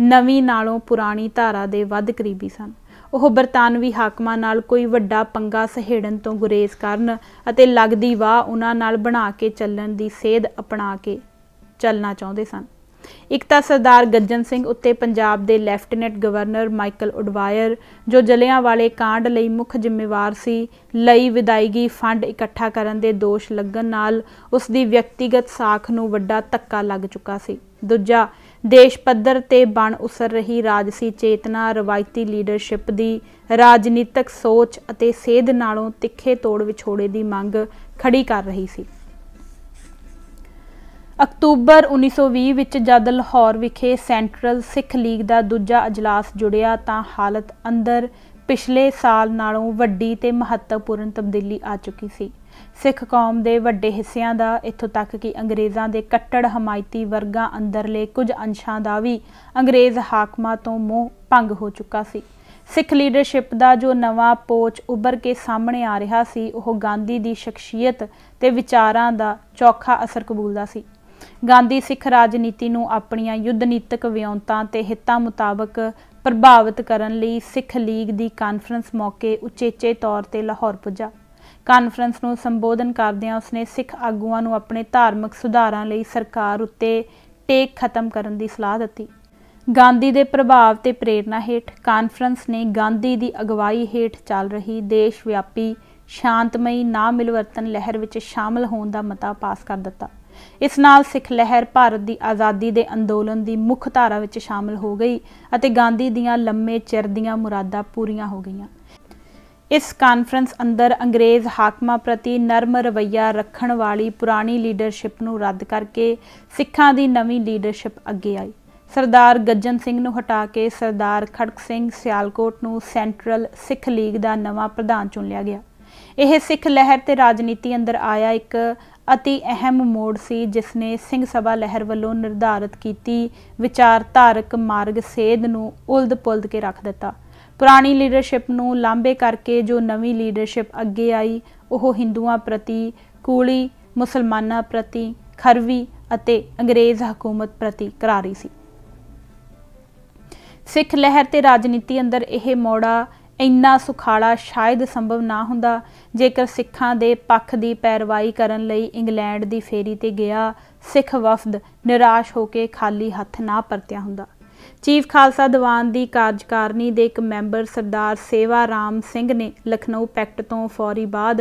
ਨਵੀਂ ਨਾਲੋਂ ਪੁਰਾਣੀ ਧਾਰਾ ਦੇ ਵੱਧ ਕਰੀਬੀ ਸਨ ਉਹ ਬਰਤਾਨਵੀ ਹਾਕਮਾਂ ਨਾਲ ਕੋਈ ਵੱਡਾ ਪੰਗਾ ਸਹਿੜਨ ਤੋਂ ਗੁਰੇਜ਼ ਕਰਨ ਅਤੇ ਲੱਗਦੀ ਵਾਹ ਉਹਨਾਂ ਨਾਲ ਬਣਾ ਕੇ ਚੱਲਣ ਦੀ ਸੇਧ ਅਪਣਾ ਕੇ ਚੱਲਣਾ ਚਾਹੁੰਦੇ ਸਨ ਇੱਕ ਤਾਂ ਸਰਦਾਰ ਗੱਜਨ ਸਿੰਘ ਉੱਤੇ ਪੰਜਾਬ ਦੇ ਲੈਫਟੀਨੈਂਟ ਗਵਰਨਰ ਮਾਈਕਲ ਉਡਵਾਇਰ ਜੋ ਜਲਿਆਂ ਵਾਲੇ ਕਾਂਡ ਲਈ ਮੁੱਖ ਜ਼ਿੰਮੇਵਾਰ ਸੀ ਲਈ ਵਿਦਾਇਗੀ ਫੰਡ ਇਕੱਠਾ ਕਰਨ ਦੇ ਦੋਸ਼ ਲੱਗਣ ਨਾਲ ਉਸ ਦੀ ਵਿਅਕਤੀਗਤ ਸਾਖ ਨੂੰ ਵੱਡਾ ਧੱਕਾ ਲੱਗ ਚੁੱਕਾ ਸੀ ਦੂਜਾ ਦੇਸ਼ ਪੱਧਰ ਤੇ ਬਣ ਉਸਰ ਰਹੀ ਰਾਜਸੀ ਚੇਤਨਾ ਰਵਾਇਤੀ ਲੀਡਰਸ਼ਿਪ ਦੀ ਰਾਜਨੀਤਿਕ ਸੋਚ ਅਤੇ ਸੇਧ ਨਾਲੋਂ ਤਿੱਖੇ ਤੋੜ ਵਿਛੋੜੇ ਦੀ ਮੰਗ ਖੜੀ ਕਰ ਰਹੀ ਸੀ ਅਕਤੂਬਰ 1920 ਵਿੱਚ ਜਦ ਲਾਹੌਰ ਵਿਖੇ ਸੈਂਟਰਲ ਸਿੱਖ ਲੀਗ ਦਾ ਦੂਜਾ اجلاس ਜੁੜਿਆ ਤਾਂ ਹਾਲਤ ਅੰਦਰ ਪਿਛਲੇ ਸਾਲ ਨਾਲੋਂ ਵੱਡੀ ਤੇ ਮਹੱਤਵਪੂਰਨ ਤਬਦੀਲੀ ਆ ਚੁੱਕੀ ਸੀ ਸਿੱਖ ਕੌਮ ਦੇ ਵੱਡੇ ਹਿੱਸਿਆਂ ਦਾ ਇੱਥੋਂ ਤੱਕ ਕਿ ਅੰਗਰੇਜ਼ਾਂ ਦੇ ਕੱਟੜ ਹਮਾਇਤੀ ਵਰਗਾਂ ਅੰਦਰਲੇ ਕੁਝ ਅੰਸ਼ਾਂ ਦਾ ਵੀ ਅੰਗਰੇਜ਼ ਹਾਕਮਾਂ ਤੋਂ ਮੋਹ ਭੰਗ ਹੋ ਚੁੱਕਾ ਸੀ ਸਿੱਖ ਲੀਡਰਸ਼ਿਪ ਦਾ ਜੋ ਨਵਾਂ ਪੋਚ ਉੱਭਰ ਕੇ ਸਾਹਮਣੇ ਆ ਰਿਹਾ ਸੀ ਉਹ ਗਾਂਧੀ ਦੀ ਸ਼ਖਸੀਅਤ ਤੇ ਵਿਚਾਰਾਂ ਦਾ ਚੌਖਾ ਅਸਰ ਕਬੂਲਦਾ ਸੀ ਗਾਂਧੀ ਸਿੱਖ ਰਾਜਨੀਤੀ ਨੂੰ ਆਪਣੀਆਂ ਯੁੱਧਨੀਤਿਕ ਵਿਉਂਤਾਂ ਤੇ ਹਿੱਤਾਂ ਮੁਤਾਬਕ ਪ੍ਰਭਾਵਿਤ ਕਰਨ ਲਈ ਸਿੱਖ ਲੀਗ ਦੀ ਕਾਨਫਰੰਸ ਮੌਕੇ ਉਚੇਚੇ ਤੌਰ ਤੇ ਲਾਹੌਰ ਪੁੱਜਾ ਕਾਨਫਰੰਸ ਨੂੰ ਸੰਬੋਧਨ ਕਰਦਿਆਂ ਉਸਨੇ ਸਿੱਖ ਆਗੂਆਂ ਨੂੰ ਆਪਣੇ ਧਾਰਮਿਕ ਸੁਧਾਰਾਂ ਲਈ ਸਰਕਾਰ ਉੱਤੇ ਟੇਕ ਖਤਮ ਕਰਨ ਦੀ ਸਲਾਹ ਦਿੱਤੀ ਗਾਂਧੀ ਦੇ ਪ੍ਰਭਾਵ ਤੇ ਪ੍ਰੇਰਣਾ ਹੇਠ ਕਾਨਫਰੰਸ ਨੇ ਗਾਂਧੀ ਦੀ ਅਗਵਾਈ ਹੇਠ ਚੱਲ ਰਹੀ ਦੇਸ਼ ਵਿਆਪੀ ਸ਼ਾਂਤਮਈ ਨਾ ਮਿਲਵਰਤਨ ਲਹਿਰ ਵਿੱਚ ਸ਼ਾਮਲ ਹੋਣ ਦਾ ਮਤਾ ਪਾਸ ਕਰ ਦਿੱਤਾ ਇਸ ਨਾਲ ਸਿੱਖ ਲਹਿਰ ਭਾਰਤ ਦੀ ਆਜ਼ਾਦੀ ਦੇ ਅੰਦੋਲਨ ਦੀ ਮੁੱਖ ਧਾਰਾ ਵਿੱਚ ਸ਼ਾਮਲ ਹੋ ਗਈ ਅਤੇ ਗਾਂਧੀ ਦੀਆਂ ਲੰਮੇ ਚਿਰ ਦੀਆਂ ਮੁਰਾਦਾਂ ਪੂਰੀਆਂ ਹੋ ਗਈਆਂ ਇਸ ਕਾਨਫਰੰਸ ਅੰਦਰ ਅੰਗਰੇਜ਼ ਹਾਕਮਾਂ ਪ੍ਰਤੀ ਨਰਮ ਰਵਈਆ ਰੱਖਣ ਵਾਲੀ ਪੁਰਾਣੀ ਲੀਡਰਸ਼ਿਪ ਨੂੰ ਰੱਦ ਕਰਕੇ ਸਿੱਖਾਂ ਦੀ ਨਵੀਂ ਲੀਡਰਸ਼ਿਪ ਅੱਗੇ ਆਈ ਸਰਦਾਰ ਗੱਜਨ ਸਿੰਘ ਨੂੰ ਹਟਾ ਕੇ ਸਰਦਾਰ ਖੜਕ ਸਿੰਘ ਸਿਆਲਕੋਟ ਨੂੰ ਸੈਂਟਰਲ ਸਿੱਖ ਲੀਗ ਦਾ ਨਵਾਂ ਪ੍ਰਧਾਨ ਚੁਣ ਲਿਆ ਗਿਆ ਇਹ ਸਿੱਖ ਲਹਿਰ ਤੇ ਰਾਜਨੀਤੀ ਅੰਦਰ ਆਇਆ ਇੱਕ ਅਤੀ ਅਹਿਮ ਮੋੜ ਸੀ ਜਿਸ ਨੇ ਸਿੰਘ ਸਭਾ ਲਹਿਰ ਵੱਲੋਂ ਨਿਰਧਾਰਿਤ ਕੀਤੀ ਵਿਚਾਰਧਾਰਕ ਮਾਰਗ ਸੇਧ ਨੂੰ ਉਲਦ-ਪੁਲਦ ਕੇ ਰੱਖ ਦਿੱਤਾ ਪੁਰਾਣੀ ਲੀਡਰਸ਼ਿਪ ਨੂੰ ਲਾਂਬੇ ਕਰਕੇ ਜੋ ਨਵੀਂ ਲੀਡਰਸ਼ਿਪ ਅੱਗੇ ਆਈ ਉਹ ਹਿੰਦੂਆਂ ਪ੍ਰਤੀ ਕੂਲੀ ਮੁਸਲਮਾਨਾਂ ਪ੍ਰਤੀ ਖਰਵੀ ਅਤੇ ਅੰਗਰੇਜ਼ ਹਕੂਮਤ ਪ੍ਰਤੀ ਕਰਾਰੀ ਸੀ ਸਿੱਖ ਲਹਿਰ ਤੇ ਰਾਜਨੀਤੀ ਅੰਦਰ ਇਹ ਮੋੜਾ ਇੰਨਾ ਸੁਖਾਲਾ ਸ਼ਾਇਦ ਸੰਭਵ ਨਾ ਹੁੰਦਾ ਜੇਕਰ ਸਿੱਖਾਂ ਦੇ ਪੱਖ ਦੀ ਪੈਰਵਾਈ ਕਰਨ ਲਈ ਇੰਗਲੈਂਡ ਦੀ ਫੇਰੀ ਤੇ ਗਿਆ ਸਿੱਖ ਵਫਦ ਨਿਰਾਸ਼ ਹੋ ਕੇ ਖਾਲੀ ਹੱਥ ਨਾ ਪਰਤਿਆ ਹੁੰਦਾ ਚੀਫ ਖਾਲਸਾ ਦੀਵਾਨ ਦੀ ਕਾਰਜਕਾਰਨੀ ਦੇ ਇੱਕ ਮੈਂਬਰ ਸਰਦਾਰ ਸੇਵਾ ਰਾਮ ਸਿੰਘ ਨੇ ਲਖਨਊ ਪੈਕਟ ਤੋਂ ਫੌਰੀ ਬਾਅਦ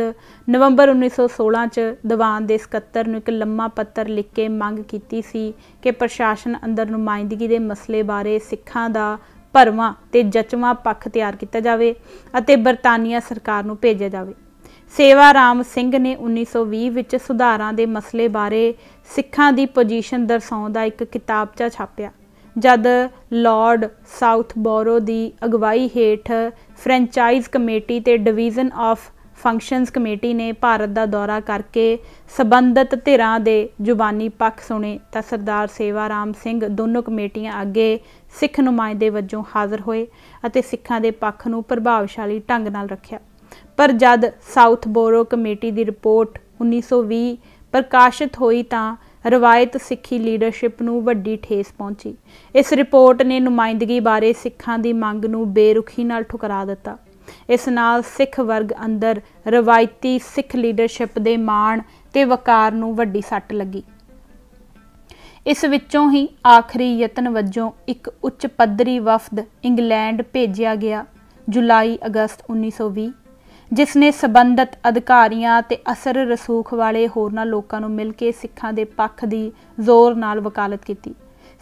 ਨਵੰਬਰ 1916 ਚ ਦੀਵਾਨ ਦੇ ਸਕੱਤਰ ਨੂੰ ਇੱਕ ਲੰਮਾ ਪੱਤਰ ਲਿਖ ਕੇ ਮੰਗ ਕੀਤੀ ਸੀ ਕਿ ਪ੍ਰਸ਼ਾਸਨ ਅੰਦਰ ਨੁਮਾਇੰਦਗੀ ਦੇ ਮਸਲੇ ਬਾਰੇ ਸਿੱਖਾਂ ਦਾ ਭਰਵਾਂ ਤੇ ਜਚਮਾ ਪੱਖ ਤਿਆਰ ਕੀਤਾ ਜਾਵੇ ਅਤੇ ਬਰਤਾਨੀਆ ਸਰਕਾਰ ਨੂੰ ਭੇਜਿਆ ਜਾਵੇ ਸੇਵਾ ਰਾਮ ਸਿੰਘ ਨੇ 1920 ਵਿੱਚ ਸੁਧਾਰਾਂ ਦੇ ਮਸਲੇ ਬਾਰੇ ਸਿੱਖਾਂ ਦੀ ਪੋਜੀਸ਼ਨ ਦਰਸਾਉਂਦਾ ਇੱਕ ਕਿਤਾਬਚਾ ਛਾਪਿਆ ਜਦ ਲਾਰਡ ਸਾਊਥ ਬੋਰੋ ਦੀ ਅਗਵਾਈ ਹੇਠ ਫਰੈਂਚਾਈਜ਼ ਕਮੇਟੀ ਤੇ ਡਿਵੀਜ਼ਨ ਆਫ ਫੰਕਸ਼ਨਸ ਕਮੇਟੀ ਨੇ ਭਾਰਤ ਦਾ ਦੌਰਾ ਕਰਕੇ ਸਬੰਧਤ ਧਿਰਾਂ ਦੇ ਜ਼ੁਬਾਨੀ ਪੱਖ ਸੁਣੇ ਤਾਂ ਸਰਦਾਰ ਸੇਵਾ ਰਾਮ ਸਿੰਘ ਦੋਨੋਂ ਕਮੇਟੀਆਂ ਅੱਗੇ ਸਿੱਖ ਨੁਮਾਇੰਦੇ ਵਜੋਂ ਹਾਜ਼ਰ ਹੋਏ ਅਤੇ ਸਿੱਖਾਂ ਦੇ ਪੱਖ ਨੂੰ ਪ੍ਰਭਾਵਸ਼ਾਲੀ ਢੰਗ ਨਾਲ ਰੱਖਿਆ ਪਰ ਜਦ ਸਾਊਥ ਬੋਰੋ ਕਮੇਟੀ ਦੀ ਰਿਪੋਰਟ 1920 ਪ੍ਰਕਾਸ਼ਿਤ ਹੋਈ ਤਾਂ ਰਵਾਇਤ ਸਿੱਖੀ ਲੀਡਰਸ਼ਿਪ ਨੂੰ ਵੱਡੀ ਠੇਸ ਪਹੁੰਚੀ ਇਸ ਰਿਪੋਰਟ ਨੇ ਨੁਮਾਇੰਦਗੀ ਬਾਰੇ ਸਿੱਖਾਂ ਦੀ ਮੰਗ ਨੂੰ ਬੇਰੁਖੀ ਨਾਲ ਠੁਕਰਾ ਦਿੱਤਾ ਇਸ ਨਾਲ ਸਿੱਖ ਵਰਗ ਅੰਦਰ ਰਵਾਇਤੀ ਸਿੱਖ ਲੀਡਰਸ਼ਿਪ ਦੇ ਮਾਣ ਤੇ ਵਕਾਰ ਨੂੰ ਵੱਡੀ ਸੱਟ ਲੱਗੀ ਇਸ ਵਿੱਚੋਂ ਹੀ ਆਖਰੀ ਯਤਨ ਵਜੋਂ ਇੱਕ ਉੱਚ ਪੱਧਰੀ ਵਫਦ ਇੰਗਲੈਂਡ ਭੇਜਿਆ ਗਿਆ ਜੁਲਾਈ ਅਗਸਤ 1920 ਜਿਸ ਨੇ ਸਬੰਧਤ ਅਧਿਕਾਰੀਆਂ ਤੇ ਅਸਰ ਰਸੂਖ ਵਾਲੇ ਹੋਰਨਾਂ ਲੋਕਾਂ ਨੂੰ ਮਿਲ ਕੇ ਸਿੱਖਾਂ ਦੇ ਪੱਖ ਦੀ ਜ਼ੋਰ ਨਾਲ ਵਕਾਲਤ ਕੀਤੀ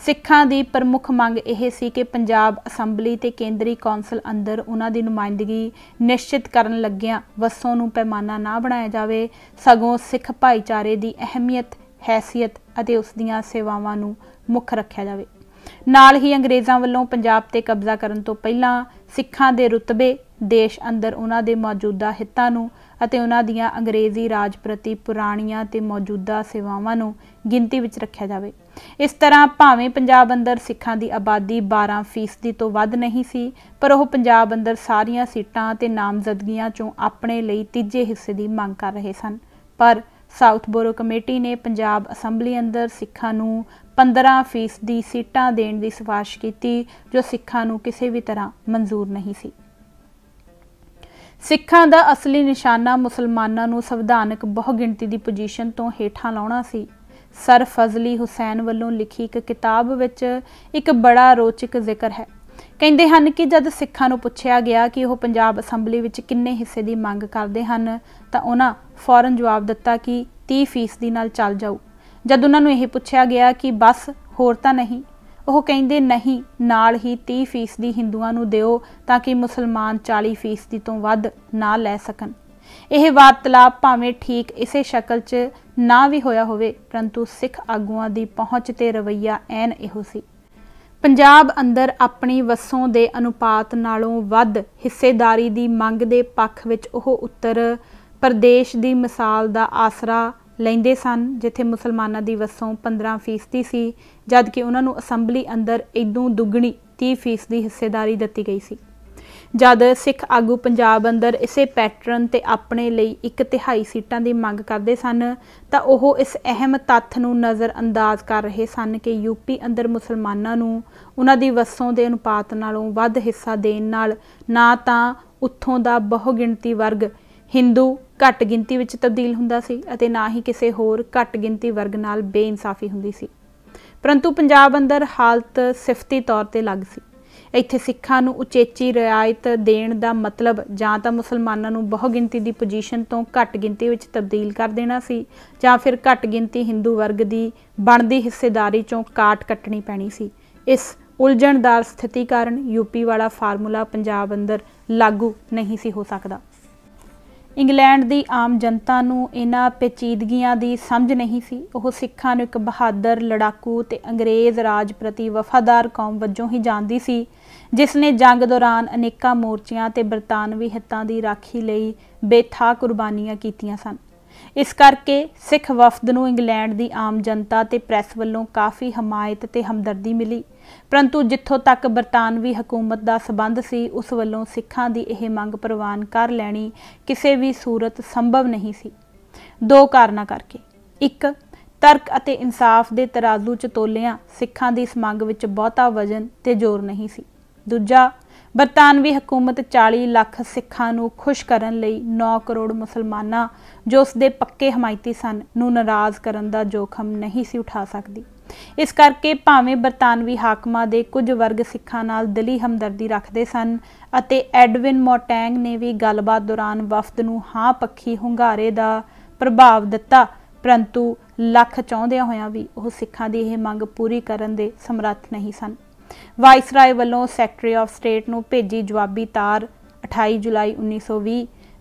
ਸਿੱਖਾਂ ਦੀ ਪ੍ਰਮੁੱਖ ਮੰਗ ਇਹ ਸੀ ਕਿ ਪੰਜਾਬ ਅਸੈਂਬਲੀ ਤੇ ਕੇਂਦਰੀ ਕੌਂਸਲ ਅੰਦਰ ਉਹਨਾਂ ਦੀ ਨੁਮਾਇੰਦਗੀ ਨਿਸ਼ਚਿਤ ਕਰਨ ਲੱਗਿਆਂ ਵਸੋਂ ਨੂੰ ਪੈਮਾਨਾ ਨਾ ਬਣਾਇਆ ਜਾਵੇ ਸਗੋਂ ਸਿੱਖ ਭਾਈਚਾਰੇ ਦੀ ਅਹਿਮੀਅਤ ਹیثیت ਅਤੇ ਉਸ ਦੀਆਂ ਸੇਵਾਵਾਂ ਨੂੰ ਮੁੱਖ ਰੱਖਿਆ ਜਾਵੇ ਨਾਲ ਹੀ ਅੰਗਰੇਜ਼ਾਂ ਵੱਲੋਂ ਪੰਜਾਬ ਤੇ ਕਬਜ਼ਾ ਕਰਨ ਤੋਂ ਪਹਿਲਾਂ ਸਿੱਖਾਂ ਦੇ ਰੁਤਬੇ ਦੇਸ਼ ਅੰਦਰ ਉਹਨਾਂ ਦੇ ਮੌਜੂਦਾ ਹਿੱਤਾਂ ਨੂੰ ਅਤੇ ਉਹਨਾਂ ਦੀਆਂ ਅੰਗਰੇਜ਼ੀ ਰਾਜ ਪ੍ਰਤੀ ਪੁਰਾਣੀਆਂ ਤੇ ਮੌਜੂਦਾ ਸੇਵਾਵਾਂ ਨੂੰ ਗਿਣਤੀ ਵਿੱਚ ਰੱਖਿਆ ਜਾਵੇ ਇਸ ਤਰ੍ਹਾਂ ਭਾਵੇਂ ਪੰਜਾਬ ਅੰਦਰ ਸਿੱਖਾਂ ਦੀ ਆਬਾਦੀ 12% ਤੋਂ ਵੱਧ ਨਹੀਂ ਸੀ ਪਰ ਉਹ ਪੰਜਾਬ ਅੰਦਰ ਸਾਰੀਆਂ ਸੀਟਾਂ ਤੇ ਨਾਮਜ਼ਦਗੀਆਂ ਚੋਂ ਆਪਣੇ ਲਈ ਤੀਜੇ ਹਿੱਸੇ ਦੀ ਮੰਗ ਕਰ ਰਹੇ ਸਨ ਪਰ ਸਾਊਥ ਬੋਰੋ ਕਮੇਟੀ ਨੇ ਪੰਜਾਬ ਅਸੈਂਬਲੀ ਅੰਦਰ ਸਿੱਖਾਂ ਨੂੰ 15% ਦੀ ਸੀਟਾਂ ਦੇਣ ਦੀ ਸਿਫਾਰਿਸ਼ ਕੀਤੀ ਜੋ ਸਿੱਖਾਂ ਨੂੰ ਕਿਸੇ ਵੀ ਤਰ੍ਹਾਂ ਮਨਜ਼ੂਰ ਨਹੀਂ ਸੀ ਸਿੱਖਾਂ ਦਾ ਅਸਲੀ ਨਿਸ਼ਾਨਾ ਮੁਸਲਮਾਨਾਂ ਨੂੰ ਸੰਵਿਧਾਨਕ ਬਹੁਗਿਣਤੀ ਦੀ ਪੋਜੀਸ਼ਨ ਤੋਂ ਹੇਠਾਂ ਲਾਉਣਾ ਸੀ ਸਰ ਫਜ਼ਲੀ ਹੁਸੈਨ ਵੱਲੋਂ ਲਿਖੀ ਇੱਕ ਕਿਤਾਬ ਵਿੱਚ ਇੱਕ ਬੜਾ ਰੋਚਕ ਜ਼ਿਕਰ ਹੈ ਕਹਿੰਦੇ ਹਨ ਕਿ ਜਦ ਸਿੱਖਾਂ ਨੂੰ ਪੁੱਛਿਆ ਗਿਆ ਕਿ ਉਹ ਪੰਜਾਬ ਅਸੈਂਬਲੀ ਵਿੱਚ ਕਿੰਨੇ ਹਿੱਸੇ ਦੀ ਮੰਗ ਕਰਦੇ ਹਨ ਤਾਂ ਉਹਨਾਂ ਫੌਰਨ ਜਵਾਬ ਦਿੱਤਾ ਕਿ 30% ਦੀ ਨਾਲ ਚੱਲ ਜਾਊ ਜਦ ਉਹਨਾਂ ਨੂੰ ਇਹ ਪੁੱਛਿਆ ਗਿਆ ਕਿ ਬਸ ਹੋਰ ਤਾਂ ਨਹੀਂ ਉਹ ਕਹਿੰਦੇ ਨਹੀਂ ਨਾਲ ਹੀ 30% ਦੀ ਹਿੰਦੂਆਂ ਨੂੰ ਦਿਓ ਤਾਂ ਕਿ ਮੁਸਲਮਾਨ 40% ਤੋਂ ਵੱਧ ਨਾ ਲੈ ਸਕਣ ਇਹ ਵਾਰਤਾਲਾਪ ਭਾਵੇਂ ਠੀਕ ਇਸੇ ਸ਼ਕਲ 'ਚ ਨਾ ਵੀ ਹੋਇਆ ਹੋਵੇ ਪਰੰਤੂ ਸਿੱਖ ਆਗੂਆਂ ਦੀ ਪਹੁੰਚ ਤੇ ਰਵਈਆ ਐਨ ਇਹੋ ਸੀ ਪੰਜਾਬ ਅੰਦਰ ਆਪਣੀ ਵਸੋਂ ਦੇ ਅਨੁਪਾਤ ਨਾਲੋਂ ਵੱਧ ਹਿੱਸੇਦਾਰੀ ਦੀ ਮੰਗ ਦੇ ਪੱਖ ਵਿੱਚ ਉਹ ਉੱਤਰ ਪ੍ਰਦੇਸ਼ ਦੀ ਮਿਸਾਲ ਦਾ ਆਸਰਾ ਲੈਂਦੇ ਸਨ ਜਿੱਥੇ ਮੁਸਲਮਾਨਾਂ ਦੀ ਵਸੋਂ 15% ਸੀ ਜਦ ਕਿ ਉਹਨਾਂ ਨੂੰ ਅਸੈਂਬਲੀ ਅੰਦਰ ਇਦੋਂ ਦੁੱਗਣੀ 30% ਦੀ ਹਿੱਸੇਦਾਰੀ ਦਿੱਤੀ ਗਈ ਸੀ ਜਦ ਸਿੱਖ ਆਗੂ ਪੰਜਾਬ ਅੰਦਰ ਇਸੇ ਪੈਟਰਨ ਤੇ ਆਪਣੇ ਲਈ ਇੱਕ ਤਿਹਾਈ ਸੀਟਾਂ ਦੀ ਮੰਗ ਕਰਦੇ ਸਨ ਤਾਂ ਉਹ ਇਸ ਅਹਿਮ ਤੱਥ ਨੂੰ ਨਜ਼ਰ ਅੰਦਾਜ਼ ਕਰ ਰਹੇ ਸਨ ਕਿ ਯੂਪੀ ਅੰਦਰ ਮੁਸਲਮਾਨਾਂ ਨੂੰ ਉਹਨਾਂ ਦੀ ਵਸੋਂ ਦੇ ਅਨੁਪਾਤ ਨਾਲੋਂ ਵੱਧ ਹਿੱਸਾ ਦੇਣ ਨਾਲ ਨਾ ਤਾਂ ਉੱਥੋਂ ਦਾ ਬਹੁਗਿਣਤੀ ਵਰਗ ਹਿੰਦੂ ਘੱਟ ਗਿਣਤੀ ਵਿੱਚ ਤਬਦੀਲ ਹੁੰਦਾ ਸੀ ਅਤੇ ਨਾ ਹੀ ਕਿਸੇ ਹੋਰ ਘੱਟ ਗਿਣਤੀ ਵਰਗ ਨਾਲ ਬੇਇਨਸਾਫੀ ਹੁੰਦੀ ਸੀ ਪਰੰਤੂ ਪੰਜਾਬ ਅੰਦਰ ਹਾਲਤ ਸਿਫਤੀ ਤੌਰ ਤੇ ਲੱਗ ਸੀ ਇੱਥੇ ਸਿੱਖਾਂ ਨੂੰ ਉਚੇਚੀ ਰਿਆਇਤ ਦੇਣ ਦਾ ਮਤਲਬ ਜਾਂ ਤਾਂ ਮੁਸਲਮਾਨਾਂ ਨੂੰ ਬਹੁਗਿਣਤੀ ਦੀ ਪੋਜੀਸ਼ਨ ਤੋਂ ਘੱਟ ਗਿਣਤੀ ਵਿੱਚ ਤਬਦੀਲ ਕਰ ਦੇਣਾ ਸੀ ਜਾਂ ਫਿਰ ਘੱਟ ਗਿਣਤੀ ਹਿੰਦੂ ਵਰਗ ਦੀ ਬਣਦੀ ਹਿੱਸੇਦਾਰੀ ਚੋਂ ਕਾਟ ਕੱਟਣੀ ਪੈਣੀ ਸੀ ਇਸ ਉਲਝਣਦਾਰ ਸਥਿਤੀ ਕਾਰਨ ਯੂਪੀ ਵਾਲਾ ਫਾਰਮੂਲਾ ਪੰਜਾਬ ਅੰਦਰ ਲਾਗੂ ਨਹੀਂ ਸੀ ਹੋ ਸਕਦਾ ਇੰਗਲੈਂਡ ਦੀ ਆਮ ਜਨਤਾ ਨੂੰ ਇਹਨਾਂ ਪੇਚੀਦਗੀਆਂ ਦੀ ਸਮਝ ਨਹੀਂ ਸੀ ਉਹ ਸਿੱਖਾਂ ਨੂੰ ਇੱਕ ਬਹਾਦਰ ਲੜਾਕੂ ਤੇ ਅੰਗਰੇਜ਼ ਰਾਜ ਪ੍ਰਤੀ ਵਫਾਦਾਰ ਕੌਮ ਵਜੋਂ ਹੀ ਜਾਣਦੀ ਸੀ ਜਿਸ ਨੇ ਜੰਗ ਦੌਰਾਨ ਅਨੇਕਾਂ ਮੋਰਚਿਆਂ ਤੇ ਬਰਤਾਨਵੀ ਹਿੱਤਾਂ ਦੀ ਰਾਖੀ ਲਈ ਬੇਥਾ ਕੁਰਬਾਨੀਆਂ ਕੀਤੀਆਂ ਸਨ ਇਸ ਕਰਕੇ ਸਿੱਖ ਵਫਦ ਨੂੰ ਇੰਗਲੈਂਡ ਦੀ ਆਮ ਜਨਤਾ ਤੇ ਪ੍ਰੈਸ ਵੱਲੋਂ ਕਾਫੀ ਹਮਾਇਤ ਤੇ ਹਮਦਰਦੀ ਮਿਲੀ ਪਰੰਤੂ ਜਿੱਥੋਂ ਤੱਕ ਬਰਤਾਨਵੀ ਹਕੂਮਤ ਦਾ ਸਬੰਧ ਸੀ ਉਸ ਵੱਲੋਂ ਸਿੱਖਾਂ ਦੀ ਇਹ ਮੰਗ ਪ੍ਰਵਾਨ ਕਰ ਲੈਣੀ ਕਿਸੇ ਵੀ ਸੂਰਤ ਸੰਭਵ ਨਹੀਂ ਸੀ ਦੋ ਕਾਰਨਾਂ ਕਰਕੇ ਇੱਕ ਤਰਕ ਅਤੇ ਇਨਸਾਫ ਦੇ ਤਰਾਜ਼ੂ 'ਚ ਤੋਲਿਆਂ ਸਿੱਖਾਂ ਦੀ ਇਸ ਮੰਗ ਵਿੱਚ ਬਹੁਤਾ ਵਜ਼ਨ ਤੇ ਜ਼ੋਰ ਨਹੀਂ ਸੀ ਦੂਜਾ ਬਰਤਾਨਵੀ ਹਕੂਮਤ 40 ਲੱਖ ਸਿੱਖਾਂ ਨੂੰ ਖੁਸ਼ ਕਰਨ ਲਈ 9 ਕਰੋੜ ਮੁਸਲਮਾਨਾਂ ਜੋ ਉਸ ਦੇ ਪੱਕੇ ਹਮਾਇਤੀ ਸਨ ਨੂੰ ਨਾਰਾਜ਼ ਕਰਨ ਦਾ ਜੋਖਮ ਨਹੀਂ ਸੀ ਉਠਾ ਸਕਦੀ ਇਸ ਕਰਕੇ ਭਾਵੇਂ ਬਰਤਾਨਵੀ ਹਾਕਮਾਂ ਦੇ ਕੁਝ ਵਰਗ ਸਿੱਖਾਂ ਨਾਲ ਦਿਲੀ ਹਮਦਰਦੀ ਰੱਖਦੇ ਸਨ ਅਤੇ ਐਡਵਿਨ ਮੋਟੈਂਗ ਨੇ ਵੀ ਗੱਲਬਾਤ ਦੌਰਾਨ ਵਫਦ ਨੂੰ ਹਾਂ ਪੱਖੀ ਹੁੰਗਾਰੇ ਦਾ ਪ੍ਰਭਾਵ ਦਿੱਤਾ ਪਰੰਤੂ ਲੱਖ ਚਾਹੁੰਦਿਆਂ ਹੋਇਆਂ ਵੀ ਉਹ ਸਿੱਖਾਂ ਦੀ ਇਹ ਮੰਗ ਪੂਰੀ ਕਰਨ ਦੇ ਸਮਰੱਥ ਨਹੀਂ ਸਨ ਵਾਇਸਰਾਏ ਵੱਲੋਂ ਸੈਕਟਰੀ ਆਫ ਸਟੇਟ ਨੂੰ ਭੇਜੀ ਜਵਾਬੀ ਤਾਰ 28 ਜੁਲਾਈ 1920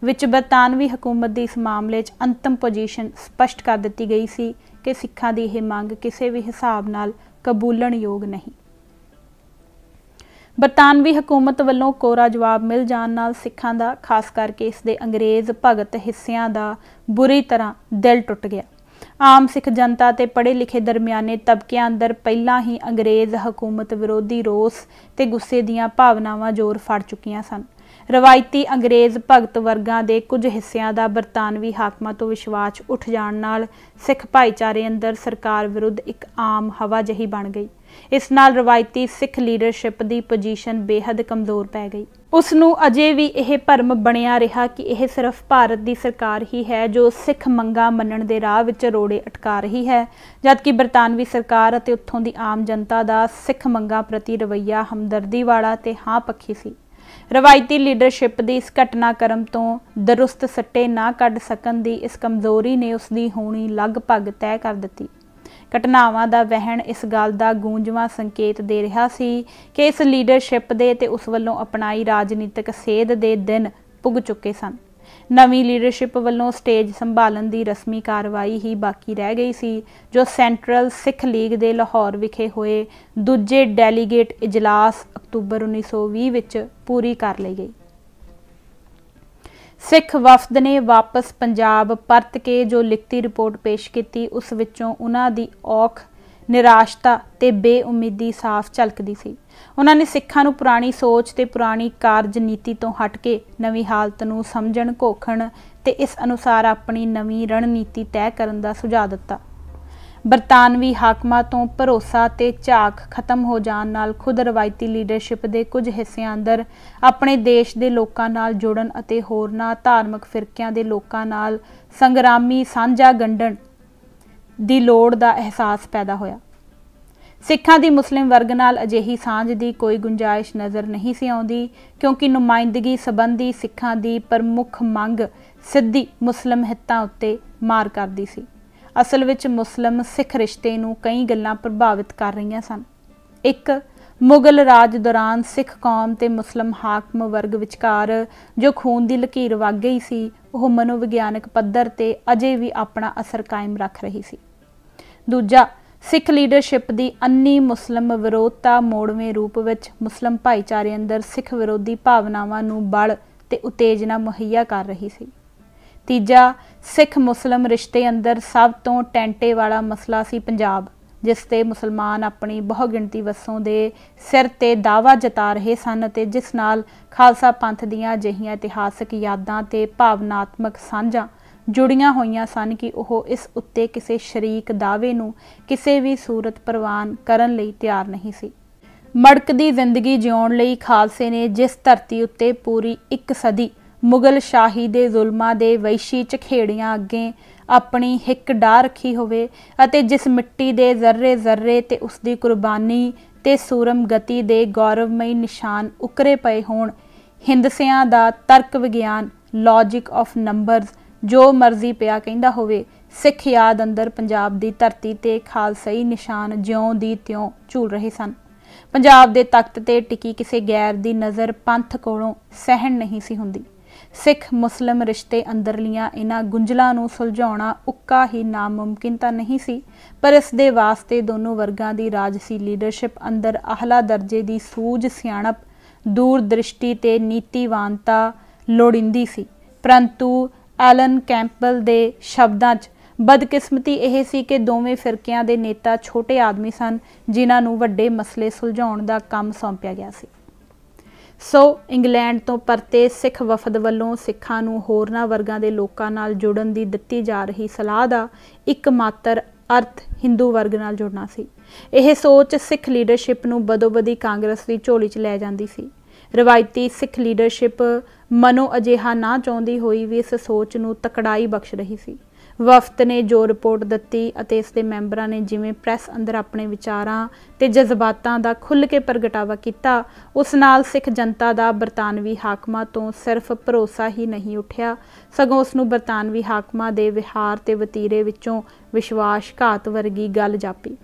ਵਿੱਚ ਬਰਤਾਨਵੀ ਹਕੂਮਤ ਦੀ ਇਸ ਮਾਮਲੇ 'ਚ ਅੰਤਮ ਪੋਜੀਸ਼ਨ ਸਪਸ਼ਟ ਕਰ ਦਿੱਤੀ ਗਈ ਸੀ ਕਿ ਸਿੱਖਾਂ ਦੀ ਇਹ ਮੰਗ ਕਿਸੇ ਵੀ ਹਿਸਾਬ ਨਾਲ ਕਬੂਲਣ ਯੋਗ ਨਹੀਂ ਬਰਤਾਨਵੀ ਹਕੂਮਤ ਵੱਲੋਂ ਕੋਰਾ ਜਵਾਬ ਮਿਲ ਜਾਣ ਨਾਲ ਸਿੱਖਾਂ ਦਾ ਖਾਸ ਕਰਕੇ ਇਸ ਦੇ ਅੰਗਰੇਜ਼ ਭਗਤ ਹਿੱਸਿਆਂ ਦਾ ਬੁਰੀ ਤਰ੍ਹਾਂ ਦਿਲ ਟੁੱਟ ਗਿਆ ਆਮ ਸਿੱਖ ਜਨਤਾ ਤੇ ਪੜ੍ਹੇ ਲਿਖੇ ਦਰਮਿਆਨੇ ਤਬਕਿਆਂ ਅੰਦਰ ਪਹਿਲਾਂ ਹੀ ਅੰਗਰੇਜ਼ ਹਕੂਮਤ ਵਿਰੋਧੀ ਰੋਸ ਤੇ ਗੁੱਸੇ ਦੀਆਂ ਭਾਵਨਾਵਾਂ ਜ਼ੋਰ ਫੜ ਚੁੱਕੀਆਂ ਸਨ ਰਵਾਇਤੀ ਅੰਗਰੇਜ਼ ਭਗਤ ਵਰਗਾਂ ਦੇ ਕੁਝ ਹਿੱਸਿਆਂ ਦਾ ਬਰਤਾਨਵੀ ਹਾਕਮਾਂ ਤੋਂ ਵਿਸ਼ਵਾਸ ਉੱਠ ਜਾਣ ਨਾਲ ਸਿੱਖ ਭਾਈਚਾਰੇ ਅੰਦਰ ਸਰਕਾਰ ਵਿਰੁੱਧ ਇੱਕ ਆਮ ਹਵਾ ਜਹੀ ਬਣ ਗਈ ਇਸ ਨਾਲ ਰਵਾਇਤੀ ਸਿੱਖ ਲੀਡਰਸ਼ਿਪ ਦੀ ਪੋਜੀਸ਼ਨ ਬੇਹੱਦ ਕਮਜ਼ੋਰ ਪੈ ਗਈ ਉਸ ਨੂੰ ਅਜੇ ਵੀ ਇਹ ਭਰਮ ਬਣਿਆ ਰਿਹਾ ਕਿ ਇਹ ਸਿਰਫ ਭਾਰਤ ਦੀ ਸਰਕਾਰ ਹੀ ਹੈ ਜੋ ਸਿੱਖ ਮੰਗਾ ਮੰਨਣ ਦੇ ਰਾਹ ਵਿੱਚ ਰੋੜੇ ਅਟਕਾ ਰਹੀ ਹੈ ਜਦਕਿ ਬ੍ਰਿਟਾਨਵੀ ਸਰਕਾਰ ਅਤੇ ਉੱਥੋਂ ਦੀ ਆਮ ਜਨਤਾ ਦਾ ਸਿੱਖ ਮੰਗਾ ਪ੍ਰਤੀ ਰਵਈਆ ਹਮਦਰਦੀ ਵਾਲਾ ਤੇ ਹਾਂ ਪੱਖੀ ਸੀ ਰਵਾਇਤੀ ਲੀਡਰਸ਼ਿਪ ਦੀ ਇਸ ਘਟਨਾਕ੍ਰਮ ਤੋਂ ਦਰੁਸਤ ਸੱਟੇ ਨਾ ਕੱਢ ਸਕਣ ਦੀ ਇਸ ਕਮਜ਼ੋਰੀ ਨੇ ਉਸ ਦੀ ਹੋਣੀ ਲਗਭਗ ਤੈਅ ਕਰ ਦਿੱਤੀ ਘਟਨਾਵਾਂ ਦਾ ਵਹਿਣ ਇਸ ਗੱਲ ਦਾ ਗੂੰਜਵਾ ਸੰਕੇਤ ਦੇ ਰਿਹਾ ਸੀ ਕਿ ਇਸ ਲੀਡਰਸ਼ਿਪ ਦੇ ਤੇ ਉਸ ਵੱਲੋਂ ਅਪਣਾਈ ਰਾਜਨੀਤਿਕ ਸੇਧ ਦੇ ਦਿਨ ਪੁੱਗ ਚੁੱਕੇ ਸਨ ਨਵੀਂ ਲੀਡਰਸ਼ਿਪ ਵੱਲੋਂ ਸਟੇਜ ਸੰਭਾਲਣ ਦੀ ਰਸਮੀ ਕਾਰਵਾਈ ਹੀ ਬਾਕੀ ਰਹਿ ਗਈ ਸੀ ਜੋ ਸੈਂਟਰਲ ਸਿੱਖ ਲੀਗ ਦੇ ਲਾਹੌਰ ਵਿਖੇ ਹੋਏ ਦੂਜੇ ਡੈਲੀਗੇਟ ਇਜਲਾਸ ਅਕਤੂਬਰ 1920 ਵਿੱਚ ਪੂਰੀ ਕਰ ਲਈ ਗਈ ਸਿੱਖ ਵਫਦ ਨੇ ਵਾਪਸ ਪੰਜਾਬ ਪਰਤ ਕੇ ਜੋ ਲਿਖਤੀ ਰਿਪੋਰਟ ਪੇਸ਼ ਕੀਤੀ ਉਸ ਵਿੱਚੋਂ ਉਹਨਾਂ ਦੀ ਔਖ ਨਿਰਾਸ਼ਤਾ ਤੇ ਬੇਉਮੀਦੀ ਸਾਫ਼ ਝਲਕਦੀ ਸੀ ਉਹਨਾਂ ਨੇ ਸਿੱਖਾਂ ਨੂੰ ਪੁਰਾਣੀ ਸੋਚ ਤੇ ਪੁਰਾਣੀ ਕਾਰਜ ਨੀਤੀ ਤੋਂ ਹਟ ਕੇ ਨਵੀਂ ਹਾਲਤ ਨੂੰ ਸਮਝਣ ਕੋਖਣ ਤੇ ਇਸ ਅਨੁਸਾਰ ਆਪਣੀ ਨਵੀਂ ਰਣਨੀਤੀ ਤੈਅ ਕਰਨ ਦਾ ਸੁਝਾਅ ਦਿੱਤਾ ਬਰਤਾਨਵੀ ਹਾਕਮਾਂ ਤੋਂ ਭਰੋਸਾ ਤੇ ਝਾਕ ਖਤਮ ਹੋ ਜਾਣ ਨਾਲ ਖੁਦ ਰਵਾਇਤੀ ਲੀਡਰਸ਼ਿਪ ਦੇ ਕੁਝ ਹਿੱਸਿਆਂ ਅੰਦਰ ਆਪਣੇ ਦੇਸ਼ ਦੇ ਲੋਕਾਂ ਨਾਲ ਜੁੜਨ ਅਤੇ ਹੋਰ ਨਾ ਧਾਰਮਿਕ ਫਿਰਕਿਆਂ ਦੇ ਲੋਕਾਂ ਨਾਲ ਸੰਗਰਾਮੀ ਸਾਂਝਾ ਗੰਢਣ ਦੀ ਲੋੜ ਦਾ ਅਹਿਸਾਸ ਪੈਦਾ ਹੋਇਆ ਸਿੱਖਾਂ ਦੀ ਮੁਸਲਿਮ ਵਰਗ ਨਾਲ ਅਜਿਹੀ ਸਾਂਝ ਦੀ ਕੋਈ ਗੁੰਜਾਇਸ਼ ਨਜ਼ਰ ਨਹੀਂ ਸੀ ਆਉਂਦੀ ਕਿਉਂਕਿ ਨੁਮਾਇੰਦਗੀ ਸੰਬੰਧੀ ਸਿੱਖਾਂ ਦੀ ਪ੍ਰਮੁੱਖ ਮੰਗ ਸਿੱਧੀ ਮੁਸਲਿਮ ਹਿੱਤਾਂ ਉੱਤੇ ਮਾਰ ਕਰਦੀ ਸੀ ਅਸਲ ਵਿੱਚ ਮੁਸਲਮ ਸਿੱਖ ਰਿਸ਼ਤੇ ਨੂੰ ਕਈ ਗੱਲਾਂ ਪ੍ਰਭਾਵਿਤ ਕਰ ਰਹੀਆਂ ਸਨ ਇੱਕ ਮੁਗਲ ਰਾਜ ਦੌਰਾਨ ਸਿੱਖ ਕੌਮ ਤੇ ਮੁਸਲਮ ਹਾਕਮ ਵਰਗ ਵਿਚਕਾਰ ਜੋ ਖੂਨ ਦੀ ਲਕੀਰ ਵਗ ਗਈ ਸੀ ਉਹ ਮਨੋਵਿਗਿਆਨਕ ਪੱਧਰ ਤੇ ਅਜੇ ਵੀ ਆਪਣਾ ਅਸਰ ਕਾਇਮ ਰੱਖ ਰਹੀ ਸੀ ਦੂਜਾ ਸਿੱਖ ਲੀਡਰਸ਼ਿਪ ਦੀ ਅੰਨੀ ਮੁਸਲਮ ਵਿਰੋਧਤਾ ਮੋੜਵੇਂ ਰੂਪ ਵਿੱਚ ਮੁਸਲਮ ਭਾਈਚਾਰੇ ਅੰਦਰ ਸਿੱਖ ਵਿਰੋਧੀ ਭਾਵਨਾਵਾਂ ਨੂੰ ਬਲ ਤੇ ਉਤੇਜਨਾ ਮੁਹੱਈਆ ਕਰ ਰਹੀ ਸੀ ਤੀਜਾ ਸਿੱਖ ਮੁਸਲਮ ਰਿਸ਼ਤੇ ਅੰਦਰ ਸਭ ਤੋਂ ਟੈਂਟੇ ਵਾਲਾ ਮਸਲਾ ਸੀ ਪੰਜਾਬ ਜਿਸ ਤੇ ਮੁਸਲਮਾਨ ਆਪਣੀ ਬਹੁਗਿਣਤੀ ਵਸੋਂ ਦੇ ਸਿਰ ਤੇ ਦਾਵਾ ਜਤਾ ਰਹੇ ਸਨ ਤੇ ਜਿਸ ਨਾਲ ਖਾਲਸਾ ਪੰਥ ਦੀਆਂ ਅਜਿਹੀਆਂ ਇਤਿਹਾਸਕ ਯਾਦਾਂ ਤੇ ਭਾਵਨਾਤਮਕ ਸਾਂਝਾਂ ਜੁੜੀਆਂ ਹੋਈਆਂ ਸਨ ਕਿ ਉਹ ਇਸ ਉੱਤੇ ਕਿਸੇ ਸ਼ਰੀਕ ਦਾਅਵੇ ਨੂੰ ਕਿਸੇ ਵੀ ਸੂਰਤ ਪ੍ਰਵਾਨ ਕਰਨ ਲਈ ਤਿਆਰ ਨਹੀਂ ਸੀ ਮੜਕਦੀ ਜ਼ਿੰਦਗੀ ਜਿਉਣ ਲਈ ਖਾਲਸੇ ਨੇ ਜਿਸ ਧਰਤੀ ਉੱਤੇ ਪੂਰੀ ਇੱਕ ਸਦੀ ਮੁਗਲ ਸ਼ਾਹੀ ਦੇ ਜ਼ੁਲਮਾਂ ਦੇ ਵੈਸ਼ੀ ਚਖੇੜੀਆਂ ਅੱਗੇ ਆਪਣੀ ਹਿੱਕ ਡਾ ਰੱਖੀ ਹੋਵੇ ਅਤੇ ਜਿਸ ਮਿੱਟੀ ਦੇ ਜ਼ਰਰੇ ਜ਼ਰਰੇ ਤੇ ਉਸ ਦੀ ਕੁਰਬਾਨੀ ਤੇ ਸੂਰਮ ਗਤੀ ਦੇ ਗੌਰਵਮਈ ਨਿਸ਼ਾਨ ਉਕਰੇ ਪਏ ਹੋਣ ਹਿੰਦਸਿਆਂ ਦਾ ਤਰਕ ਵਿਗਿਆਨ ਲੌਜੀਕ ਆਫ ਨੰਬਰਸ ਜੋ ਮਰਜ਼ੀ ਪਿਆ ਕਹਿੰਦਾ ਹੋਵੇ ਸਿੱਖ ਯਾਦ ਅੰਦਰ ਪੰਜਾਬ ਦੀ ਧਰਤੀ ਤੇ ਖਾਲਸਾਈ ਨਿਸ਼ਾਨ ਜਿਉਂ ਦੀ ਤਿਉਂ ਝੂਲ ਰਹੇ ਸਨ ਪੰਜਾਬ ਦੇ ਤਖਤ ਤੇ ਟਿਕੀ ਕਿਸੇ ਗੈਰ ਦੀ ਨਜ਼ਰ ਪੰਥ ਕੋਲੋਂ ਸਹਿਣ ਨਹੀਂ ਸੀ ਹੁੰਦੀ ਸਿੱਖ ਮੁਸਲਮ ਰਿਸ਼ਤੇ ਅੰਦਰਲੀਆਂ ਇਹਨਾਂ ਗੁੰਝਲਾਂ ਨੂੰ ਸੁਲਝਾਉਣਾ ਉੱਕਾ ਹੀ ਨਾਮੁਮਕਿਨ ਤਾਂ ਨਹੀਂ ਸੀ ਪਰ ਇਸ ਦੇ ਵਾਸਤੇ ਦੋਨੋਂ ਵਰਗਾਂ ਦੀ ਰਾਜਸੀ ਲੀਡਰਸ਼ਿਪ ਅੰਦਰ ਆਹਲਾ ਦਰਜੇ ਦੀ ਸੂਝ ਸਿਆਣਪ ਦੂਰ ਦ੍ਰਿਸ਼ਟੀ ਤੇ ਨੀਤੀਵਾਨਤਾ ਲੋੜਿੰਦੀ ਸੀ ਪਰੰਤੂ ਐਲਨ ਕੈਂਪਲ ਦੇ ਸ਼ਬਦਾਂ 'ਚ ਬਦਕਿਸਮਤੀ ਇਹ ਸੀ ਕਿ ਦੋਵੇਂ ਫਿਰਕਿਆਂ ਦੇ ਨੇਤਾ ਛੋਟੇ ਆਦਮੀ ਸਨ ਜਿਨ੍ਹਾਂ ਨੂੰ ਵੱਡੇ ਮਸਲੇ ਸੁਲਝਾਉਣ ਦਾ ਕੰਮ ਸੌਂਪਿਆ ਗਿਆ ਸੀ ਸੋ ਇੰਗਲੈਂਡ ਤੋਂ ਪਰਤੇ ਸਿੱਖ ਵਫਦ ਵੱਲੋਂ ਸਿੱਖਾਂ ਨੂੰ ਹੋਰਨਾਂ ਵਰਗਾਂ ਦੇ ਲੋਕਾਂ ਨਾਲ ਜੁੜਨ ਦੀ ਦਿੱਤੀ ਜਾ ਰਹੀ ਸਲਾਹ ਦਾ ਇੱਕ ਮਾਤਰ ਅਰਥ ਹਿੰਦੂ ਵਰਗ ਨਾਲ ਜੁੜਨਾ ਸੀ ਇਹ ਸੋਚ ਸਿੱਖ ਲੀਡਰਸ਼ਿਪ ਨੂੰ ਬਦੋਬਦੀ ਕਾਂਗਰਸ ਦੀ ਝੋਲੀ 'ਚ ਲੈ ਜਾਂਦੀ ਸੀ ਰਵਾਇਤੀ ਸਿੱਖ ਲੀਡਰਸ਼ਿਪ ਮਨੋ ਅਜੇਹਾ ਨਾ ਚਾਹੁੰਦੀ ਹੋਈ ਵੀ ਇਸ ਸੋਚ ਨੂੰ ਤਕੜਾਈ ਬਖਸ਼ ਰਹੀ ਸੀ ਵਫਤ ਨੇ ਜੋ ਰਿਪੋਰਟ ਦਿੱਤੀ ਅਤੇ ਇਸ ਦੇ ਮੈਂਬਰਾਂ ਨੇ ਜਿਵੇਂ ਪ੍ਰੈਸ ਅੰਦਰ ਆਪਣੇ ਵਿਚਾਰਾਂ ਤੇ ਜਜ਼ਬਾਤਾਂ ਦਾ ਖੁੱਲ੍ਹ ਕੇ ਪ੍ਰਗਟਾਵਾ ਕੀਤਾ ਉਸ ਨਾਲ ਸਿੱਖ ਜਨਤਾ ਦਾ ਬਰਤਾਨਵੀ ਹਾਕਮਾਂ ਤੋਂ ਸਿਰਫ ਭਰੋਸਾ ਹੀ ਨਹੀਂ ਉੱਠਿਆ ਸਗੋਂ ਉਸ ਨੂੰ ਬਰਤਾਨਵੀ ਹਾਕਮਾਂ ਦੇ ਵਿਹਾਰ ਤੇ ਵਤੀਰੇ ਵਿੱਚੋਂ ਵਿਸ਼ਵਾਸਘਾਤ ਵਰਗੀ ਗੱਲ ਜਾਪੀ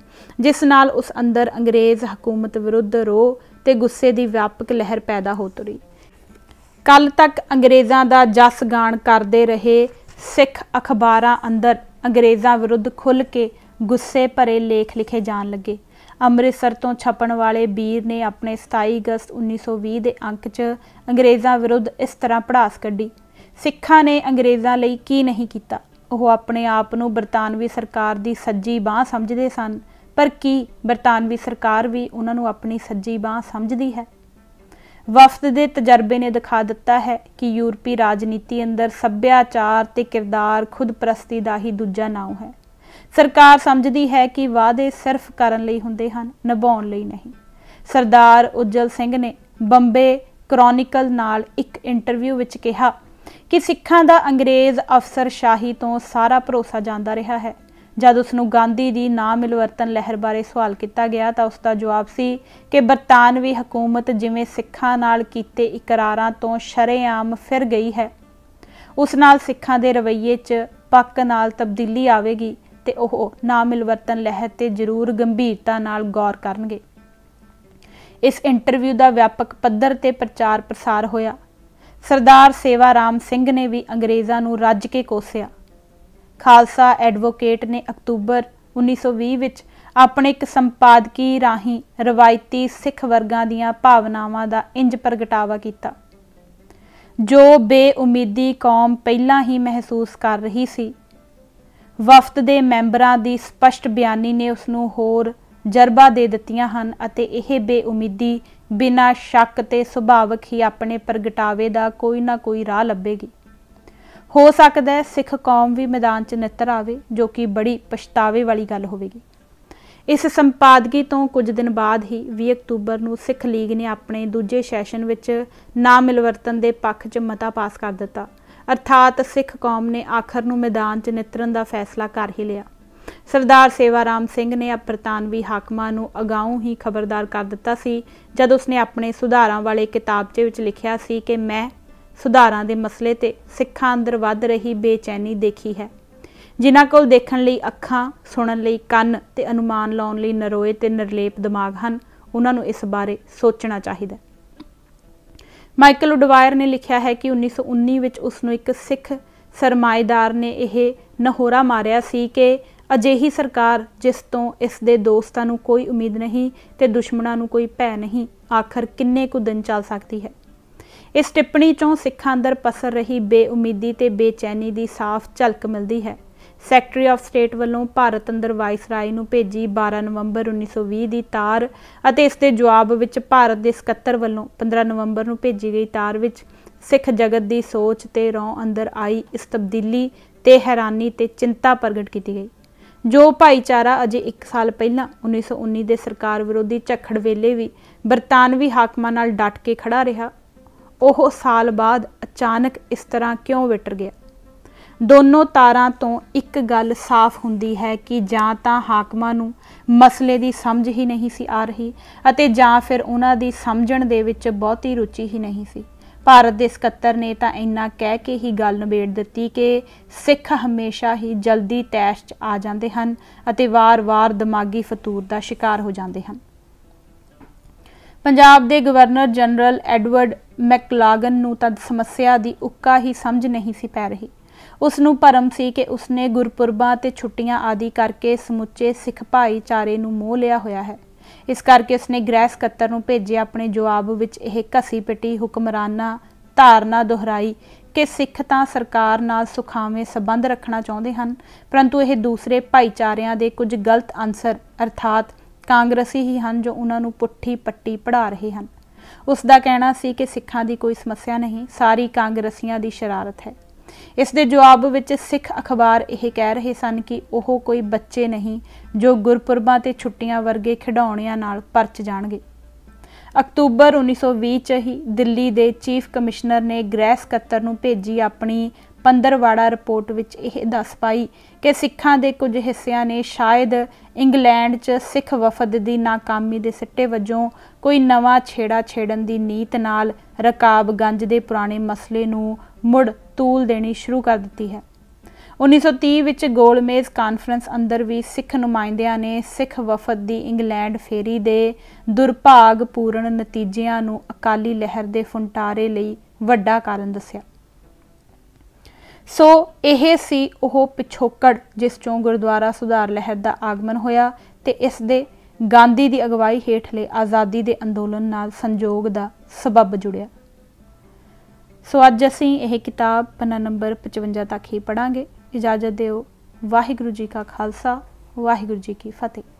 ਜਿਸ ਨਾਲ ਉਸ ਅੰਦਰ ਅੰਗਰੇਜ਼ ਹਕੂਮਤ ਵਿਰੁੱਧ ਰੋਹ ਤੇ ਗੁੱਸੇ ਦੀ ਵਿਆਪਕ ਲਹਿਰ ਪੈਦਾ ਹੋ ਤੁਰੀ ਕੱਲ ਤੱਕ ਅੰਗਰੇਜ਼ਾਂ ਦਾ ਜਸ ਗਾਣ ਕਰਦੇ ਰਹੇ ਸਿੱਖ ਅਖਬਾਰਾਂ ਅੰਦਰ ਅੰਗਰੇਜ਼ਾਂ ਵਿਰੁੱਧ ਖੁੱਲ ਕੇ ਗੁੱਸੇ ਭਰੇ ਲੇਖ ਲਿਖੇ ਜਾਣ ਲੱਗੇ ਅੰਮ੍ਰਿਤਸਰ ਤੋਂ ਛਪਣ ਵਾਲੇ ਵੀਰ ਨੇ ਆਪਣੇ 27 ਅਗਸਤ 1920 ਦੇ ਅੰਕ 'ਚ ਅੰਗਰੇਜ਼ਾਂ ਵਿਰੁੱਧ ਇਸ ਤਰ੍ਹਾਂ ਪੜਾਸ ਕੱਢੀ ਸਿੱਖਾਂ ਨੇ ਅੰਗਰੇਜ਼ਾਂ ਲਈ ਕੀ ਨਹੀਂ ਕੀਤਾ ਉਹ ਆਪਣੇ ਆਪ ਨੂੰ ਬਰਤਾਨਵੀ ਸਰਕਾਰ ਦੀ ਸੱਜੀ ਬਾਹ ਸਮਝਦੇ ਸਨ ਪਰ ਕੀ ਬਰਤਾਨਵੀ ਸਰਕਾਰ ਵੀ ਉਹਨਾਂ ਨੂੰ ਆਪਣੀ ਸੱਜੀ ਬਾਹ ਸਮਝਦੀ ਹੈ ਵਫਦ ਦੇ ਤਜਰਬੇ ਨੇ ਦਿਖਾ ਦਿੱਤਾ ਹੈ ਕਿ ਯੂਰਪੀ ਰਾਜਨੀਤੀ ਅੰਦਰ ਸੱਭਿਆਚਾਰ ਤੇ ਕਿਰਦਾਰ ਖੁਦਪ੍ਰਸਤੀ ਦਾ ਹੀ ਦੂਜਾ ਨਾਮ ਹੈ ਸਰਕਾਰ ਸਮਝਦੀ ਹੈ ਕਿ ਵਾਅਦੇ ਸਿਰਫ ਕਰਨ ਲਈ ਹੁੰਦੇ ਹਨ ਨਿਭਾਉਣ ਲਈ ਨਹੀਂ ਸਰਦਾਰ ਉਜਲ ਸਿੰਘ ਨੇ ਬੰਬੇ ਕ੍ਰੋਨਿਕਲ ਨਾਲ ਇੱਕ ਇੰਟਰਵਿਊ ਵਿੱਚ ਕਿਹਾ ਕਿ ਸਿੱਖਾਂ ਦਾ ਅੰਗਰੇਜ਼ ਅਫਸਰ ਸ਼ਾਹੀ ਤੋਂ ਸਾਰਾ ਭਰੋਸਾ ਜਾਂਦਾ ਰਿਹਾ ਹੈ ਜਦ ਉਸ ਨੂੰ ਗਾਂਧੀ ਦੀ ਨਾ ਮਿਲਵਰਤਨ ਲਹਿਰ ਬਾਰੇ ਸਵਾਲ ਕੀਤਾ ਗਿਆ ਤਾਂ ਉਸ ਦਾ ਜਵਾਬ ਸੀ ਕਿ ਬਰਤਾਨਵੀ ਹਕੂਮਤ ਜਿਵੇਂ ਸਿੱਖਾਂ ਨਾਲ ਕੀਤੇ ਇਕਰਾਰਾਂ ਤੋਂ ਸ਼ਰੇਆਮ ਫਿਰ ਗਈ ਹੈ ਉਸ ਨਾਲ ਸਿੱਖਾਂ ਦੇ ਰਵੱਈਏ 'ਚ ਪੱਕ ਨਾਲ ਤਬਦੀਲੀ ਆਵੇਗੀ ਤੇ ਉਹ ਨਾ ਮਿਲਵਰਤਨ ਲਹਿਰ ਤੇ ਜ਼ਰੂਰ ਗੰਭੀਰਤਾ ਨਾਲ ਗੌਰ ਕਰਨਗੇ ਇਸ ਇੰਟਰਵਿਊ ਦਾ ਵਿਆਪਕ ਪੱਧਰ ਤੇ ਪ੍ਰਚਾਰ ਪ੍ਰਸਾਰ ਹੋਇਆ ਸਰਦਾਰ ਸੇਵਾ ਰਾਮ ਸਿੰਘ ਨੇ ਵੀ ਅੰਗਰੇਜ਼ਾਂ ਨੂੰ ਰੱਜ ਕੇ ਕੋਸਿਆ ਖਾਲਸਾ ਐਡਵੋਕੇਟ ਨੇ ਅਕਤੂਬਰ 1920 ਵਿੱਚ ਆਪਣੇ ਇੱਕ ਸੰਪਾਦਕੀ ਰਾਹੀਂ ਰਵਾਇਤੀ ਸਿੱਖ ਵਰਗਾਂ ਦੀਆਂ ਭਾਵਨਾਵਾਂ ਦਾ ਇੰਜ ਪ੍ਰਗਟਾਵਾ ਕੀਤਾ ਜੋ ਬੇਉਮੀਦੀ ਕੌਮ ਪਹਿਲਾਂ ਹੀ ਮਹਿਸੂਸ ਕਰ ਰਹੀ ਸੀ ਵਫਤ ਦੇ ਮੈਂਬਰਾਂ ਦੀ ਸਪਸ਼ਟ ਬਿਆਨੀ ਨੇ ਉਸ ਨੂੰ ਹੋਰ ਜਰਬਾ ਦੇ ਦਿੱਤੀਆਂ ਹਨ ਅਤੇ ਇਹ ਬੇਉਮੀਦੀ ਬਿਨਾਂ ਸ਼ੱਕ ਤੇ ਸੁਭਾਵਕ ਹੀ ਆਪਣੇ ਪ੍ਰਗਟਾਵੇ ਦਾ ਕੋਈ ਨਾ ਕੋਈ ਰਾਹ ਲੱਭੇਗੀ ਹੋ ਸਕਦਾ ਹੈ ਸਿੱਖ ਕੌਮ ਵੀ ਮੈਦਾਨ 'ਚ ਨਿੱਤਰ ਆਵੇ ਜੋ ਕਿ ਬੜੀ ਪਛਤਾਵੇ ਵਾਲੀ ਗੱਲ ਹੋਵੇਗੀ ਇਸ ਸੰਪਾਦਕੀ ਤੋਂ ਕੁਝ ਦਿਨ ਬਾਅਦ ਹੀ 20 ਅਕਤੂਬਰ ਨੂੰ ਸਿੱਖ ਲੀਗ ਨੇ ਆਪਣੇ ਦੂਜੇ ਸੈਸ਼ਨ ਵਿੱਚ ਨਾ ਮਿਲਵਰਤਨ ਦੇ ਪੱਖ 'ਚ ਮਤਾ ਪਾਸ ਕਰ ਦਿੱਤਾ ਅਰਥਾਤ ਸਿੱਖ ਕੌਮ ਨੇ ਆਖਰ ਨੂੰ ਮੈਦਾਨ 'ਚ ਨਿਤਰਨ ਦਾ ਫੈਸਲਾ ਕਰ ਹੀ ਲਿਆ ਸਰਦਾਰ ਸੇਵਾ ਰਾਮ ਸਿੰਘ ਨੇ ਅਪਰਤਾਨਵੀ ਹਾਕਮਾਂ ਨੂੰ ਅਗਾਉ ਹੀ ਖਬਰਦਾਰ ਕਰ ਦਿੱਤਾ ਸੀ ਜਦ ਉਸਨੇ ਆਪਣੇ ਸੁਧਾਰਾਂ ਵਾਲੇ ਕਿਤਾਬ 'ਚ ਵਿੱਚ ਲਿਖਿਆ ਸੀ ਕਿ ਮੈਂ ਸੁਧਾਰਾਂ ਦੇ ਮਸਲੇ ਤੇ ਸਿੱਖਾਂ ਅੰਦਰ ਵੱਧ ਰਹੀ ਬੇਚੈਨੀ ਦੇਖੀ ਹੈ ਜਿਨ੍ਹਾਂ ਕੋਲ ਦੇਖਣ ਲਈ ਅੱਖਾਂ ਸੁਣਨ ਲਈ ਕੰਨ ਤੇ ਅਨੁਮਾਨ ਲਾਉਣ ਲਈ ਨਰੋਏ ਤੇ ਨਿਰਲੇਪ ਦਿਮਾਗ ਹਨ ਉਹਨਾਂ ਨੂੰ ਇਸ ਬਾਰੇ ਸੋਚਣਾ ਚਾਹੀਦਾ ਮਾਈਕਲ ਉਡਵਾਇਰ ਨੇ ਲਿਖਿਆ ਹੈ ਕਿ 1919 ਵਿੱਚ ਉਸ ਨੂੰ ਇੱਕ ਸਿੱਖ ਸਰਮਾਇਦਾਰ ਨੇ ਇਹ ਨਹੋਰਾ ਮਾਰਿਆ ਸੀ ਕਿ ਅਜਿਹੀ ਸਰਕਾਰ ਜਿਸ ਤੋਂ ਇਸ ਦੇ ਦੋਸਤਾਂ ਨੂੰ ਕੋਈ ਉਮੀਦ ਨਹੀਂ ਤੇ ਦੁਸ਼ਮਣਾਂ ਨੂੰ ਕੋਈ ਭੈ ਨਹੀਂ ਆਖਰ ਕਿੰਨੇ ਕੁ ਦਿਨ ਚੱਲ ਸਕਦੀ ਹੈ ਇਸ ਟਿੱਪਣੀ ਚੋਂ ਸਿੱਖਾਂ ਅੰਦਰ ਪਸਰ ਰਹੀ ਬੇਉਮੀਦੀ ਤੇ ਬੇਚੈਨੀ ਦੀ ਸਾਫ਼ ਝਲਕ ਮਿਲਦੀ ਹੈ ਸੈਕਟਰੀ ਆਫ ਸਟੇਟ ਵੱਲੋਂ ਭਾਰਤ ਅੰਦਰ ਵਾਇਸਰਾਏ ਨੂੰ ਭੇਜੀ 12 ਨਵੰਬਰ 1920 ਦੀ ਤਾਰ ਅਤੇ ਇਸ ਦੇ ਜਵਾਬ ਵਿੱਚ ਭਾਰਤ ਦੇ ਸਕੱਤਰ ਵੱਲੋਂ 15 ਨਵੰਬਰ ਨੂੰ ਭੇਜੀ ਗਈ ਤਾਰ ਵਿੱਚ ਸਿੱਖ ਜਗਤ ਦੀ ਸੋਚ ਤੇ ਰੌ ਅੰਦਰ ਆਈ ਇਸ ਤਬਦੀਲੀ ਤੇ ਹੈਰਾਨੀ ਤੇ ਚਿੰਤਾ ਪ੍ਰਗਟ ਕੀਤੀ ਗਈ ਜੋ ਭਾਈਚਾਰਾ ਅਜੇ 1 ਸਾਲ ਪਹਿਲਾਂ 1919 ਦੇ ਸਰਕਾਰ ਵਿਰੋਧੀ ਝੱਖੜ ਵੇਲੇ ਵੀ ਬਰਤਾਨਵੀ ਹਾਕਮਾਂ ਨਾਲ ਡਟ ਕੇ ਖੜਾ ਰਿਹਾ ਉਹ ਸਾਲ ਬਾਅਦ ਅਚਾਨਕ ਇਸ ਤਰ੍ਹਾਂ ਕਿਉਂ ਵਿਟਰ ਗਿਆ ਦੋਨੋਂ ਤਾਰਾਂ ਤੋਂ ਇੱਕ ਗੱਲ ਸਾਫ਼ ਹੁੰਦੀ ਹੈ ਕਿ ਜਾਂ ਤਾਂ ਹਾਕਮਾਂ ਨੂੰ ਮਸਲੇ ਦੀ ਸਮਝ ਹੀ ਨਹੀਂ ਸੀ ਆ ਰਹੀ ਅਤੇ ਜਾਂ ਫਿਰ ਉਹਨਾਂ ਦੀ ਸਮਝਣ ਦੇ ਵਿੱਚ ਬਹੁਤੀ ਰੁਚੀ ਹੀ ਨਹੀਂ ਸੀ ਭਾਰਤ ਦੇ ਸਕੱਤਰ ਨੇ ਤਾਂ ਇੰਨਾ ਕਹਿ ਕੇ ਹੀ ਗੱਲ ਨਿਬੇੜ ਦਿੱਤੀ ਕਿ ਸਿੱਖ ਹਮੇਸ਼ਾ ਹੀ ਜਲਦੀ ਤੈਸ਼ 'ਚ ਆ ਜਾਂਦੇ ਹਨ ਅਤੇ ਵਾਰ-ਵਾਰ ਦਿਮਾਗੀ ਫਤੂਰ ਦਾ ਸ਼ਿਕਾਰ ਹੋ ਜਾਂਦੇ ਹਨ ਪੰਜਾਬ ਦੇ ਗਵਰਨਰ ਜਨਰਲ ਐਡਵਰਡ ਮੈਕਲਾਗਨ ਨੂੰ ਤਦ ਸਮੱਸਿਆ ਦੀ ਉੱਕਾ ਹੀ ਸਮਝ ਨਹੀਂ ਸੀ ਪੈ ਰਹੀ ਉਸ ਨੂੰ ਭਰਮ ਸੀ ਕਿ ਉਸਨੇ ਗੁਰਪੁਰਬਾਂ ਤੇ ਛੁੱਟੀਆਂ ਆਦਿ ਕਰਕੇ ਸਮੁੱਚੇ ਸਿੱਖ ਭਾਈਚਾਰੇ ਨੂੰ ਮੋਹ ਲਿਆ ਹੋਇਆ ਹੈ ਇਸ ਕਰਕੇ ਉਸਨੇ ਗ੍ਰਹਿ ਸਕੱਤਰ ਨੂੰ ਭੇਜਿਆ ਆਪਣੇ ਜਵਾਬ ਵਿੱਚ ਇਹ ਘਸੀ ਪਿੱਟੀ ਹੁਕਮਰਾਨਾ ਧਾਰਨਾ ਦੁਹਰਾਈ ਕਿ ਸਿੱਖ ਤਾਂ ਸਰਕਾਰ ਨਾਲ ਸੁਖਾਵੇਂ ਸਬੰਧ ਰੱਖਣਾ ਚਾਹੁੰਦੇ ਹਨ ਪਰੰਤੂ ਇਹ ਦੂਸਰੇ ਭਾਈਚਾਰਿਆਂ ਦੇ ਕੁਝ ਗਲਤ ਅਨਸਰ ਅਰਥਾਤ ਕਾਂਗਰਸੀ ਹੀ ਹਨ ਜੋ ਉਹਨਾਂ ਨੂੰ ਪੁੱਠੀ ਪੱਟੀ ਪੜਾ ਰਹੇ ਹਨ ਉਸ ਦਾ ਕਹਿਣਾ ਸੀ ਕਿ ਸਿੱਖਾਂ ਦੀ ਕੋਈ ਸਮੱਸਿਆ ਨਹੀਂ ਸਾਰੀ ਕਾਂਗਰਸੀਆਂ ਦੀ ਸ਼ਰਾਰਤ ਹੈ ਇਸ ਦੇ ਜਵਾਬ ਵਿੱਚ ਸਿੱਖ ਅਖਬਾਰ ਇਹ ਕਹਿ ਰਹੇ ਸਨ ਕਿ ਉਹ ਕੋਈ ਬੱਚੇ ਨਹੀਂ ਜੋ ਗੁਰਪੁਰਬਾਂ ਤੇ ਛੁੱਟੀਆਂ ਵਰਗੇ ਖਿਡੌਣਿਆਂ ਨਾਲ ਪਰਚ ਜਾਣਗੇ ਅਕਤੂਬਰ 1920 ਚ ਹੀ ਦਿੱਲੀ ਦੇ ਚੀਫ ਕਮਿਸ਼ਨਰ ਨੇ ਗ੍ਰੈਸ ਕੱਤਰ ਨੂੰ ਭੇਜੀ ਆਪਣੀ ਪੰਦਰਵਾੜਾ ਰਿਪੋਰਟ ਵਿੱਚ ਇਹ ਦੱਸ ਪਾਈ ਕਿ ਸਿੱਖਾਂ ਦੇ ਕੁਝ ਹਿੱਸਿਆਂ ਨੇ ਸ਼ਾਇਦ ਇੰਗਲੈਂਡ 'ਚ ਸਿੱਖ ਵਫਦ ਦੀ ناکਾਮੀ ਦੇ ਸਿੱਟੇ ਵਜੋਂ ਕੋਈ ਨਵਾਂ ਛੇੜਾ ਛੇੜਨ ਦੀ ਨੀਤ ਨਾਲ ਰਕਾਬਗੰਜ ਦੇ ਪੁਰਾਣੇ ਮਸਲੇ ਨੂੰ ਮੁੜ ਤੂਲ ਦੇਣੀ ਸ਼ੁਰੂ ਕਰ ਦਿੱਤੀ ਹੈ 1930 ਵਿੱਚ ਗੋਲਮੇਜ਼ ਕਾਨਫਰੰਸ ਅੰਦਰ ਵੀ ਸਿੱਖ ਨੁਮਾਇੰਦਿਆਂ ਨੇ ਸਿੱਖ ਵਫਦ ਦੀ ਇੰਗਲੈਂਡ ਫੇਰੀ ਦੇ ਦੁਰਭਾਗਪੂਰਨ ਨਤੀਜਿਆਂ ਨੂੰ ਅਕਾਲੀ ਲਹਿਰ ਦੇ ਫੁੰਟਾਰੇ ਲਈ ਵੱਡਾ ਕਾਰਨ ਦੱਸਿਆ ਸੋ ਇਹ ਸੀ ਉਹ ਪਿਛੋਕੜ ਜਿਸ ਚੋਂ ਗੁਰਦੁਆਰਾ ਸੁਧਾਰ ਲਹਿਰ ਦਾ ਆਗਮਨ ਹੋਇਆ ਤੇ ਇਸ ਦੇ ਗਾਂਧੀ ਦੀ ਅਗਵਾਈ ਹੇਠਲੇ ਆਜ਼ਾਦੀ ਦੇ ਅੰਦੋਲਨ ਨਾਲ ਸੰਯੋਗ ਦਾ ਸਬਬ ਜੁੜਿਆ ਸੋ ਅੱਜ ਅਸੀਂ ਇਹ ਕਿਤਾਬ ਪੰਨਾ ਨੰਬਰ 55 ਤੱਕ ਹੀ ਪੜਾਂਗੇ ਇਜਾਜ਼ਤ ਦਿਓ ਵਾਹਿਗੁਰੂ ਜੀ ਕਾ ਖਾਲਸਾ ਵਾਹਿਗੁਰੂ ਜੀ ਕੀ ਫਤਿਹ